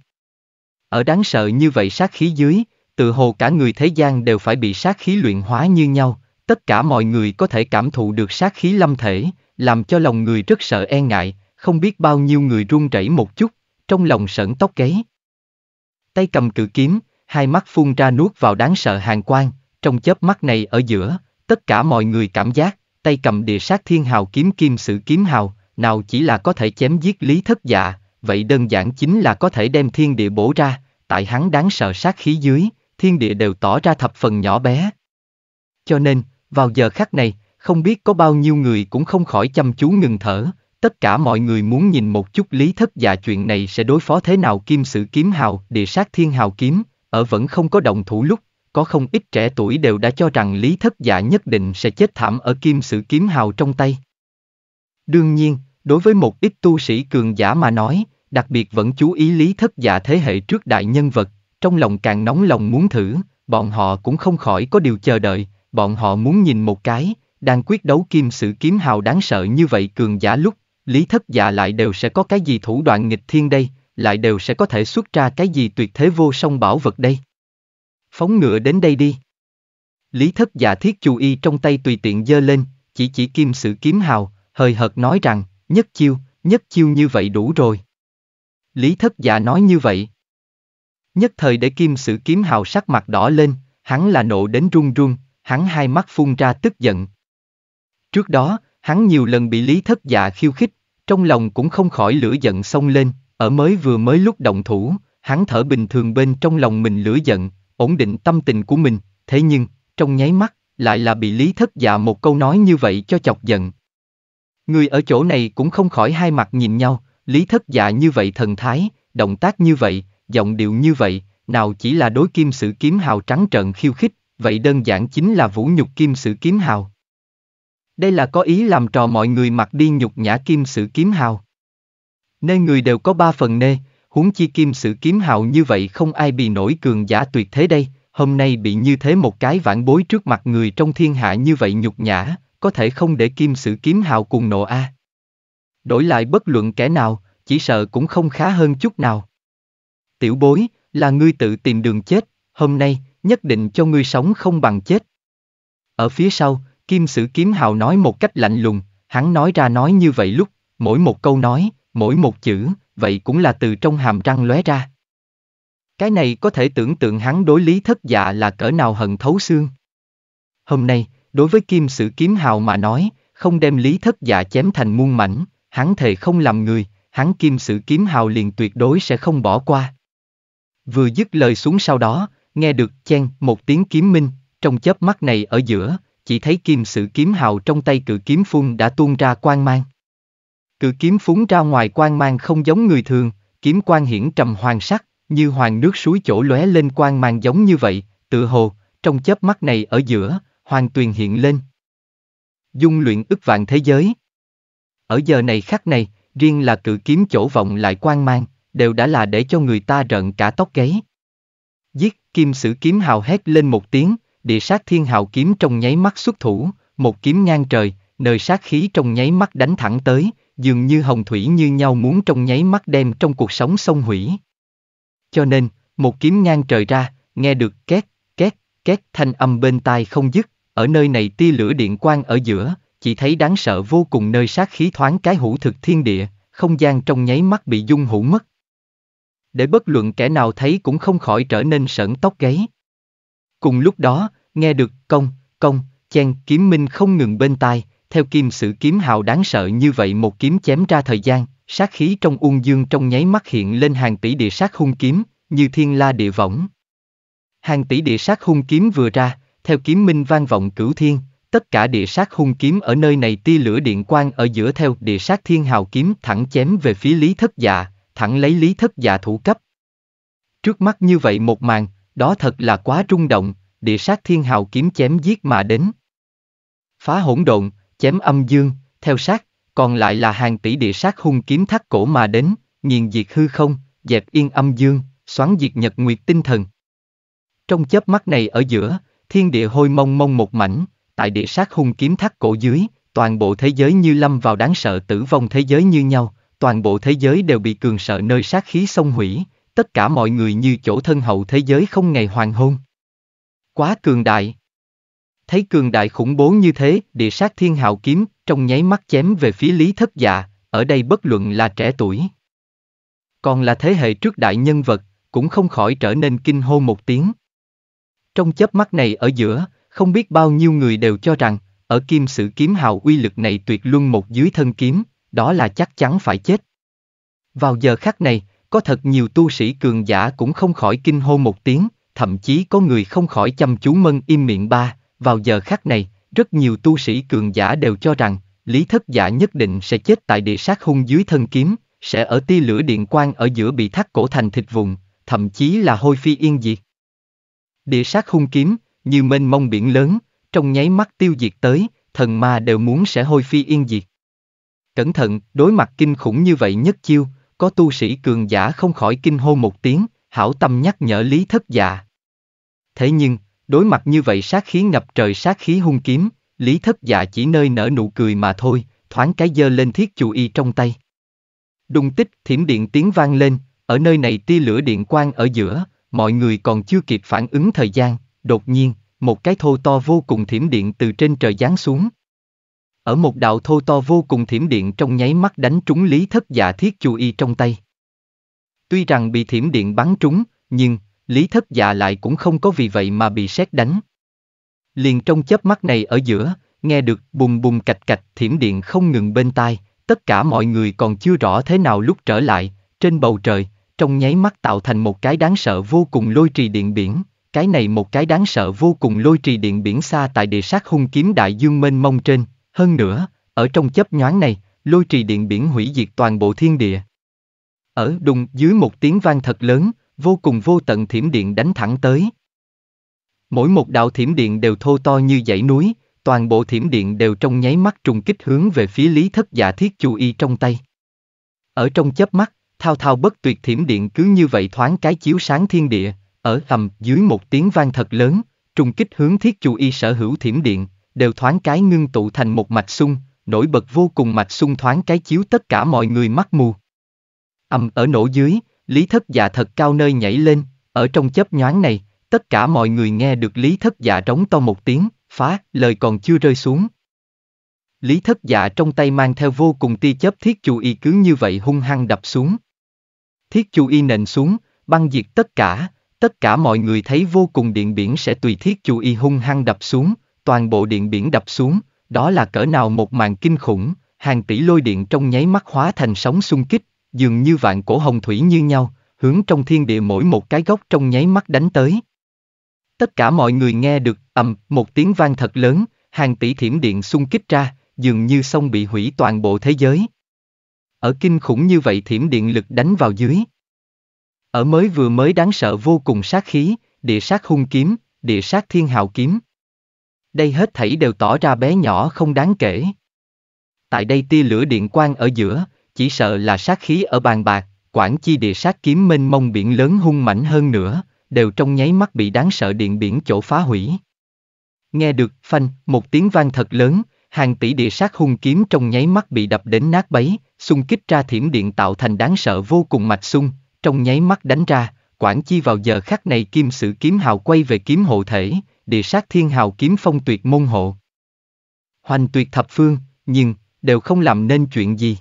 Ở đáng sợ như vậy sát khí dưới, tự hồ cả người thế gian đều phải bị sát khí luyện hóa như nhau, tất cả mọi người có thể cảm thụ được sát khí lâm thể, làm cho lòng người rất sợ e ngại, không biết bao nhiêu người run rẩy một chút, trong lòng sởn tóc gáy. Tay cầm cự kiếm, hai mắt phun ra nuốt vào đáng sợ hàng quang, trong chớp mắt này ở giữa, tất cả mọi người cảm giác, tay cầm địa sát thiên hào kiếm kim sự kiếm hào, nào chỉ là có thể chém giết lý thất dạ, vậy đơn giản chính là có thể đem thiên địa bổ ra, tại hắn đáng sợ sát khí dưới, thiên địa đều tỏ ra thập phần nhỏ bé. Cho nên, vào giờ khắc này, không biết có bao nhiêu người cũng không khỏi chăm chú ngừng thở, tất cả mọi người muốn nhìn một chút lý thất dạ chuyện này sẽ đối phó thế nào kim sử kiếm hào, địa sát thiên hào kiếm, ở vẫn không có động thủ lúc, có không ít trẻ tuổi đều đã cho rằng lý thất dạ nhất định sẽ chết thảm ở kim sử kiếm hào trong tay. Đương nhiên, đối với một ít tu sĩ cường giả mà nói, đặc biệt vẫn chú ý lý thất dạ thế hệ trước đại nhân vật, trong lòng càng nóng lòng muốn thử, bọn họ cũng không khỏi có điều chờ đợi, bọn họ muốn nhìn một cái, đang quyết đấu kim sử kiếm hào đáng sợ như vậy cường giả lúc, lý thất dạ lại đều sẽ có cái gì thủ đoạn nghịch thiên đây, lại đều sẽ có thể xuất ra cái gì tuyệt thế vô song bảo vật đây. Phóng ngựa đến đây đi. Lý thất dạ thiết chú y trong tay tùy tiện giơ lên, chỉ chỉ kim sử kiếm hào, hời hợt nói rằng, nhất chiêu, nhất chiêu như vậy đủ rồi. Lý thất dạ nói như vậy. Nhất thời để kim sử kiếm hào sắc mặt đỏ lên, hắn là nộ đến run run, hắn hai mắt phun ra tức giận. Trước đó, hắn nhiều lần bị lý thất dạ khiêu khích, trong lòng cũng không khỏi lửa giận xông lên, ở mới vừa mới lúc động thủ, hắn thở bình thường bên trong lòng mình lửa giận, ổn định tâm tình của mình, thế nhưng, trong nháy mắt, lại là bị lý thất dạ một câu nói như vậy cho chọc giận. Người ở chỗ này cũng không khỏi hai mặt nhìn nhau, lý thất dạ như vậy thần thái, động tác như vậy, giọng điệu như vậy, nào chỉ là đối kim sử kiếm hào trắng trợn khiêu khích, vậy đơn giản chính là vũ nhục kim sử kiếm hào. Đây là có ý làm trò mọi người mặc đi nhục nhã kim sử kiếm hào. Nơi người đều có ba phần nê, huống chi kim sử kiếm hào như vậy không ai bị nổi cường giả tuyệt thế đây, hôm nay bị như thế một cái vãn bối trước mặt người trong thiên hạ như vậy nhục nhã, có thể không để kim sử kiếm hào cùng nộ a. Đổi lại bất luận kẻ nào, chỉ sợ cũng không khá hơn chút nào. Tiểu bối, là ngươi tự tìm đường chết, hôm nay, nhất định cho ngươi sống không bằng chết. Ở phía sau, Kim Sử Kiếm Hào nói một cách lạnh lùng, hắn nói ra nói như vậy lúc, mỗi một câu nói, mỗi một chữ, vậy cũng là từ trong hàm răng lóe ra. Cái này có thể tưởng tượng hắn đối lý thất dạ là cỡ nào hận thấu xương. Hôm nay, đối với Kim Sử Kiếm Hào mà nói, không đem lý thất dạ chém thành muôn mảnh, hắn thề không làm người, hắn Kim Sử Kiếm Hào liền tuyệt đối sẽ không bỏ qua. Vừa dứt lời xuống sau đó, nghe được chen một tiếng kiếm minh, trong chớp mắt này ở giữa, chỉ thấy kim sự kiếm hào trong tay cự kiếm phun đã tuôn ra quang mang. Cự kiếm phúng ra ngoài quang mang không giống người thường, kiếm quang hiển trầm hoàng sắc, như hoàng nước suối chỗ lóe lên quang mang giống như vậy, tự hồ, trong chớp mắt này ở giữa, hoàng tuyền hiện lên. Dung luyện ức vạn thế giới. Ở giờ này khắc này, riêng là cự kiếm chỗ vọng lại quang mang, đều đã là để cho người ta rợn cả tóc gáy. Giết, kim sử kiếm hào hét lên một tiếng, địa sát thiên hào kiếm trong nháy mắt xuất thủ, một kiếm ngang trời, nơi sát khí trong nháy mắt đánh thẳng tới, dường như hồng thủy như nhau muốn trong nháy mắt đem trong cuộc sống xông hủy. Cho nên, một kiếm ngang trời ra, nghe được két, két, két thanh âm bên tai không dứt, ở nơi này tia lửa điện quang ở giữa, chỉ thấy đáng sợ vô cùng nơi sát khí thoáng cái hữu thực thiên địa, không gian trong nháy mắt bị dung hữu mất để bất luận kẻ nào thấy cũng không khỏi trở nên sởn tóc gáy. Cùng lúc đó, nghe được công, công, chen kiếm minh không ngừng bên tai, theo kim sự kiếm hào đáng sợ như vậy một kiếm chém ra thời gian, sát khí trong ung dương trong nháy mắt hiện lên hàng tỷ địa sát hung kiếm, như thiên la địa võng. Hàng tỷ địa sát hung kiếm vừa ra, theo kiếm minh vang vọng cửu thiên, tất cả địa sát hung kiếm ở nơi này tia lửa điện quang ở giữa theo địa sát thiên hào kiếm thẳng chém về phía lý thất dạ, thẳng lấy lý thất giả thủ cấp. Trước mắt như vậy một màn, đó thật là quá rung động, địa sát thiên hào kiếm chém giết mà đến. Phá hỗn độn, chém âm dương, theo sát, còn lại là hàng tỷ địa sát hung kiếm thắt cổ mà đến, nghiền diệt hư không, dẹp yên âm dương, xoắn diệt nhật nguyệt tinh thần. Trong chớp mắt này ở giữa, thiên địa hôi mông mông một mảnh, tại địa sát hung kiếm thắt cổ dưới, toàn bộ thế giới như lâm vào đáng sợ tử vong thế giới như nhau, toàn bộ thế giới đều bị cường sợ nơi sát khí xông hủy, tất cả mọi người như chỗ thân hậu thế giới không ngày hoàng hôn. Quá cường đại. Thấy cường đại khủng bố như thế, địa sát thiên hạo kiếm, trong nháy mắt chém về phía lý thất dạ, ở đây bất luận là trẻ tuổi. Còn là thế hệ trước đại nhân vật, cũng không khỏi trở nên kinh hô một tiếng. Trong chớp mắt này ở giữa, không biết bao nhiêu người đều cho rằng, ở kim sự kiếm hào uy lực này tuyệt luân một dưới thân kiếm, đó là chắc chắn phải chết. Vào giờ khắc này, có thật nhiều tu sĩ cường giả cũng không khỏi kinh hô một tiếng, thậm chí có người không khỏi chăm chú mân im miệng ba, vào giờ khắc này, rất nhiều tu sĩ cường giả đều cho rằng, lý thất giả nhất định sẽ chết tại địa sát hung dưới thân kiếm, sẽ ở tia lửa điện quang ở giữa bị thắt cổ thành thịt vùng, thậm chí là hôi phi yên diệt. Địa sát hung kiếm, như mênh mông biển lớn, trong nháy mắt tiêu diệt tới, thần ma đều muốn sẽ hôi phi yên diệt. Cẩn thận, đối mặt kinh khủng như vậy nhất chiêu, có tu sĩ cường giả không khỏi kinh hô một tiếng, hảo tâm nhắc nhở lý thất dạ. Thế nhưng, đối mặt như vậy sát khí ngập trời sát khí hung kiếm, lý thất dạ chỉ nơi nở nụ cười mà thôi, thoáng cái dơ lên thiết chủ y trong tay. Đùng tích, thiểm điện tiếng vang lên, ở nơi này tia lửa điện quang ở giữa, mọi người còn chưa kịp phản ứng thời gian, đột nhiên, một cái thô to vô cùng thiểm điện từ trên trời giáng xuống. Ở một đạo thô to vô cùng thiểm điện trong nháy mắt đánh trúng lý thất dạ thiết chu y trong tay. Tuy rằng bị thiểm điện bắn trúng, nhưng, lý thất dạ lại cũng không có vì vậy mà bị xét đánh. Liền trong chớp mắt này ở giữa, nghe được bùm bùm cạch cạch thiểm điện không ngừng bên tai, tất cả mọi người còn chưa rõ thế nào lúc trở lại, trên bầu trời, trong nháy mắt tạo thành một cái đáng sợ vô cùng lôi trì điện biển, cái này một cái đáng sợ vô cùng lôi trì điện biển xa tại địa sát hung kiếm đại dương mênh mông trên, hơn nữa, ở trong chấp nhoáng này, lôi trì điện biển hủy diệt toàn bộ thiên địa. Ở đùng dưới một tiếng vang thật lớn, vô cùng vô tận thiểm điện đánh thẳng tới. Mỗi một đạo thiểm điện đều thô to như dãy núi, toàn bộ thiểm điện đều trong nháy mắt trùng kích hướng về phía lý thất giả thiết chu y trong tay. Ở trong chớp mắt, thao thao bất tuyệt thiểm điện cứ như vậy thoáng cái chiếu sáng thiên địa, ở hầm dưới một tiếng vang thật lớn, trùng kích hướng thiết chu y sở hữu thiểm điện, đều thoáng cái ngưng tụ thành một mạch sung nổi bật vô cùng mạch sung thoáng cái chiếu tất cả mọi người mắt mù. Ầm ở nổ dưới, Lý Thất Dạ thật cao nơi nhảy lên, ở trong chớp nhoáng này, tất cả mọi người nghe được Lý Thất Dạ trống to một tiếng, phá, lời còn chưa rơi xuống. Lý Thất Dạ trong tay mang theo vô cùng tia chớp thiết chủ y cứ như vậy hung hăng đập xuống. Thiết chủ y nện xuống, băng diệt tất cả, tất cả mọi người thấy vô cùng điện biển sẽ tùy thiết chủ y hung hăng đập xuống, toàn bộ điện biển đập xuống, đó là cỡ nào một màn kinh khủng, hàng tỷ lôi điện trong nháy mắt hóa thành sóng xung kích, dường như vạn cổ hồng thủy như nhau, hướng trong thiên địa mỗi một cái góc trong nháy mắt đánh tới. Tất cả mọi người nghe được ầm một tiếng vang thật lớn, hàng tỷ thiểm điện xung kích ra, dường như sông bị hủy toàn bộ thế giới. Ở kinh khủng như vậy thiểm điện lực đánh vào dưới. Ở mới vừa mới đáng sợ vô cùng sát khí, địa sát hung kiếm, địa sát thiên hào kiếm đây hết thảy đều tỏ ra bé nhỏ không đáng kể. Tại đây tia lửa điện quang ở giữa, chỉ sợ là sát khí ở bàn bạc, quản chi địa sát kiếm mênh mông biển lớn hung mảnh hơn nữa, đều trong nháy mắt bị đáng sợ điện biển chỗ phá hủy. Nghe được, phanh, một tiếng vang thật lớn, hàng tỷ địa sát hung kiếm trong nháy mắt bị đập đến nát bấy, xung kích ra thiểm điện tạo thành đáng sợ vô cùng mạch xung, trong nháy mắt đánh ra, quản chi vào giờ khắc này kim sử kiếm hào quay về kiếm hộ thể, địa sát thiên hào kiếm phong tuyệt môn hộ. Hoành tuyệt thập phương, nhưng, đều không làm nên chuyện gì.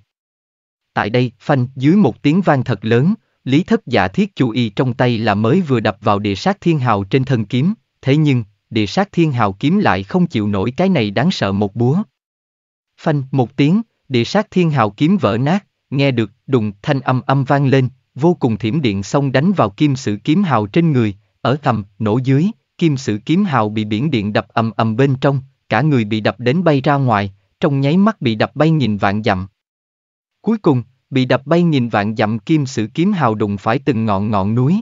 Tại đây, phanh, dưới một tiếng vang thật lớn, lý thất giả thiết chú y trong tay là mới vừa đập vào địa sát thiên hào trên thân kiếm, thế nhưng, địa sát thiên hào kiếm lại không chịu nổi cái này đáng sợ một búa. Phanh, một tiếng, địa sát thiên hào kiếm vỡ nát, nghe được, đùng, thanh âm âm vang lên, vô cùng thiểm điện xông đánh vào kim sử kiếm hào trên người, ở thầm, nổ dưới, Kim sử kiếm hào bị biển điện đập ầm ầm bên trong, cả người bị đập đến bay ra ngoài, trong nháy mắt bị đập bay nghìn vạn dặm. Cuối cùng, bị đập bay nghìn vạn dặm kim sử kiếm hào đụng phải từng ngọn ngọn núi.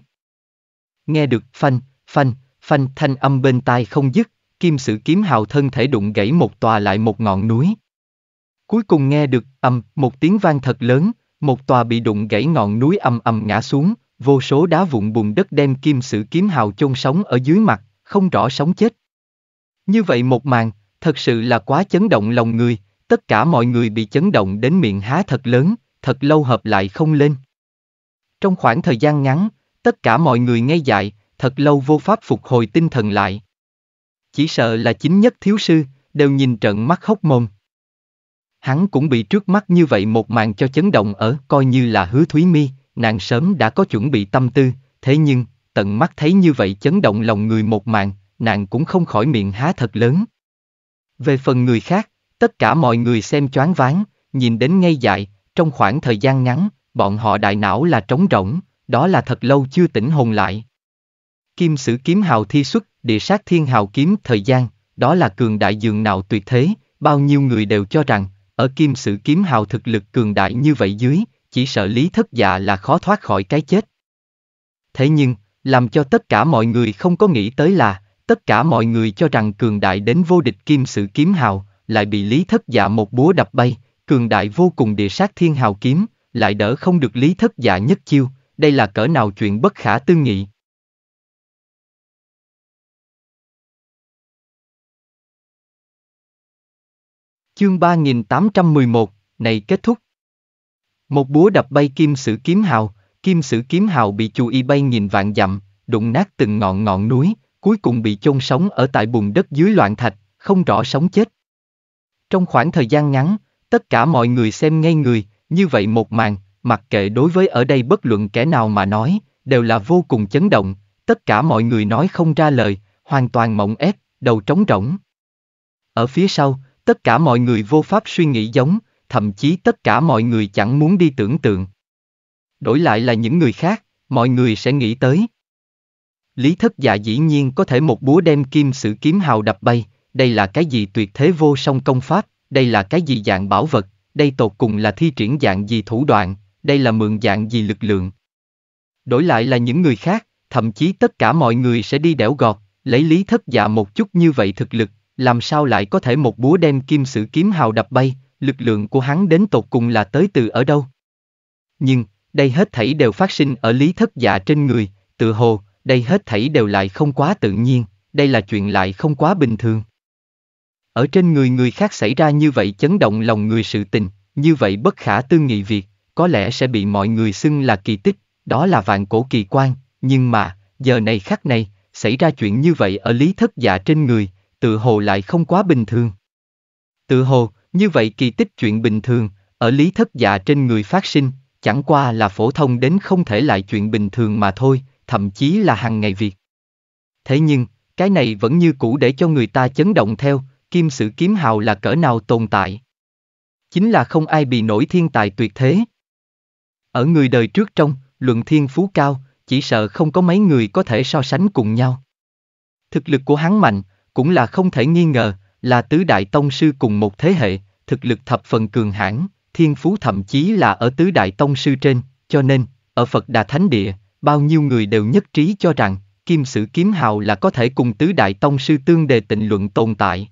Nghe được phanh, phanh, phanh thanh âm bên tai không dứt, kim sử kiếm hào thân thể đụng gãy một tòa lại một ngọn núi. Cuối cùng nghe được ầm, một tiếng vang thật lớn, một tòa bị đụng gãy ngọn núi ầm ầm ngã xuống, Vô số đá vụn bùn đất đem kim sử kiếm hào chôn sống ở dưới mặt, không rõ sống chết. Như vậy một màn, thật sự là quá chấn động lòng người, tất cả mọi người bị chấn động đến miệng há thật lớn, thật lâu hợp lại không lên. Trong khoảng thời gian ngắn, tất cả mọi người ngây dại, thật lâu vô pháp phục hồi tinh thần lại. Chỉ sợ là chính nhất thiếu sư, đều nhìn trận mắt hốc mồm. Hắn cũng bị trước mắt như vậy một màn cho chấn động ở coi như là hứa thúy mi, nàng sớm đã có chuẩn bị tâm tư, thế nhưng, tận mắt thấy như vậy chấn động lòng người một màn, nàng cũng không khỏi miệng há thật lớn. Về phần người khác, tất cả mọi người xem choáng váng, nhìn đến ngay dại, trong khoảng thời gian ngắn, bọn họ đại não là trống rỗng, đó là thật lâu chưa tỉnh hồn lại. Kim sử kiếm hào thi xuất, địa sát thiên hào kiếm thời gian, đó là cường đại dường nào tuyệt thế, bao nhiêu người đều cho rằng, ở kim sử kiếm hào thực lực cường đại như vậy dưới, chỉ sợ lý thất dạ là khó thoát khỏi cái chết. Thế nhưng, làm cho tất cả mọi người không có nghĩ tới là, tất cả mọi người cho rằng cường đại đến vô địch kim sự kiếm hào, lại bị lý thất dạ một búa đập bay, cường đại vô cùng địa sát thiên hào kiếm, lại đỡ không được lý thất dạ nhất chiêu, đây là cỡ nào chuyện bất khả tư nghị. Chương 3811, này kết thúc. Một búa đập bay kim sử kiếm hào, kim sử kiếm hào bị chu y bay nghìn vạn dặm, đụng nát từng ngọn ngọn núi, cuối cùng bị chôn sống ở tại bùn đất dưới loạn thạch, không rõ sống chết. Trong khoảng thời gian ngắn, tất cả mọi người xem ngay người, như vậy một màn, mặc kệ đối với ở đây bất luận kẻ nào mà nói, đều là vô cùng chấn động, tất cả mọi người nói không ra lời, hoàn toàn mộng ép, đầu trống rỗng. Ở phía sau, tất cả mọi người vô pháp suy nghĩ giống, thậm chí tất cả mọi người chẳng muốn đi tưởng tượng. Đổi lại là những người khác, mọi người sẽ nghĩ tới. Lý thất dạ dĩ nhiên có thể một búa đem kim sử kiếm hào đập bay, đây là cái gì tuyệt thế vô song công pháp, đây là cái gì dạng bảo vật, đây tột cùng là thi triển dạng gì thủ đoạn, đây là mượn dạng gì lực lượng. Đổi lại là những người khác, thậm chí tất cả mọi người sẽ đi đẻo gọt, lấy lý thất dạ một chút như vậy thực lực, làm sao lại có thể một búa đem kim sử kiếm hào đập bay, lực lượng của hắn đến tột cùng là tới từ ở đâu. Nhưng, đây hết thảy đều phát sinh ở lý thất dạ trên người, tự hồ, đây hết thảy đều lại không quá tự nhiên, đây là chuyện lại không quá bình thường. Ở trên người người khác xảy ra như vậy chấn động lòng người sự tình, như vậy bất khả tư nghị việc, có lẽ sẽ bị mọi người xưng là kỳ tích, đó là vạn cổ kỳ quan, nhưng mà, giờ này khắc này, xảy ra chuyện như vậy ở lý thất dạ trên người, tự hồ lại không quá bình thường. Tự hồ, như vậy kỳ tích chuyện bình thường, ở lý thất dạ trên người phát sinh, chẳng qua là phổ thông đến không thể lại chuyện bình thường mà thôi, thậm chí là hàng ngày việc. Thế nhưng, cái này vẫn như cũ để cho người ta chấn động theo, kim sử kiếm hào là cỡ nào tồn tại. Chính là không ai bị nổi thiên tài tuyệt thế. Ở người đời trước trong, luận thiên phú cao, chỉ sợ không có mấy người có thể so sánh cùng nhau. Thực lực của hắn mạnh, cũng là không thể nghi ngờ, là tứ đại tông sư cùng một thế hệ, thực lực thập phần cường hãn, thiên phú thậm chí là ở tứ đại tông sư trên, cho nên, ở Phật Đà Thánh Địa, bao nhiêu người đều nhất trí cho rằng, kim sử kiếm hào là có thể cùng tứ đại tông sư tương đề tịnh luận tồn tại.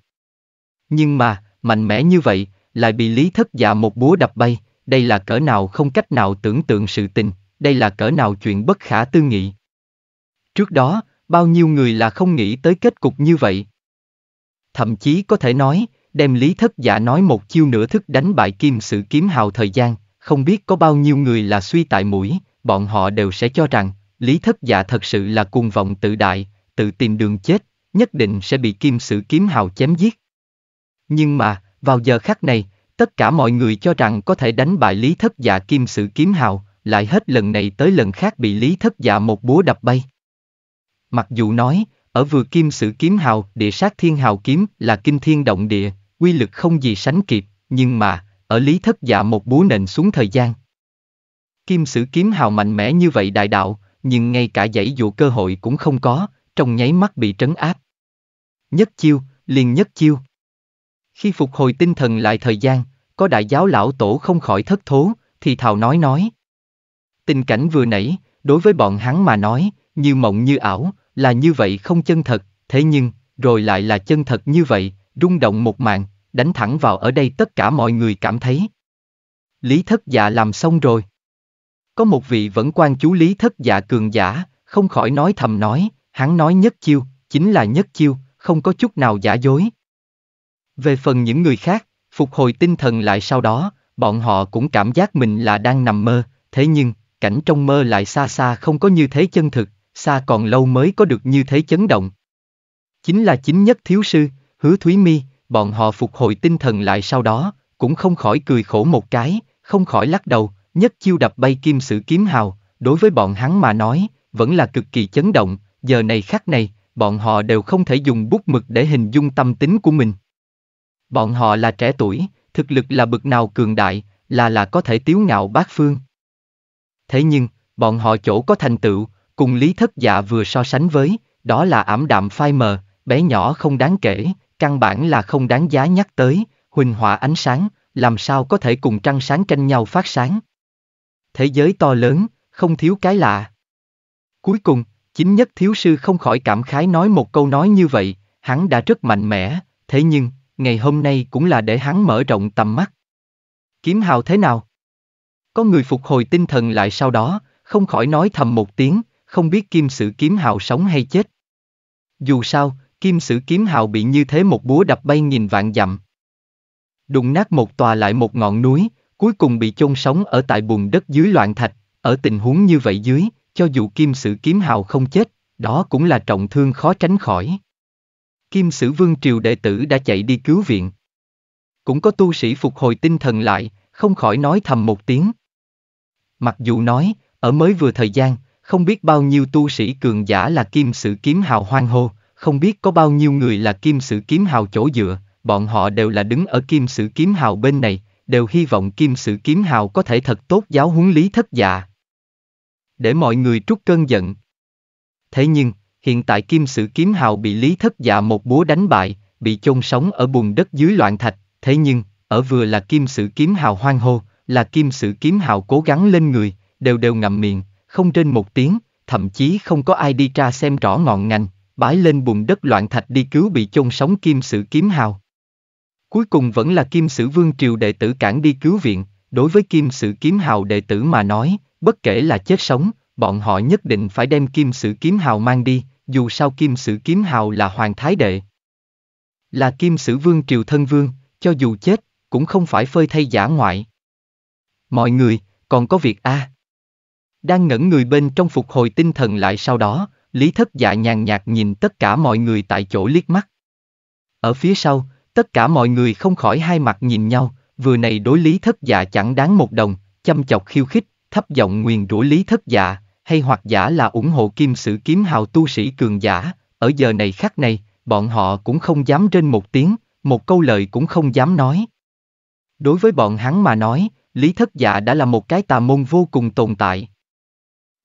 Nhưng mà, mạnh mẽ như vậy, lại bị lý thất dạ một búa đập bay, đây là cỡ nào không cách nào tưởng tượng sự tình, đây là cỡ nào chuyện bất khả tư nghị. Trước đó, bao nhiêu người là không nghĩ tới kết cục như vậy thậm chí có thể nói, đem lý thất giả nói một chiêu nửa thức đánh bại kim sự kiếm hào thời gian, không biết có bao nhiêu người là suy tại mũi, bọn họ đều sẽ cho rằng, lý thất giả thật sự là cuồng vọng tự đại, tự tìm đường chết, nhất định sẽ bị kim sự kiếm hào chém giết. Nhưng mà, vào giờ khắc này, tất cả mọi người cho rằng có thể đánh bại lý thất giả kim sự kiếm hào, lại hết lần này tới lần khác bị lý thất giả một búa đập bay. Mặc dù nói, ở vừa kim sử kiếm hào, địa sát thiên hào kiếm là kinh thiên động địa, quy lực không gì sánh kịp, nhưng mà, ở lý thất dạ một búa nền xuống thời gian. Kim sử kiếm hào mạnh mẽ như vậy đại đạo, nhưng ngay cả dãy dụ cơ hội cũng không có, trong nháy mắt bị trấn áp. Nhất chiêu, liền nhất chiêu. Khi phục hồi tinh thần lại thời gian, có đại giáo lão tổ không khỏi thất thố, thì thào nói nói. Tình cảnh vừa nãy, đối với bọn hắn mà nói, như mộng như ảo, là như vậy không chân thật, thế nhưng, rồi lại là chân thật như vậy, rung động một mạng, đánh thẳng vào ở đây tất cả mọi người cảm thấy. Lý thất dạ làm xong rồi. Có một vị vẫn quan chú lý thất dạ cường giả, không khỏi nói thầm nói, hắn nói nhất chiêu, chính là nhất chiêu, không có chút nào giả dối. Về phần những người khác, phục hồi tinh thần lại sau đó, bọn họ cũng cảm giác mình là đang nằm mơ, thế nhưng, cảnh trong mơ lại xa xa không có như thế chân thực, xa còn lâu mới có được như thế chấn động. Chính là chính nhất thiếu sư, hứa Thúy Mi, bọn họ phục hồi tinh thần lại sau đó, cũng không khỏi cười khổ một cái, không khỏi lắc đầu, nhất chiêu đập bay kim sử kiếm hào, đối với bọn hắn mà nói, vẫn là cực kỳ chấn động, giờ này khác này, bọn họ đều không thể dùng bút mực để hình dung tâm tính của mình. Bọn họ là trẻ tuổi, thực lực là bực nào cường đại, là là có thể tiếu ngạo bát phương. Thế nhưng, bọn họ chỗ có thành tựu, Cùng lý thất dạ vừa so sánh với, đó là ảm đạm phai mờ, bé nhỏ không đáng kể, căn bản là không đáng giá nhắc tới, huỳnh hỏa ánh sáng, làm sao có thể cùng trăng sáng tranh nhau phát sáng. Thế giới to lớn, không thiếu cái lạ. Cuối cùng, chính nhất thiếu sư không khỏi cảm khái nói một câu nói như vậy, hắn đã rất mạnh mẽ, thế nhưng, ngày hôm nay cũng là để hắn mở rộng tầm mắt. Kiếm hào thế nào? Có người phục hồi tinh thần lại sau đó, không khỏi nói thầm một tiếng, không biết kim sử kiếm hào sống hay chết. Dù sao, kim sử kiếm hào bị như thế một búa đập bay nghìn vạn dặm. Đụng nát một tòa lại một ngọn núi, cuối cùng bị chôn sống ở tại bùn đất dưới loạn thạch, ở tình huống như vậy dưới, cho dù kim sử kiếm hào không chết, đó cũng là trọng thương khó tránh khỏi. Kim sử vương triều đệ tử đã chạy đi cứu viện. Cũng có tu sĩ phục hồi tinh thần lại, không khỏi nói thầm một tiếng. Mặc dù nói, ở mới vừa thời gian, không biết bao nhiêu tu sĩ cường giả là kim sử kiếm hào hoang hô, không biết có bao nhiêu người là kim sử kiếm hào chỗ dựa, bọn họ đều là đứng ở kim sử kiếm hào bên này, đều hy vọng kim sử kiếm hào có thể thật tốt giáo huấn lý thất dạ. Để mọi người trút cơn giận. Thế nhưng, hiện tại kim sử kiếm hào bị lý thất dạ một búa đánh bại, bị chôn sống ở bùn đất dưới loạn thạch, thế nhưng, ở vừa là kim sử kiếm hào hoang hô, là kim sử kiếm hào cố gắng lên người, đều đều ngậm miệng, không trên một tiếng, thậm chí không có ai đi tra xem rõ ngọn ngành, bái lên bùn đất loạn thạch đi cứu bị chôn sống kim sử kiếm hào. Cuối cùng vẫn là kim sử vương triều đệ tử cản đi cứu viện, đối với kim sử kiếm hào đệ tử mà nói, bất kể là chết sống, bọn họ nhất định phải đem kim sử kiếm hào mang đi, dù sao kim sử kiếm hào là hoàng thái đệ. Là kim sử vương triều thân vương, cho dù chết, cũng không phải phơi thay giả ngoại. Mọi người, còn có việc a à. Đang ngẩn người bên trong phục hồi tinh thần lại sau đó, Lý Thất Dạ nhàn nhạt nhìn tất cả mọi người tại chỗ liếc mắt. Ở phía sau, tất cả mọi người không khỏi hai mặt nhìn nhau, vừa này đối Lý Thất Dạ chẳng đáng một đồng, chăm chọc khiêu khích, thấp giọng nguyền rủa Lý Thất Dạ, hay hoặc giả là ủng hộ kim sử kiếm hào tu sĩ cường giả, ở giờ này khắc này, bọn họ cũng không dám trên một tiếng, một câu lời cũng không dám nói. Đối với bọn hắn mà nói, Lý Thất Dạ đã là một cái tà môn vô cùng tồn tại.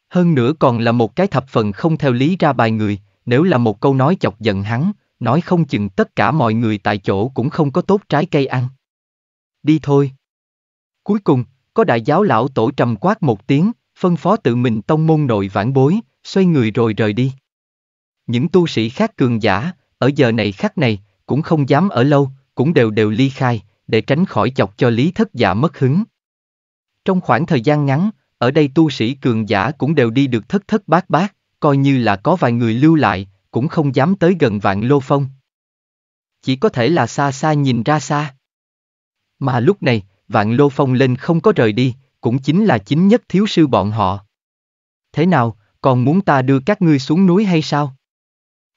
Hơn nữa còn là một cái thập phần không theo lý ra bài người, nếu là một câu nói chọc giận hắn, nói không chừng tất cả mọi người tại chỗ cũng không có tốt trái cây ăn. Đi thôi. Cuối cùng, có đại giáo lão tổ trầm quát một tiếng, phân phó tự mình tông môn nội vãn bối, xoay người rồi rời đi. Những tu sĩ khác cường giả, ở giờ này khắc này, cũng không dám ở lâu, cũng đều đều ly khai, để tránh khỏi chọc cho lý thất giả mất hứng. Trong khoảng thời gian ngắn, ở đây tu sĩ cường giả cũng đều đi được thất thất bát bát, coi như là có vài người lưu lại, cũng không dám tới gần vạn lô phong. Chỉ có thể là xa xa nhìn ra xa. Mà lúc này, vạn lô phong lên không có rời đi, cũng chính là chính nhất thiếu sư bọn họ. Thế nào, còn muốn ta đưa các ngươi xuống núi hay sao?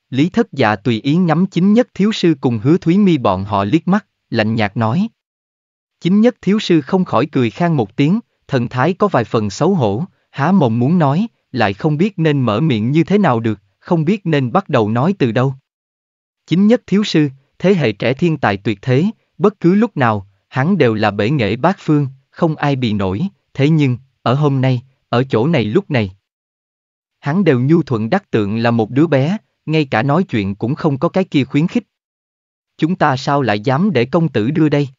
Lý thất dạ tùy ý ngắm chính nhất thiếu sư cùng hứa thúy mi bọn họ liếc mắt, lạnh nhạt nói. Chính nhất thiếu sư không khỏi cười khang một tiếng, thần thái có vài phần xấu hổ, há mồm muốn nói, lại không biết nên mở miệng như thế nào được, không biết nên bắt đầu nói từ đâu. Chính nhất thiếu sư, thế hệ trẻ thiên tài tuyệt thế, bất cứ lúc nào, hắn đều là bể nghệ bát phương, không ai bị nổi, thế nhưng, ở hôm nay, ở chỗ này lúc này. Hắn đều nhu thuận đắc tượng là một đứa bé, ngay cả nói chuyện cũng không có cái kia khuyến khích. Chúng ta sao lại dám để công tử đưa đây?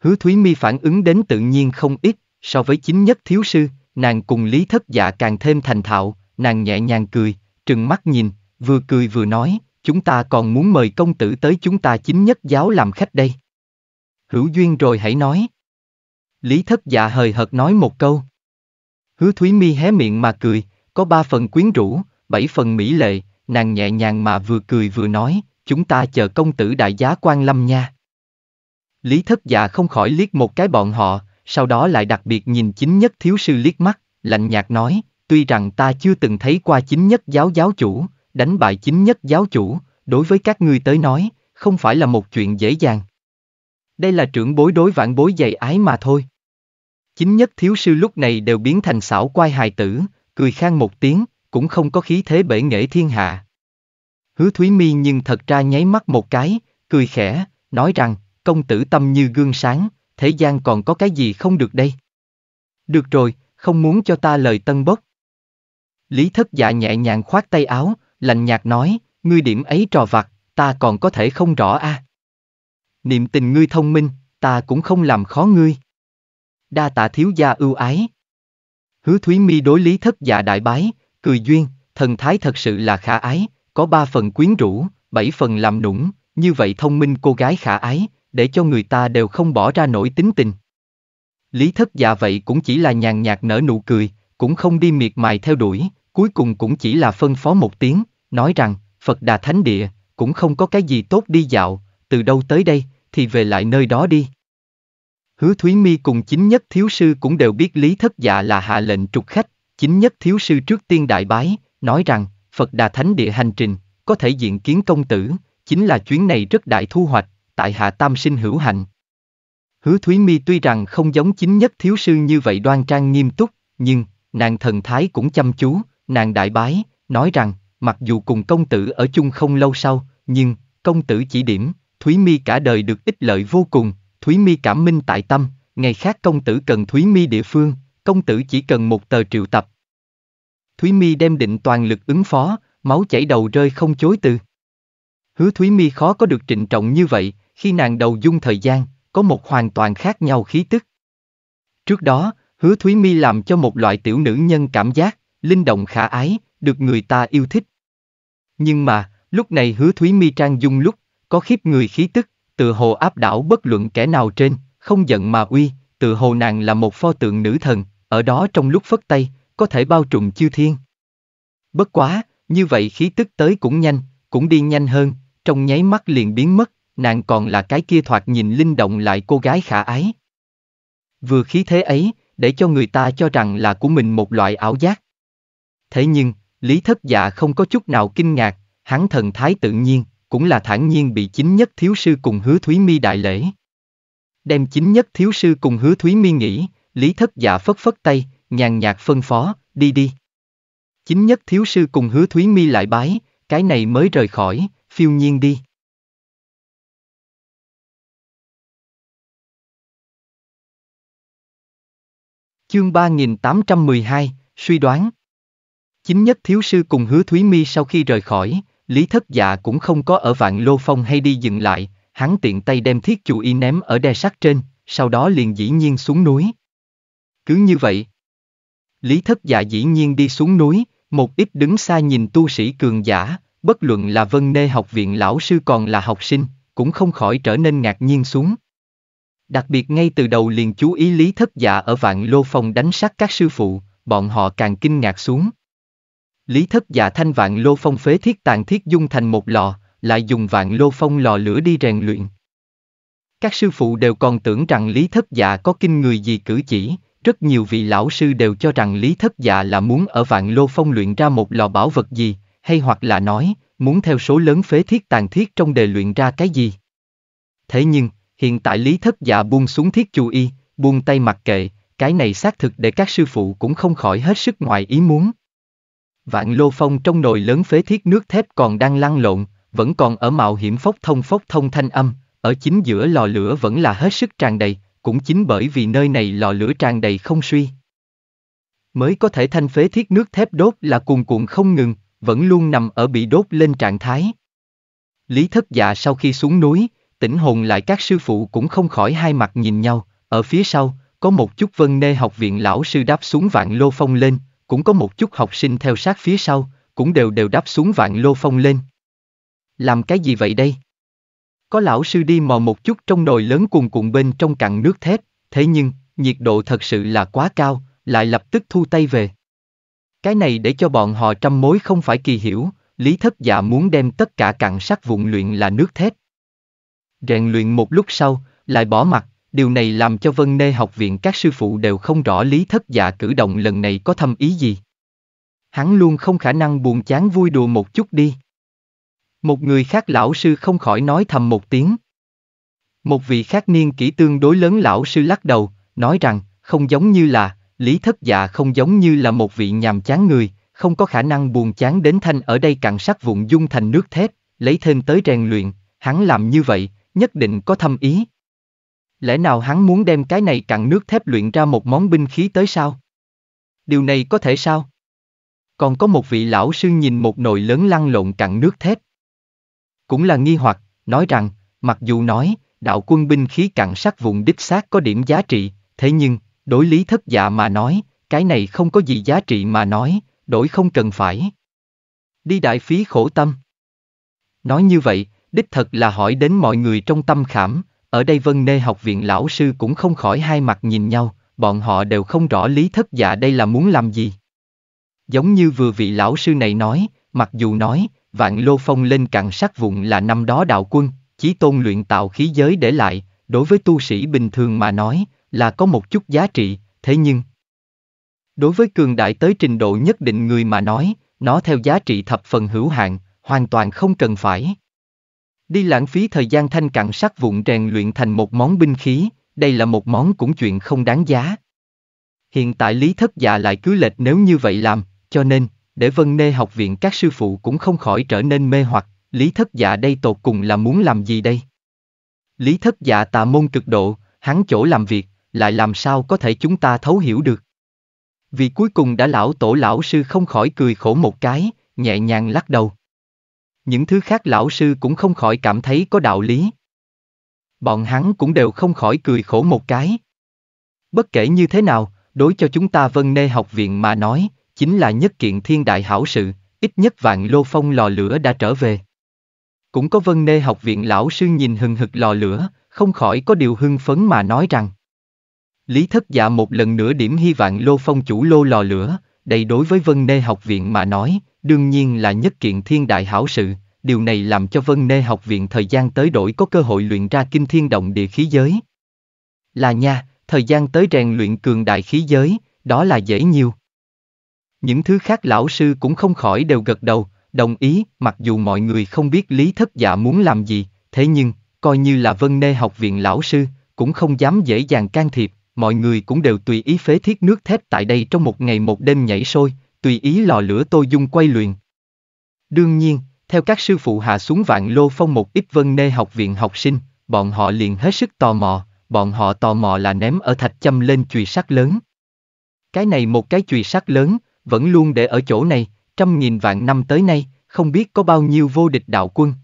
Hứa Thúy Mi phản ứng đến tự nhiên không ít, So với chính nhất thiếu sư, nàng cùng lý thất dạ càng thêm thành thạo, nàng nhẹ nhàng cười, trừng mắt nhìn, vừa cười vừa nói, chúng ta còn muốn mời công tử tới chúng ta chính nhất giáo làm khách đây. Hữu duyên rồi hãy nói. Lý thất dạ hời hợt nói một câu. Hứa Thúy Mi hé miệng mà cười, có ba phần quyến rũ, bảy phần mỹ lệ, nàng nhẹ nhàng mà vừa cười vừa nói, chúng ta chờ công tử đại giá quan lâm nha. Lý thất dạ không khỏi liếc một cái bọn họ, sau đó lại đặc biệt nhìn chính nhất thiếu sư liếc mắt, lạnh nhạt nói, tuy rằng ta chưa từng thấy qua chính nhất giáo giáo chủ, đánh bại chính nhất giáo chủ, đối với các ngươi tới nói, không phải là một chuyện dễ dàng. Đây là trưởng bối đối vãn bối dày ái mà thôi. Chính nhất thiếu sư lúc này đều biến thành xảo quai hài tử, cười khang một tiếng, cũng không có khí thế bể nghệ thiên hạ. Hứa Thúy Mi nhưng thật ra nháy mắt một cái, cười khẽ, nói rằng, công tử tâm như gương sáng, thế gian còn có cái gì không được đây? Được rồi, không muốn cho ta lời tân bốc. Lý thất dạ nhẹ nhàng khoát tay áo, lạnh nhạt nói, ngươi điểm ấy trò vặt, ta còn có thể không rõ a. À. Niệm tình ngươi thông minh, ta cũng không làm khó ngươi. Đa tạ thiếu gia ưu ái. Hứa Thúy Mi đối Lý Thất Dạ đại bái, cười duyên, thần thái thật sự là khả ái, có ba phần quyến rũ, bảy phần làm nũng, như vậy thông minh cô gái khả ái, để cho người ta đều không bỏ ra nổi tính tình. Lý thất già dạ vậy cũng chỉ là nhàn nhạt nở nụ cười, cũng không đi miệt mài theo đuổi, cuối cùng cũng chỉ là phân phó một tiếng, nói rằng, Phật Đà Thánh Địa, cũng không có cái gì tốt đi dạo, từ đâu tới đây, thì về lại nơi đó đi. Hứa Thúy Mi cùng chính nhất thiếu sư cũng đều biết Lý Thất già dạ là hạ lệnh trục khách, chính nhất thiếu sư trước tiên đại bái, nói rằng, Phật Đà Thánh Địa hành trình, có thể diện kiến công tử, chính là chuyến này rất đại thu hoạch, tại hạ tam sinh hữu hạnh. Hứa Thúy Mi tuy rằng không giống chính nhất thiếu sư như vậy đoan trang nghiêm túc, nhưng, nàng thần thái cũng chăm chú, nàng đại bái, nói rằng, mặc dù cùng công tử ở chung không lâu sau, nhưng, công tử chỉ điểm, Thúy Mi cả đời được ích lợi vô cùng, Thúy Mi cảm minh tại tâm, ngày khác công tử cần Thúy Mi địa phương, công tử chỉ cần một tờ triệu tập. Thúy Mi đem định toàn lực ứng phó, máu chảy đầu rơi không chối từ. Hứa Thúy Mi khó có được trịnh trọng như vậy, khi nàng đầu dung thời gian, có một hoàn toàn khác nhau khí tức. Trước đó, hứa Thúy Mi làm cho một loại tiểu nữ nhân cảm giác, linh động khả ái, được người ta yêu thích. Nhưng mà, lúc này hứa Thúy Mi trang dung lúc, có khiếp người khí tức, tự hồ áp đảo bất luận kẻ nào trên, không giận mà uy, tự hồ nàng là một pho tượng nữ thần, ở đó trong lúc phất tay, có thể bao trùm chư thiên. Bất quá, như vậy khí tức tới cũng nhanh, cũng đi nhanh hơn, trong nháy mắt liền biến mất, nàng còn là cái kia thoạt nhìn linh động lại cô gái khả ái. Vừa khí thế ấy, để cho người ta cho rằng là của mình một loại ảo giác. Thế nhưng, Lý Thất Dạ không có chút nào kinh ngạc, hắn thần thái tự nhiên, cũng là thản nhiên bị chính nhất thiếu sư cùng hứa Thúy Mi đại lễ. Đem chính nhất thiếu sư cùng hứa Thúy Mi nghĩ, Lý Thất Dạ phất phất tay, nhàn nhạt phân phó, đi đi. Chính nhất thiếu sư cùng hứa Thúy Mi lại bái, cái này mới rời khỏi, phiêu nhiên đi. Chương 3812, suy đoán. Chính nhất thiếu sư cùng hứa Thúy Mi sau khi rời khỏi, Lý Thất Dạ cũng không có ở vạn lô phong hay đi dừng lại, hắn tiện tay đem thiết chủ y ném ở đe sắt trên, sau đó liền dĩ nhiên xuống núi. Cứ như vậy. Lý Thất Dạ dĩ nhiên đi xuống núi, một ít đứng xa nhìn tu sĩ cường giả, bất luận là vân nê học viện lão sư còn là học sinh, cũng không khỏi trở nên ngạc nhiên xuống. Đặc biệt ngay từ đầu liền chú ý lý thất dạ ở vạn lô phong đánh sát các sư phụ, bọn họ càng kinh ngạc xuống. Lý thất dạ thanh vạn lô phong phế thiết tàn thiết dung thành một lò, lại dùng vạn lô phong lò lửa đi rèn luyện. Các sư phụ đều còn tưởng rằng Lý Thất Dạ có kinh người gì cử chỉ, rất nhiều vị lão sư đều cho rằng Lý Thất Dạ là muốn ở vạn lô phong luyện ra một lò bảo vật gì, hay hoặc là nói, muốn theo số lớn phế thiết tàn thiết trong đề luyện ra cái gì. Thế nhưng, Hiện tại Lý Thất Dạ buông xuống thiết chu y, buông tay mặc kệ, cái này xác thực để các sư phụ cũng không khỏi hết sức ngoài ý muốn. Vạn lô phong trong nồi lớn phế thiết nước thép còn đang lăn lộn, vẫn còn ở mạo hiểm phốc thông phốc thông thanh âm, ở chính giữa lò lửa vẫn là hết sức tràn đầy, cũng chính bởi vì nơi này lò lửa tràn đầy không suy. Mới có thể thanh phế thiết nước thép đốt là cuồn cuộn không ngừng, vẫn luôn nằm ở bị đốt lên trạng thái. Lý thất dạ sau khi xuống núi, tỉnh hồn lại các sư phụ cũng không khỏi hai mặt nhìn nhau, ở phía sau, có một chút vân nê học viện lão sư đáp xuống vạn lô phong lên, cũng có một chút học sinh theo sát phía sau, cũng đều đều đáp xuống vạn lô phong lên. Làm cái gì vậy đây? Có lão sư đi mò một chút trong nồi lớn cuồn cuộn bên trong cặn nước thép, thế nhưng, nhiệt độ thật sự là quá cao, lại lập tức thu tay về. Cái này để cho bọn họ trăm mối không phải kỳ hiểu, lý thất dạ muốn đem tất cả cặn sắt vụn luyện là nước thép, rèn luyện một lúc sau, lại bỏ mặt, điều này làm cho Vân Nê học viện các sư phụ đều không rõ lý thất dạ cử động lần này có thâm ý gì. Hắn luôn không khả năng buồn chán vui đùa một chút đi. Một người khác lão sư không khỏi nói thầm một tiếng. Một vị khác niên kỹ tương đối lớn lão sư lắc đầu, nói rằng, không giống như là, lý thất dạ không giống như là một vị nhàm chán người, không có khả năng buồn chán đến thanh ở đây cạn sắc vụn dung thành nước thép, lấy thêm tới rèn luyện, hắn làm như vậy, nhất định có thâm ý. Lẽ nào hắn muốn đem cái này cặn nước thép luyện ra một món binh khí tới sao? Điều này có thể sao? Còn có một vị lão sư nhìn một nồi lớn lăn lộn cặn nước thép. Cũng là nghi hoặc, nói rằng, mặc dù nói, đạo quân binh khí cặn sắt vụn đích xác có điểm giá trị, thế nhưng, đối lý thất dạ mà nói, cái này không có gì giá trị mà nói, đổi không cần phải. Đi đại phí khổ tâm. Nói như vậy, Đích thật là hỏi đến mọi người trong tâm khảm, ở đây Vân Nê học viện lão sư cũng không khỏi hai mặt nhìn nhau, bọn họ đều không rõ lý thất dạ đây là muốn làm gì. Giống như vừa vị lão sư này nói, mặc dù nói, vạn lô phong lên cạn sát vụn là năm đó đạo quân, chí tôn luyện tạo khí giới để lại, đối với tu sĩ bình thường mà nói, là có một chút giá trị, thế nhưng... Đối với cường đại tới trình độ nhất định người mà nói, nó theo giá trị thập phần hữu hạn, hoàn toàn không cần phải. Đi lãng phí thời gian thanh cặn sắc vụn rèn luyện thành một món binh khí, đây là một món cũng chuyện không đáng giá. Hiện tại Lý Thất Dạ lại cứ lệch nếu như vậy làm, cho nên, để Vân Nê học viện các sư phụ cũng không khỏi trở nên mê hoặc, Lý Thất Dạ đây tột cùng là muốn làm gì đây? Lý Thất Dạ tà môn cực độ, hắn chỗ làm việc, lại làm sao có thể chúng ta thấu hiểu được? Vì cuối cùng đã lão tổ lão sư không khỏi cười khổ một cái, nhẹ nhàng lắc đầu những thứ khác lão sư cũng không khỏi cảm thấy có đạo lý. Bọn hắn cũng đều không khỏi cười khổ một cái. Bất kể như thế nào, đối cho chúng ta vân nê học viện mà nói, chính là nhất kiện thiên đại hảo sự, ít nhất vạn lô phong lò lửa đã trở về. Cũng có vân nê học viện lão sư nhìn hừng hực lò lửa, không khỏi có điều hưng phấn mà nói rằng. Lý thất dạ một lần nữa điểm hy vạn lô phong chủ lô lò lửa, đây đối với Vân Nê Học Viện mà nói, đương nhiên là nhất kiện thiên đại hảo sự, điều này làm cho Vân Nê Học Viện thời gian tới đổi có cơ hội luyện ra kinh thiên động địa khí giới. Là nha, thời gian tới rèn luyện cường đại khí giới, đó là dễ nhiều. Những thứ khác lão sư cũng không khỏi đều gật đầu, đồng ý, mặc dù mọi người không biết Lý Thất Dạ muốn làm gì, thế nhưng, coi như là Vân Nê Học Viện lão sư, cũng không dám dễ dàng can thiệp, mọi người cũng đều tùy ý phế thiết nước thép tại đây trong một ngày một đêm nhảy sôi, tùy ý lò lửa tôi dung quay luyện. Đương nhiên, theo các sư phụ hạ xuống vạn lô phong một ít vân nê học viện học sinh, bọn họ liền hết sức tò mò, bọn họ tò mò là ném ở thạch châm lên chùy sắt lớn. Cái này một cái chùy sắt lớn, vẫn luôn để ở chỗ này, trăm nghìn vạn năm tới nay, không biết có bao nhiêu vô địch đạo quân.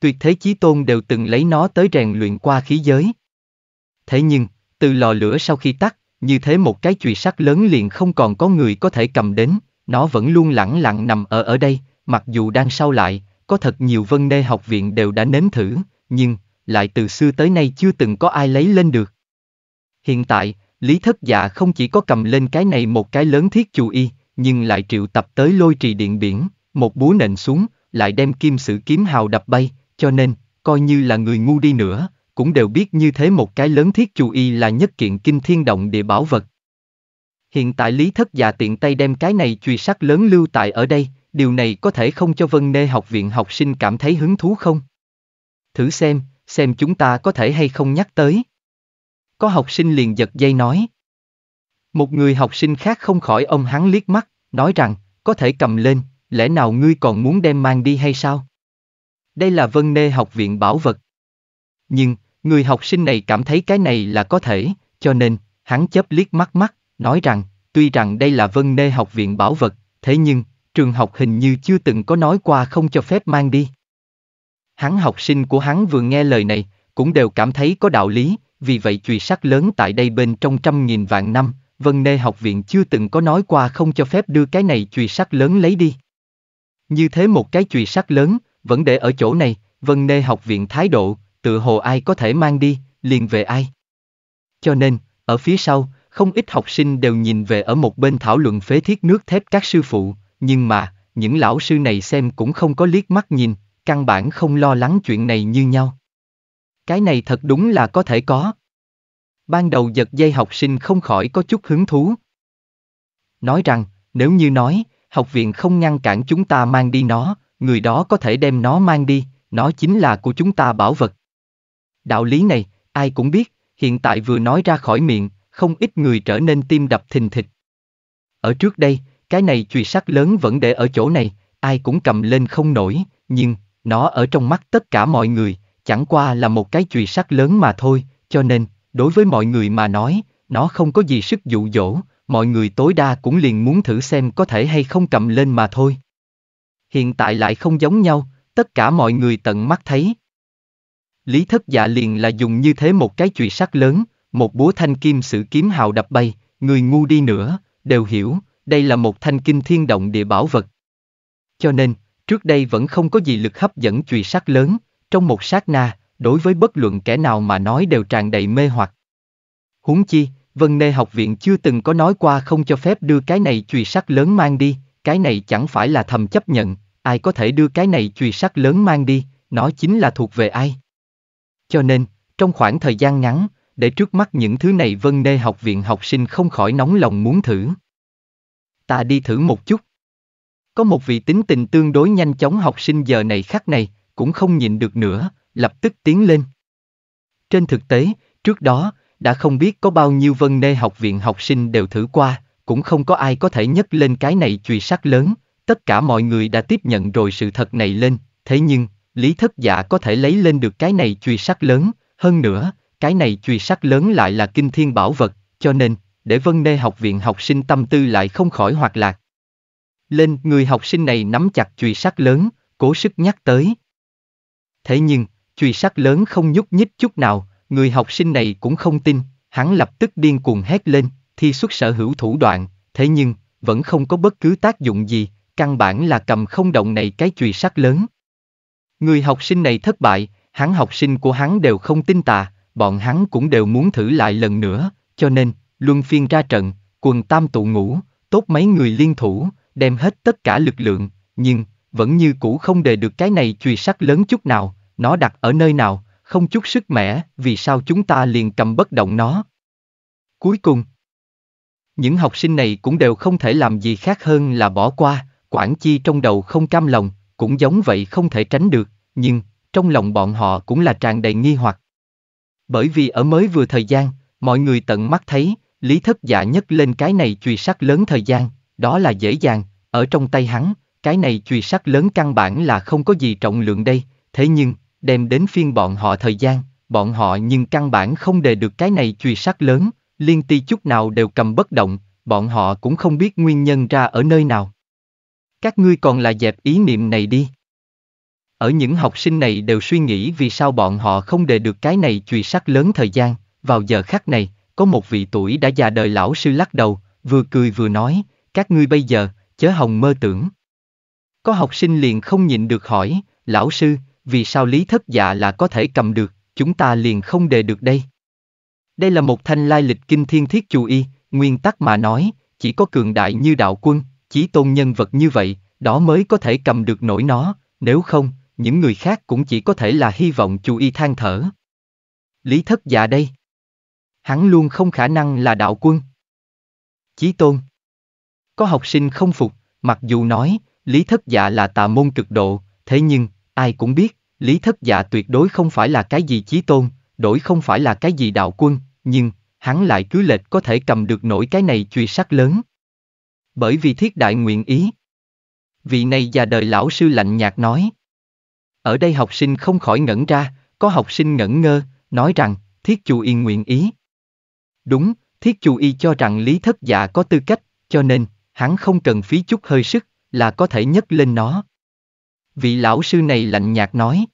Tuyệt thế chí tôn đều từng lấy nó tới rèn luyện qua khí giới. Thế nhưng, từ lò lửa sau khi tắt, như thế một cái chùy sắt lớn liền không còn có người có thể cầm đến, nó vẫn luôn lẳng lặng nằm ở ở đây, mặc dù đang sau lại, có thật nhiều vân đê học viện đều đã nếm thử, nhưng, lại từ xưa tới nay chưa từng có ai lấy lên được. Hiện tại, Lý Thất Dạ không chỉ có cầm lên cái này một cái lớn thiết chù y, nhưng lại triệu tập tới lôi trì điện biển, một búa nện xuống, lại đem kim sử kiếm hào đập bay, cho nên, coi như là người ngu đi nữa, cũng đều biết như thế một cái lớn thiết chú y là nhất kiện kinh thiên động địa bảo vật. Hiện tại Lý Thất già tiện tay đem cái này truy sắc lớn lưu tại ở đây, điều này có thể không cho Vân Nê học viện học sinh cảm thấy hứng thú không? Thử xem, xem chúng ta có thể hay không nhắc tới. Có học sinh liền giật dây nói. Một người học sinh khác không khỏi ông hắn liếc mắt, nói rằng, có thể cầm lên, lẽ nào ngươi còn muốn đem mang đi hay sao? Đây là Vân Nê học viện bảo vật. Nhưng, Người học sinh này cảm thấy cái này là có thể, cho nên, hắn chớp liếc mắt mắt, nói rằng, tuy rằng đây là vân nê học viện bảo vật, thế nhưng, trường học hình như chưa từng có nói qua không cho phép mang đi. Hắn học sinh của hắn vừa nghe lời này, cũng đều cảm thấy có đạo lý, vì vậy chùy sắc lớn tại đây bên trong trăm nghìn vạn năm, vân nê học viện chưa từng có nói qua không cho phép đưa cái này chùy sắc lớn lấy đi. Như thế một cái chùy sắc lớn, vẫn để ở chỗ này, vân nê học viện thái độ, tự hồ ai có thể mang đi, liền về ai. Cho nên, ở phía sau, không ít học sinh đều nhìn về ở một bên thảo luận phế thiết nước thép các sư phụ, nhưng mà, những lão sư này xem cũng không có liếc mắt nhìn, căn bản không lo lắng chuyện này như nhau. Cái này thật đúng là có thể có. Ban đầu giật dây học sinh không khỏi có chút hứng thú. Nói rằng, nếu như nói, học viện không ngăn cản chúng ta mang đi nó, người đó có thể đem nó mang đi, nó chính là của chúng ta bảo vật, Đạo lý này, ai cũng biết, hiện tại vừa nói ra khỏi miệng, không ít người trở nên tim đập thình thịch. Ở trước đây, cái này chùy sắc lớn vẫn để ở chỗ này, ai cũng cầm lên không nổi, nhưng, nó ở trong mắt tất cả mọi người, chẳng qua là một cái chùy sắc lớn mà thôi, cho nên, đối với mọi người mà nói, nó không có gì sức dụ dỗ, mọi người tối đa cũng liền muốn thử xem có thể hay không cầm lên mà thôi. Hiện tại lại không giống nhau, tất cả mọi người tận mắt thấy, Lý thất dạ liền là dùng như thế một cái chùy sắt lớn, một búa thanh kim sử kiếm hào đập bay, người ngu đi nữa, đều hiểu, đây là một thanh kinh thiên động địa bảo vật. Cho nên, trước đây vẫn không có gì lực hấp dẫn chùy sắt lớn, trong một sát na, đối với bất luận kẻ nào mà nói đều tràn đầy mê hoặc. Huống chi, Vân Nê học viện chưa từng có nói qua không cho phép đưa cái này chùy sắt lớn mang đi, cái này chẳng phải là thầm chấp nhận, ai có thể đưa cái này chùy sắt lớn mang đi, nó chính là thuộc về ai. Cho nên, trong khoảng thời gian ngắn, để trước mắt những thứ này Vân Nê học viện học sinh không khỏi nóng lòng muốn thử. Ta đi thử một chút. Có một vị tính tình tương đối nhanh chóng học sinh giờ này khắc này, cũng không nhìn được nữa, lập tức tiến lên. Trên thực tế, trước đó, đã không biết có bao nhiêu Vân Nê học viện học sinh đều thử qua, cũng không có ai có thể nhấc lên cái này chùy sắc lớn, tất cả mọi người đã tiếp nhận rồi sự thật này lên, thế nhưng, Lý thất giả có thể lấy lên được cái này chùy sắt lớn, hơn nữa, cái này chùy sắt lớn lại là kinh thiên bảo vật, cho nên, để vân nê học viện học sinh tâm tư lại không khỏi hoạt lạc. Lên, người học sinh này nắm chặt chùy sắt lớn, cố sức nhắc tới. Thế nhưng, chùy sắt lớn không nhúc nhích chút nào, người học sinh này cũng không tin, hắn lập tức điên cuồng hét lên, thi xuất sở hữu thủ đoạn, thế nhưng, vẫn không có bất cứ tác dụng gì, căn bản là cầm không động này cái chùy sắt lớn. Người học sinh này thất bại, hắn học sinh của hắn đều không tin tà, bọn hắn cũng đều muốn thử lại lần nữa, cho nên, luân phiên ra trận, quần tam tụ ngủ, tốt mấy người liên thủ, đem hết tất cả lực lượng, nhưng, vẫn như cũ không đề được cái này chùy sắt lớn chút nào, nó đặt ở nơi nào, không chút sức mẻ, vì sao chúng ta liền cầm bất động nó. Cuối cùng, những học sinh này cũng đều không thể làm gì khác hơn là bỏ qua, quản chi trong đầu không cam lòng, cũng giống vậy không thể tránh được, nhưng, trong lòng bọn họ cũng là tràn đầy nghi hoặc. Bởi vì ở mới vừa thời gian, mọi người tận mắt thấy, Lý Thất giả nhất lên cái này chùy sắt lớn thời gian, đó là dễ dàng, ở trong tay hắn, cái này chùy sắt lớn căn bản là không có gì trọng lượng đây, thế nhưng, đem đến phiên bọn họ thời gian, bọn họ nhưng căn bản không đề được cái này chùy sắt lớn, liên ti chút nào đều cầm bất động, bọn họ cũng không biết nguyên nhân ra ở nơi nào. Các ngươi còn là dẹp ý niệm này đi. Ở những học sinh này đều suy nghĩ vì sao bọn họ không đề được cái này chùy sắt lớn thời gian, vào giờ khắc này, có một vị tuổi đã già đời lão sư lắc đầu, vừa cười vừa nói, các ngươi bây giờ, chớ hồng mơ tưởng. Có học sinh liền không nhịn được hỏi, lão sư, vì sao lý thất dạ là có thể cầm được, chúng ta liền không đề được đây. Đây là một thanh lai lịch kinh thiên thiết chú y, nguyên tắc mà nói, chỉ có cường đại như đạo quân, chí tôn nhân vật như vậy, đó mới có thể cầm được nổi nó, nếu không, những người khác cũng chỉ có thể là hy vọng chú y than thở. Lý thất dạ đây. Hắn luôn không khả năng là đạo quân. Chí tôn. Có học sinh không phục, mặc dù nói, Lý thất dạ là tà môn cực độ, thế nhưng, ai cũng biết, Lý thất dạ tuyệt đối không phải là cái gì chí tôn, đổi không phải là cái gì đạo quân, nhưng, hắn lại cứ lệch có thể cầm được nổi cái này truy sát lớn. Bởi vì thiết đại nguyện ý. Vị này già đời lão sư lạnh nhạt nói. Ở đây học sinh không khỏi ngẩn ra, có học sinh ngẩn ngơ, nói rằng, thiết chu y nguyện ý. Đúng, thiết chu y cho rằng lý thất dạ có tư cách, cho nên, hắn không cần phí chút hơi sức, là có thể nhấc lên nó. Vị lão sư này lạnh nhạt nói.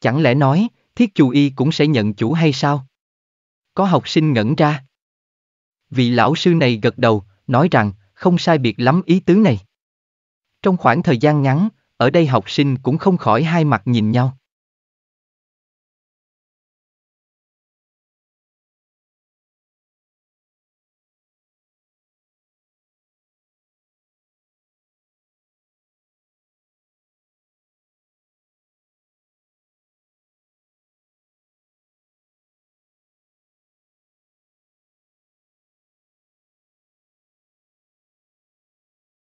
Chẳng lẽ nói, thiết chu y cũng sẽ nhận chủ hay sao? Có học sinh ngẩn ra. Vị lão sư này gật đầu, nói rằng, không sai biệt lắm ý tứ này. Trong khoảng thời gian ngắn, ở đây học sinh cũng không khỏi hai mặt nhìn nhau.